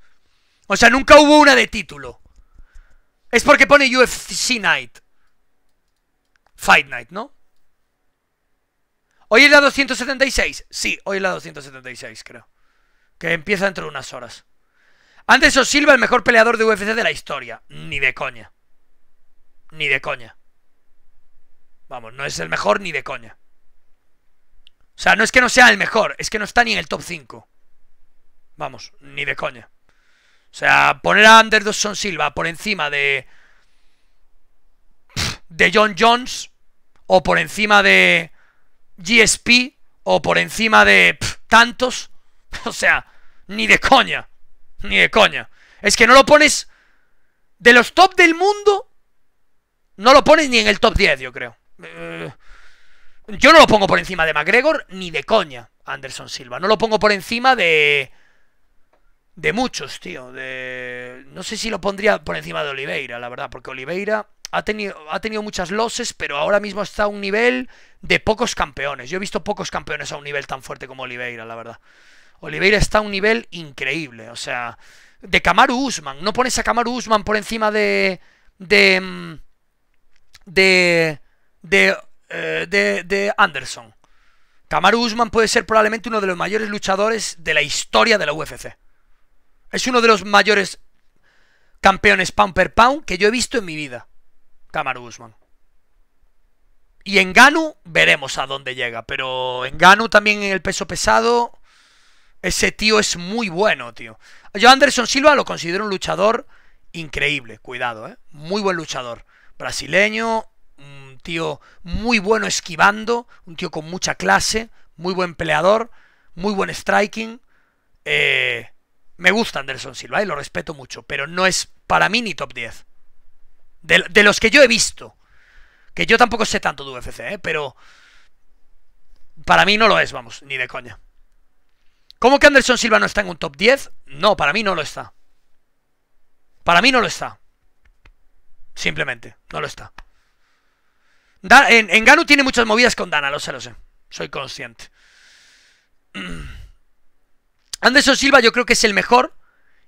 O sea, nunca hubo una de título. Es porque pone UFC Night. Fight Night, ¿no? ¿Hoy es la 276? Sí, hoy es la 276, creo que empieza dentro de unas horas. Anderson Silva, el mejor peleador de UFC de la historia. Ni de coña. Ni de coña. Vamos, no es el mejor ni de coña. O sea, no es que no sea el mejor, es que no está ni en el top 5. Vamos, ni de coña. O sea, poner a Anderson Silva por encima de. de John Jones, o por encima de. GSP, o por encima de. tantos. O sea, ni de coña. Ni de coña. Es que no lo pones de los top del mundo. No lo pones ni en el top 10, yo creo. Eh, yo no lo pongo por encima de McGregor ni de coña, Anderson Silva. No lo pongo por encima de. De muchos, tío. De... No sé si lo pondría por encima de Oliveira, la verdad, porque Oliveira ha tenido, ha tenido muchas loses, pero ahora mismo está a un nivel de pocos campeones. Yo he visto pocos campeones a un nivel tan fuerte como Oliveira, la verdad. Oliveira está a un nivel increíble. O sea, de Kamaru Usman. No pones a Kamaru Usman por encima de. de. Mm, de. Eh, de. de, Anderson. Kamaru Usman puede ser probablemente uno de los mayores luchadores de la historia de la UFC. Es uno de los mayores campeones pound per pound que yo he visto en mi vida. Kamaru Usman. Y en Ganu veremos a dónde llega, pero en Ganu también en el peso pesado ese tío es muy bueno, tío. Yo Anderson Silva lo considero un luchador increíble, cuidado, ¿eh? Muy buen luchador. Brasileño, un tío muy bueno esquivando, un tío con mucha clase, muy buen peleador, muy buen striking. Eh, me gusta Anderson Silva y eh, lo respeto mucho, pero no es para mí ni top 10. De, los que yo he visto. Que yo tampoco sé tanto de UFC, ¿eh? pero para mí no lo es, vamos, ni de coña. ¿Cómo que Anderson Silva no está en un top 10? No, para mí no lo está. Para mí no lo está. Simplemente, no lo está. en, Gano tiene muchas movidas con Dana, lo sé, lo sé. Soy consciente. Anderson Silva yo creo que es el mejor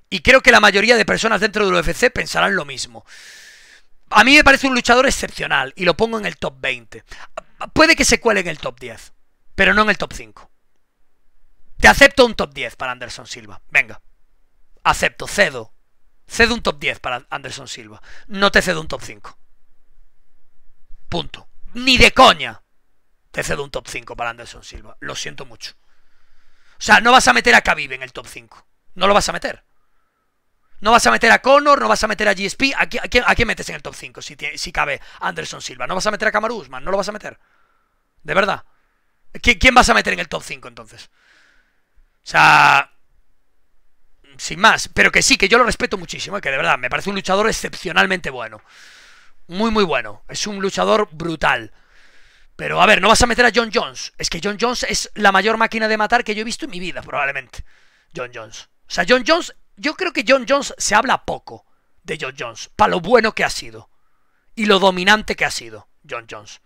y creo que la mayoría de personas dentro del UFC pensarán lo mismo. A mí me parece un luchador excepcional y lo pongo en el top 20. Puede que se cuele en el top 10, pero no en el top 5. Te acepto un top 10 para Anderson Silva. Venga. Acepto, cedo. Cedo un top 10 para Anderson Silva. No te cedo un top 5. Punto. Ni de coña. Te cedo un top 5 para Anderson Silva. Lo siento mucho. O sea, no vas a meter a Khabib en el top 5. No lo vas a meter. No vas a meter a Connor, no vas a meter a GSP. ¿A quién, a quién, metes en el top 5 si, si cabe Anderson Silva? No vas a meter a Kamaru Usman, no lo vas a meter. De verdad. ¿Quién vas a meter en el top 5 entonces? O sea, sin más, pero que sí, que yo lo respeto muchísimo, eh, que de verdad me parece un luchador excepcionalmente bueno. Muy, muy bueno. Es un luchador brutal. Pero a ver, no vas a meter a John Jones. Es que John Jones es la mayor máquina de matar que yo he visto en mi vida, probablemente. John Jones. O sea, John Jones, yo creo que John Jones se habla poco de John Jones, para lo bueno que ha sido. Y lo dominante que ha sido John Jones.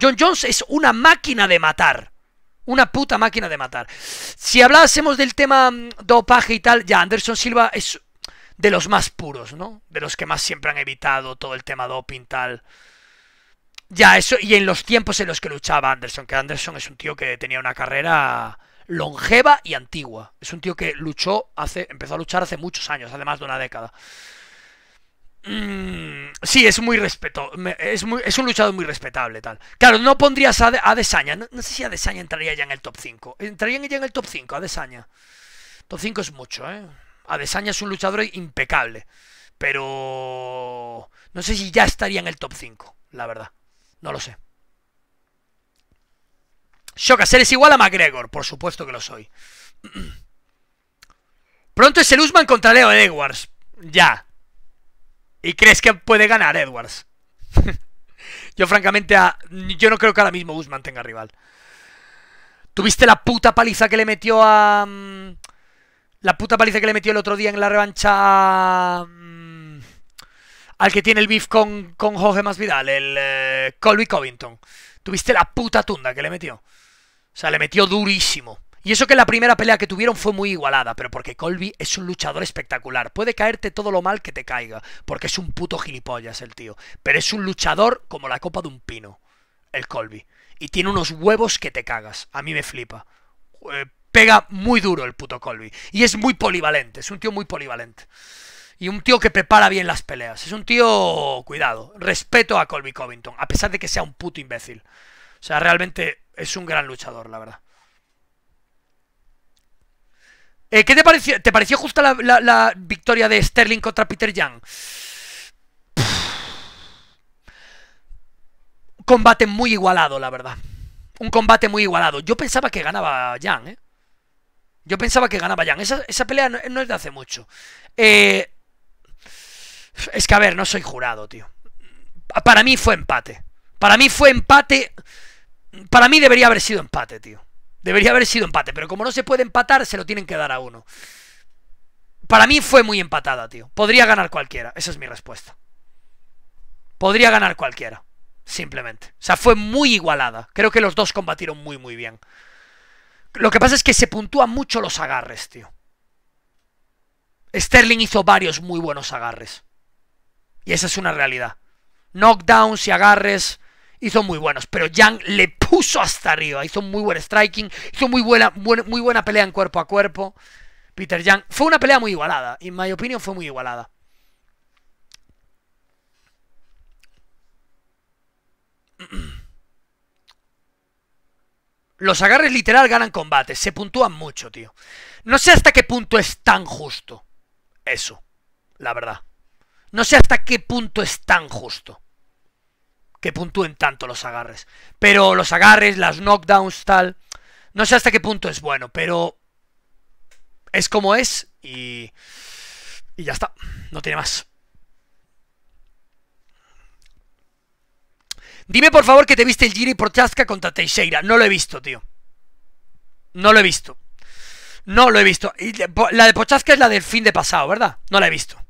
John Jones es una máquina de matar. Una puta máquina de matar. Si hablásemos del tema mm, dopaje y tal, ya Anderson Silva es de los más puros, ¿no? De los que más siempre han evitado todo el tema doping tal. Ya, eso, y en los tiempos en los que luchaba Anderson, que Anderson es un tío que tenía una carrera longeva y antigua. Es un tío que luchó hace, empezó a luchar hace muchos años, hace más de una década. Mm, sí, es muy respeto. Es, es un luchador muy respetable, tal. Claro, no pondrías a, a No, sé si a entraría ya en el top 5. Entraría ya en el top 5, a Top 5 es mucho, ¿eh? Adesaña es un luchador impecable. Pero. No sé si ya estaría en el top 5, la verdad. No lo sé. Shokas, eres igual a McGregor. Por supuesto que lo soy. Pronto es el Usman contra Leo Edwards. Ya. ¿Y crees que puede ganar Edwards? yo francamente, yo no creo que ahora mismo Usman tenga rival. ¿Tuviste la puta paliza que le metió a... Mm, la puta paliza que le metió el otro día en la revancha mm, al que tiene el beef con, con Jorge Masvidal, el eh, Colby Covington. Tuviste la puta tunda que le metió. O sea, le metió durísimo. Y eso que la primera pelea que tuvieron fue muy igualada, pero porque Colby es un luchador espectacular. Puede caerte todo lo mal que te caiga, porque es un puto gilipollas el tío. Pero es un luchador como la copa de un pino, el Colby. Y tiene unos huevos que te cagas. A mí me flipa. Eh, pega muy duro el puto Colby. Y es muy polivalente, es un tío muy polivalente. Y un tío que prepara bien las peleas. Es un tío, cuidado, respeto a Colby Covington, a pesar de que sea un puto imbécil. O sea, realmente es un gran luchador, la verdad. Eh, ¿Qué te pareció? ¿Te pareció justa la, victoria de Sterling contra Peter Young? combate muy igualado, la verdad. Un combate muy igualado. Yo pensaba que ganaba Young. ¿eh? Yo pensaba que ganaba Young. Esa, pelea no, es de hace mucho. Eh, es que, a ver, no soy jurado, tío. Para mí fue empate. Para mí fue empate. Para mí debería haber sido empate, tío. Debería haber sido empate, pero como no se puede empatar, se lo tienen que dar a uno. Para mí fue muy empatada, tío. Podría ganar cualquiera, esa es mi respuesta. Podría ganar cualquiera, simplemente. O sea, fue muy igualada. Creo que los dos combatieron muy, muy bien. Lo que pasa es que se puntúan mucho los agarres, tío. Sterling hizo varios muy buenos agarres. Y esa es una realidad. Knockdowns y agarres son muy buenos, pero Yang le puso hasta arriba, hizo muy buen striking, hizo muy buena, muy buena pelea en cuerpo a cuerpo. Peter Yang, fue una pelea muy igualada, en mi opinión fue muy igualada. Los agarres literal ganan combates, se puntúan mucho, tío. No sé hasta qué punto es tan justo eso, la verdad. No sé hasta qué punto es tan justo que puntúen tanto los agarres. Pero los agarres, las knockdowns, tal. No sé hasta qué punto es bueno, pero es como es y. Y ya está. No tiene más. Dime por favor que te viste el Giri chasca contra Teixeira. No lo he visto, tío. No lo he visto. No lo he visto. La de Pochazka es la del fin de pasado, ¿verdad? No la he visto.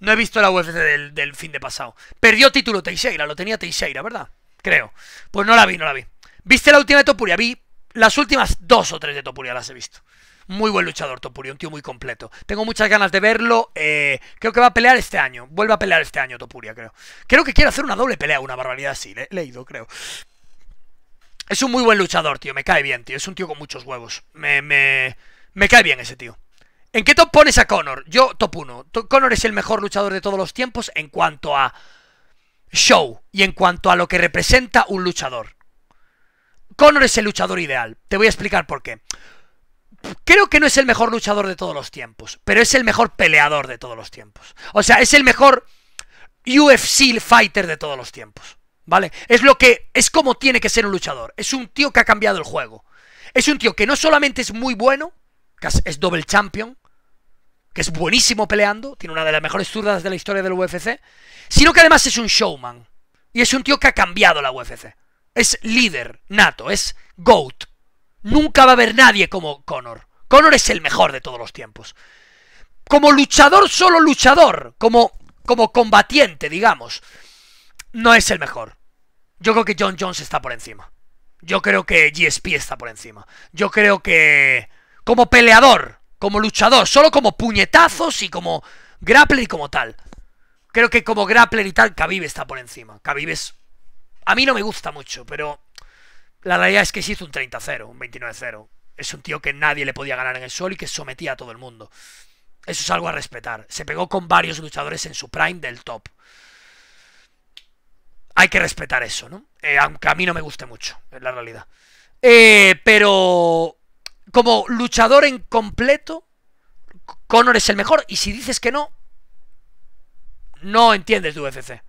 No he visto la UFC del, fin de pasado. Perdió título Teixeira, lo tenía Teixeira, ¿verdad? Creo. Pues no la vi, no la vi. ¿Viste la última de Topuria? Vi las últimas dos o tres de Topuria, las he visto. Muy buen luchador Topuria, un tío muy completo. Tengo muchas ganas de verlo. Eh, creo que va a pelear este año. Vuelve a pelear este año Topuria, creo. Creo que quiere hacer una doble pelea, una barbaridad así. Le leído, creo. Es un muy buen luchador, tío. Me cae bien, tío. Es un tío con muchos huevos. Me, me, me cae bien ese tío. ¿En qué top pones a Conor? Yo, top 1. Conor es el mejor luchador de todos los tiempos en cuanto a show y en cuanto a lo que representa un luchador. Conor es el luchador ideal. Te voy a explicar por qué. Creo que no es el mejor luchador de todos los tiempos, pero es el mejor peleador de todos los tiempos. O sea, es el mejor UFC fighter de todos los tiempos. ¿Vale? Es lo que. Es como tiene que ser un luchador. Es un tío que ha cambiado el juego. Es un tío que no solamente es muy bueno, es double champion, que es buenísimo peleando, tiene una de las mejores zurdas de la historia del UFC, sino que además es un showman. Y es un tío que ha cambiado la UFC. Es líder nato, es GOAT. Nunca va a haber nadie como Conor. Conor es el mejor de todos los tiempos. Como luchador, solo luchador, como, como combatiente, digamos, no es el mejor. Yo creo que John Jones está por encima. Yo creo que GSP está por encima. Yo creo que como peleador, como luchador, solo como puñetazos y como grappler y como tal. Creo que como grappler y tal, Khabib está por encima. Khabib es... A mí no me gusta mucho, pero la realidad es que se hizo un 30-0, un 29-0. Es un tío que nadie le podía ganar en el sol y que sometía a todo el mundo. Eso es algo a respetar. Se pegó con varios luchadores en su prime del top. Hay que respetar eso, ¿no? Eh, aunque a mí no me guste mucho, en la realidad. Eh, pero como luchador en completo, Conor es el mejor. Y si dices que no, no entiendes de UFC.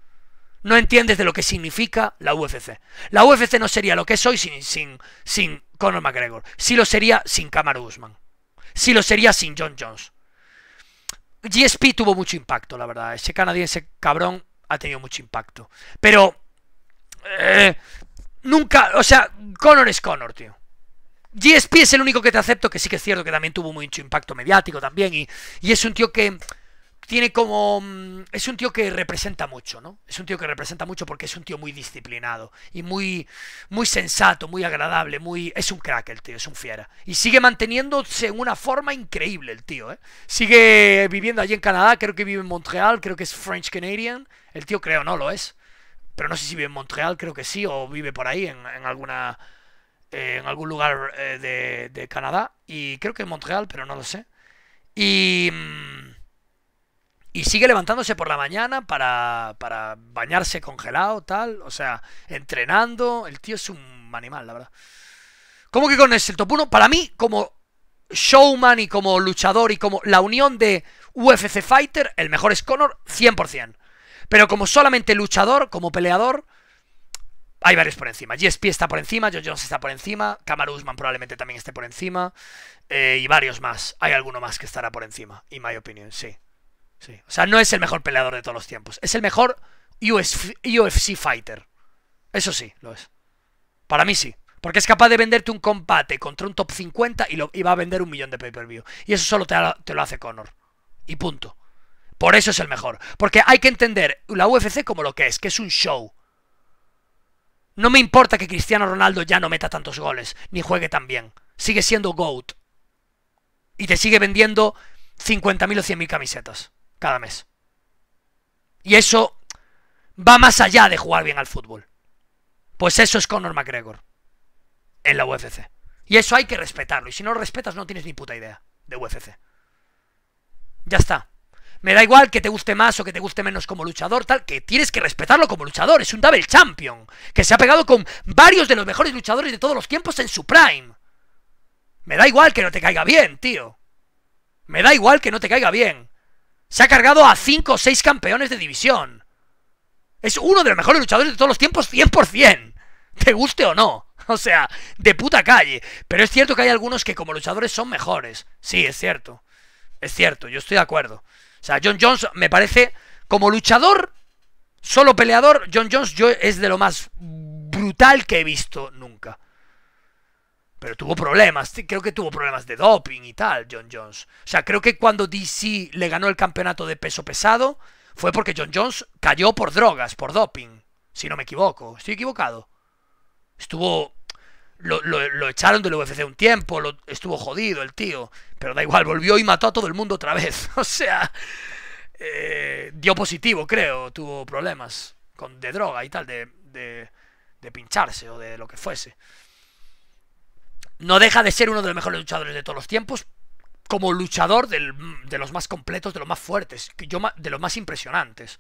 No entiendes de lo que significa la UFC. La UFC no sería lo que soy sin, sin, sin Conor McGregor. Sí lo sería sin Kamaru Usman. Sí lo sería sin John Jones. GSP tuvo mucho impacto, la verdad. Ese canadiense cabrón ha tenido mucho impacto. Pero... Eh, nunca... O sea, Conor es Conor, tío. GSP es el único que te acepto, que sí que es cierto que también tuvo mucho impacto mediático también, y, es un tío que tiene como... Mm, es un tío que representa mucho, ¿no? Es un tío que representa mucho porque es un tío muy disciplinado y muy, muy sensato, muy agradable, muy... Es un crack el tío, es un fiera. Y sigue manteniéndose en una forma increíble el tío, ¿eh? Sigue viviendo allí en Canadá, creo que vive en Montreal, creo que es French Canadian. El tío creo, no lo es. Pero no sé si vive en Montreal, creo que sí, o vive por ahí en, en alguna en algún lugar eh, de, Canadá, y creo que en Montreal, pero no lo sé. Y, mm, y sigue levantándose por la mañana para, para bañarse congelado, tal, o sea, entrenando. El tío es un animal, la verdad. ¿Cómo que con el top 1? Para mí, como showman y como luchador y como la unión de UFC Fighter, el mejor es Conor, 100%. Pero como solamente luchador, como peleador, hay varios por encima. GSP está por encima, John Jones está por encima, Kamaru Usman probablemente también esté por encima. Eh, y varios más. Hay alguno más que estará por encima, en mi opinión, sí. sí. O sea, no es el mejor peleador de todos los tiempos. Es el mejor UFC fighter. Eso sí, lo es. Para mí sí. Porque es capaz de venderte un combate contra un top 50 y, lo, iba va a vender un millón de pay-per-view. Y eso solo te, te lo hace Conor. Y punto. Por eso es el mejor. Porque hay que entender la UFC como lo que es, que es un show. No me importa que Cristiano Ronaldo ya no meta tantos goles, ni juegue tan bien. Sigue siendo GOAT. Y te sigue vendiendo 50.000 o 100.000 camisetas cada mes. Y eso va más allá de jugar bien al fútbol. Pues eso es Conor McGregor en la UFC. Y eso hay que respetarlo. Y si no lo respetas, no tienes ni puta idea de UFC. Ya está. Me da igual que te guste más o que te guste menos como luchador, tal, que tienes que respetarlo como luchador. Es un double champion, que se ha pegado con varios de los mejores luchadores de todos los tiempos en su prime. Me da igual que no te caiga bien, tío. Me da igual que no te caiga bien. Se ha cargado a 5 o 6 campeones de división. Es uno de los mejores luchadores de todos los tiempos 100%. Te guste o no. O sea, de puta calle. Pero es cierto que hay algunos que como luchadores son mejores. Sí, es cierto. Es cierto, yo estoy de acuerdo. O sea, John Jones me parece como luchador, solo peleador, John Jones yo, es de lo más brutal que he visto nunca. Pero tuvo problemas, creo que tuvo problemas de doping y tal, John Jones. O sea, creo que cuando DC le ganó el campeonato de peso pesado fue porque John Jones cayó por drogas, por doping, si no me equivoco. ¿Estoy equivocado? Estuvo lo, lo, echaron del UFC un tiempo, lo, estuvo jodido el tío, pero da igual, volvió y mató a todo el mundo otra vez. O sea, eh, dio positivo, creo, tuvo problemas con, de droga y tal, de, de, pincharse o de lo que fuese. No deja de ser uno de los mejores luchadores de todos los tiempos, como luchador de los más completos, de los más fuertes, yo, de los más impresionantes.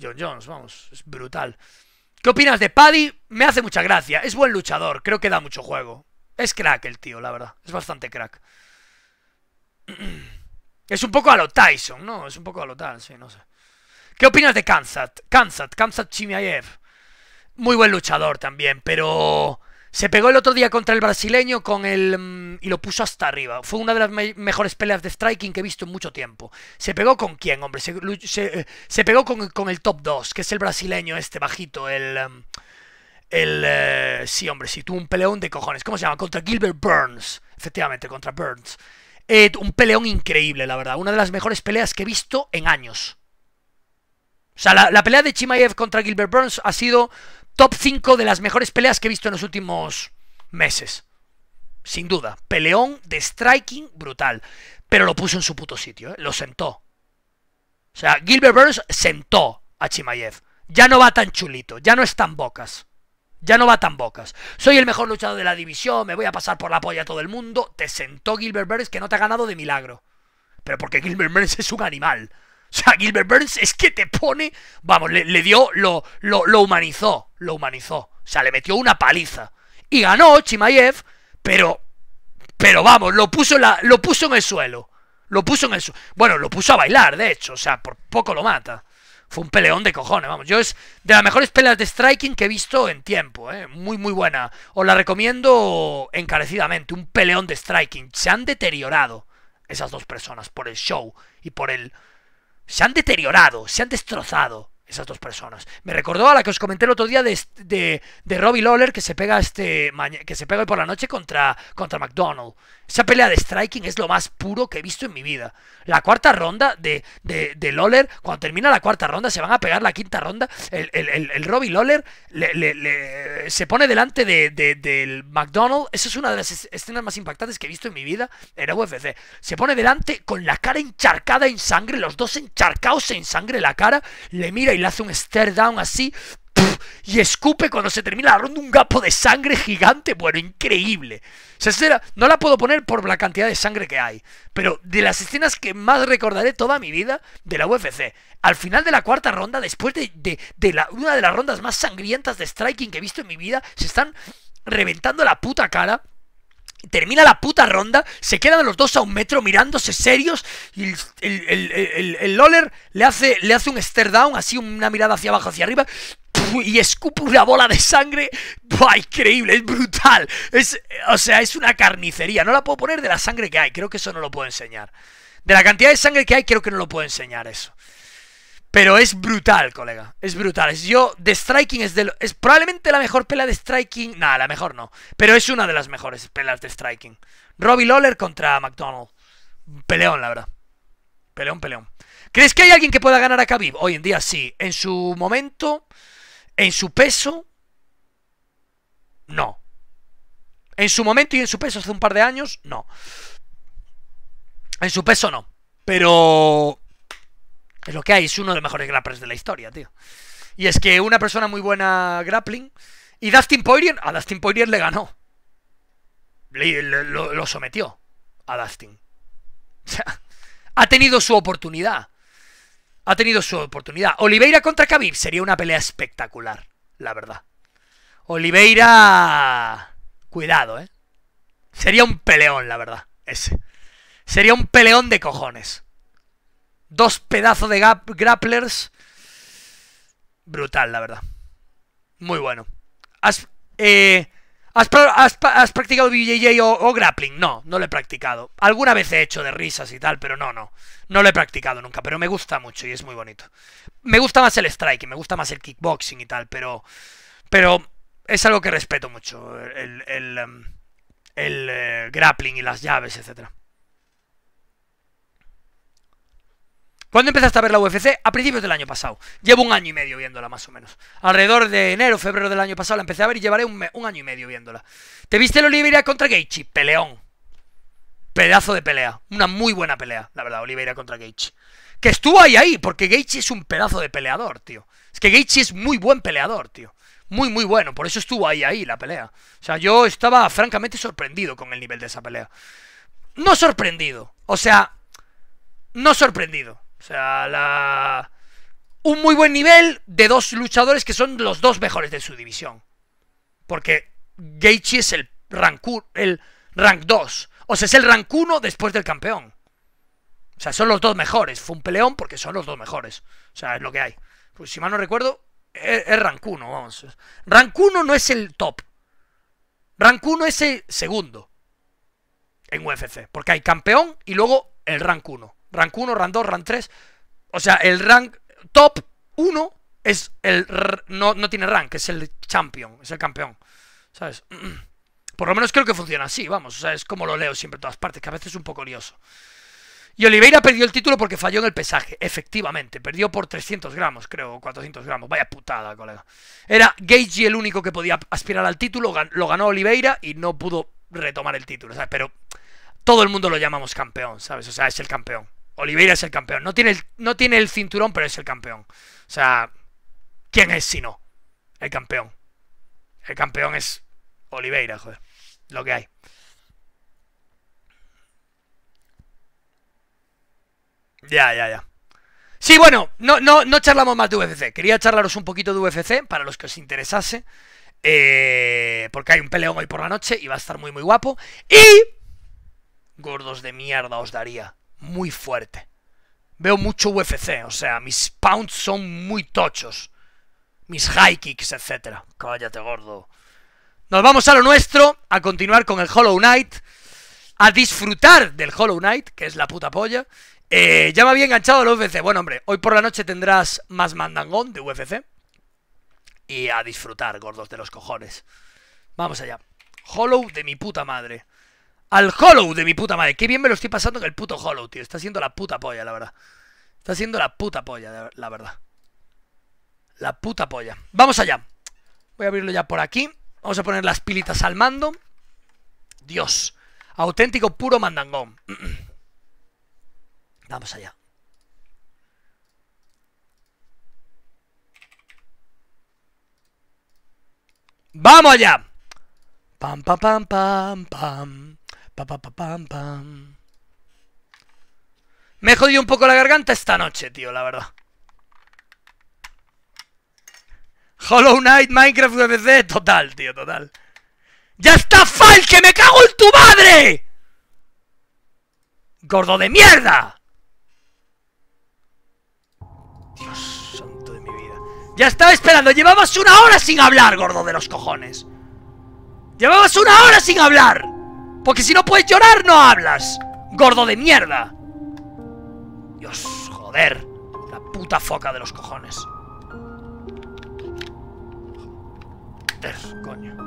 John Jones, vamos, es brutal. ¿Qué opinas de Paddy? Me hace mucha gracia. Es buen luchador. Creo que da mucho juego. Es crack el tío, la verdad. Es bastante crack. Es un poco a lo Tyson, ¿no? Es un poco a lo tal, sí, no sé. ¿Qué opinas de Kansat? Kansat, Kansat Chimayev. Muy buen luchador también, pero... Se pegó el otro día contra el brasileño con el mm, y lo puso hasta arriba. Fue una de las mejores peleas de striking que he visto en mucho tiempo. ¿Se pegó con quién, hombre? Se, eh, pegó con, el top 2, que es el brasileño este bajito, el... Mm, el eh, sí, hombre, sí, tuvo un peleón de cojones. ¿Cómo se llama? Contra Gilbert Burns. Efectivamente, contra Burns. Eh, un peleón increíble, la verdad. Una de las mejores peleas que he visto en años. O sea, la, la pelea de Chimaev contra Gilbert Burns ha sido top 5 de las mejores peleas que he visto en los últimos meses. Sin duda, peleón de striking brutal. Pero lo puso en su puto sitio, ¿eh? lo sentó. O sea, Gilbert Burns sentó a Chimayev. Ya no va tan chulito, ya no es tan bocas. Ya no va tan bocas. Soy el mejor luchador de la división, me voy a pasar por la polla a todo el mundo. Te sentó Gilbert Burns que no te ha ganado de milagro. Pero porque Gilbert Burns es un animal. O sea, Gilbert Burns es que te pone, vamos, le, dio, lo, lo humanizó lo humanizó. O sea, le metió una paliza. Y ganó Chimaev, pero. Pero vamos, lo puso, la, lo puso en el suelo. Lo puso en el suelo. Bueno, lo puso a bailar, de hecho. O sea, por poco lo mata. Fue un peleón de cojones, vamos. Yo es de las mejores peleas de striking que he visto en tiempo, ¿eh? Muy, muy buena. Os la recomiendo encarecidamente. Un peleón de striking. Se han deteriorado esas dos personas por el show y por el... Se han deteriorado, se han destrozado esas dos personas. Me recordó a la que os comenté el otro día de, de, de Robbie Lawler que se pega este que se pega hoy por la noche contra, contra McDonald. Esa pelea de striking es lo más puro que he visto en mi vida. La cuarta ronda de, de, Lawler, cuando termina la cuarta ronda, se van a pegar la quinta ronda. El, el, el, Robbie Lawler se pone delante de, del McDonald. Esa es una de las escenas más impactantes que he visto en mi vida en el UFC. Se pone delante con la cara encharcada en sangre, los dos encharcados en sangre la cara, le mira y hace un stare down así y escupe cuando se termina la ronda un gapo de sangre gigante. Bueno, increíble. Sincera, no la puedo poner por la cantidad de sangre que hay, pero de las escenas que más recordaré toda mi vida de la UFC. Al final de la cuarta ronda, después de, de, de la, una de las rondas más sangrientas de striking que he visto en mi vida, se están reventando la puta cara. Termina la puta ronda, se quedan los dos a un metro mirándose serios y el, Loller le hace, le hace un stare down, así una mirada hacia abajo, hacia arriba, y escupe una bola de sangre. increíble! Es brutal. Es, o sea, es una carnicería. No la puedo poner de la sangre que hay, creo que eso no lo puedo enseñar. De la cantidad de sangre que hay, creo que no lo puedo enseñar eso. Pero es brutal, colega. Es brutal. Es yo, The Striking es de es probablemente la mejor pelea de Striking. Nah, la mejor no. Pero es una de las mejores pelas de Striking. Robbie Lawler contra McDonald. Peleón, la verdad. Peleón, peleón. ¿Crees que hay alguien que pueda ganar a Khabib? Hoy en día sí. En su momento, en su peso, no. En su momento y en su peso hace un par de años, no. En su peso no. Pero es lo que hay, es uno de los mejores grapplers de la historia, tío. Y es que una persona muy buena grappling. Y Dustin Poirier, a Dustin Poirier le ganó. lo, sometió a Dustin. O sea, ha tenido su oportunidad. Ha tenido su oportunidad. Oliveira contra Khabib sería una pelea espectacular, la verdad. Oliveira... Cuidado, ¿eh? Sería un peleón, la verdad. Ese. Sería un peleón de cojones. Dos pedazos de grapplers. Brutal, la verdad. Muy bueno. Has, eh, practicado BJJ o, grappling? No, no lo he practicado. Alguna vez he hecho de risas y tal, pero no, no. No lo he practicado nunca, pero me gusta mucho y es muy bonito. Me gusta más el striking, me gusta más el kickboxing y tal, pero... Pero es algo que respeto mucho. El, el em, eh, grappling y las llaves, etcétera. ¿Cuándo empezaste a ver la UFC? A principios del año pasado. Llevo un año y medio viéndola, más o menos. Alrededor de enero, febrero del año pasado la empecé a ver y llevaré un, año y medio viéndola. ¿Te viste el Oliveira contra Gaethje? Peleón. Pedazo de pelea. Una muy buena pelea, la verdad, Oliveira contra Gaethje. Que estuvo ahí, ahí, porque Gaethje es un pedazo de peleador, tío. Es que Gaethje es muy buen peleador, tío muy, muy bueno. Por eso estuvo ahí, ahí la pelea. O sea, yo estaba francamente sorprendido con el nivel de esa pelea. No sorprendido. O sea, no sorprendido. O sea, la... Un muy buen nivel de dos luchadores que son los dos mejores de su división. Porque Gaichi es el rank, el 2. O sea, es el rank 1 después del campeón. O sea, son los dos mejores. Fue un peleón porque son los dos mejores. O sea, es lo que hay. Pues, si mal no recuerdo, es, es rank 1, vamos. Rank 1 no es el top. Rank 1 es el segundo en UFC. Porque hay campeón y luego el rank 1 rank 1, rank 2, rank 3. O sea, el rank top 1 es el no, no tiene rank, es el champion, es el campeón. ¿Sabes? Por lo menos creo que funciona así, vamos. O sea, es como lo leo siempre en todas partes, que a veces es un poco lioso. Y Oliveira perdió el título porque falló en el pesaje, efectivamente. Perdió por 300 gramos, creo, 400 gramos. Vaya putada, colega. Era Gagey el único que podía aspirar al título, lo ganó Oliveira y no pudo retomar el título, ¿sabes? Pero todo el mundo lo llamamos campeón, ¿sabes? O sea, es el campeón. Oliveira es el campeón. No tiene el, no tiene el cinturón, pero es el campeón. O sea, ¿quién es si no? El campeón. El campeón es Oliveira, joder. Lo que hay. Ya, ya, ya. Sí, bueno, no, no, no charlamos más de UFC. Quería charlaros un poquito de UFC para los que os interesase. Eh, porque hay un peleón hoy por la noche y va a estar muy, muy guapo. Y... Gordos de mierda os daría muy fuerte. Veo mucho UFC, o sea, mis pounds son muy tochos. Mis high kicks, etcétera Cállate, gordo. Nos vamos a lo nuestro, a continuar con el Hollow Knight, a disfrutar del Hollow Knight, que es la puta polla. Eh, ya me había enganchado al UFC. Bueno, hombre, hoy por la noche tendrás más mandangón de UFC. Y a disfrutar, gordos de los cojones. Vamos allá. Hollow de mi puta madre al Hollow de mi puta madre. Qué bien me lo estoy pasando en el puto Hollow, tío. Está siendo la puta polla, la verdad. Está siendo la puta polla, la verdad. La puta polla. Vamos allá. Voy a abrirlo ya por aquí. Vamos a poner las pilitas al mando. Dios. Auténtico puro mandangón. Vamos allá. ¡Vamos allá! Pam, pam, pam, pam, pam. Pa, pam, pam. Me he jodido un poco la garganta esta noche, tío, la verdad. Hollow Knight, Minecraft VPC, total, tío, total. ¡Ya está fall que me cago en tu madre! ¡Gordo de mierda! Dios santo de mi vida. Ya estaba esperando, llevabas una hora sin hablar, gordo de los cojones. Llevabas una hora sin hablar. Porque si no puedes llorar, no hablas. Gordo de mierda. Dios, joder. La puta foca de los cojones. Joder, coño.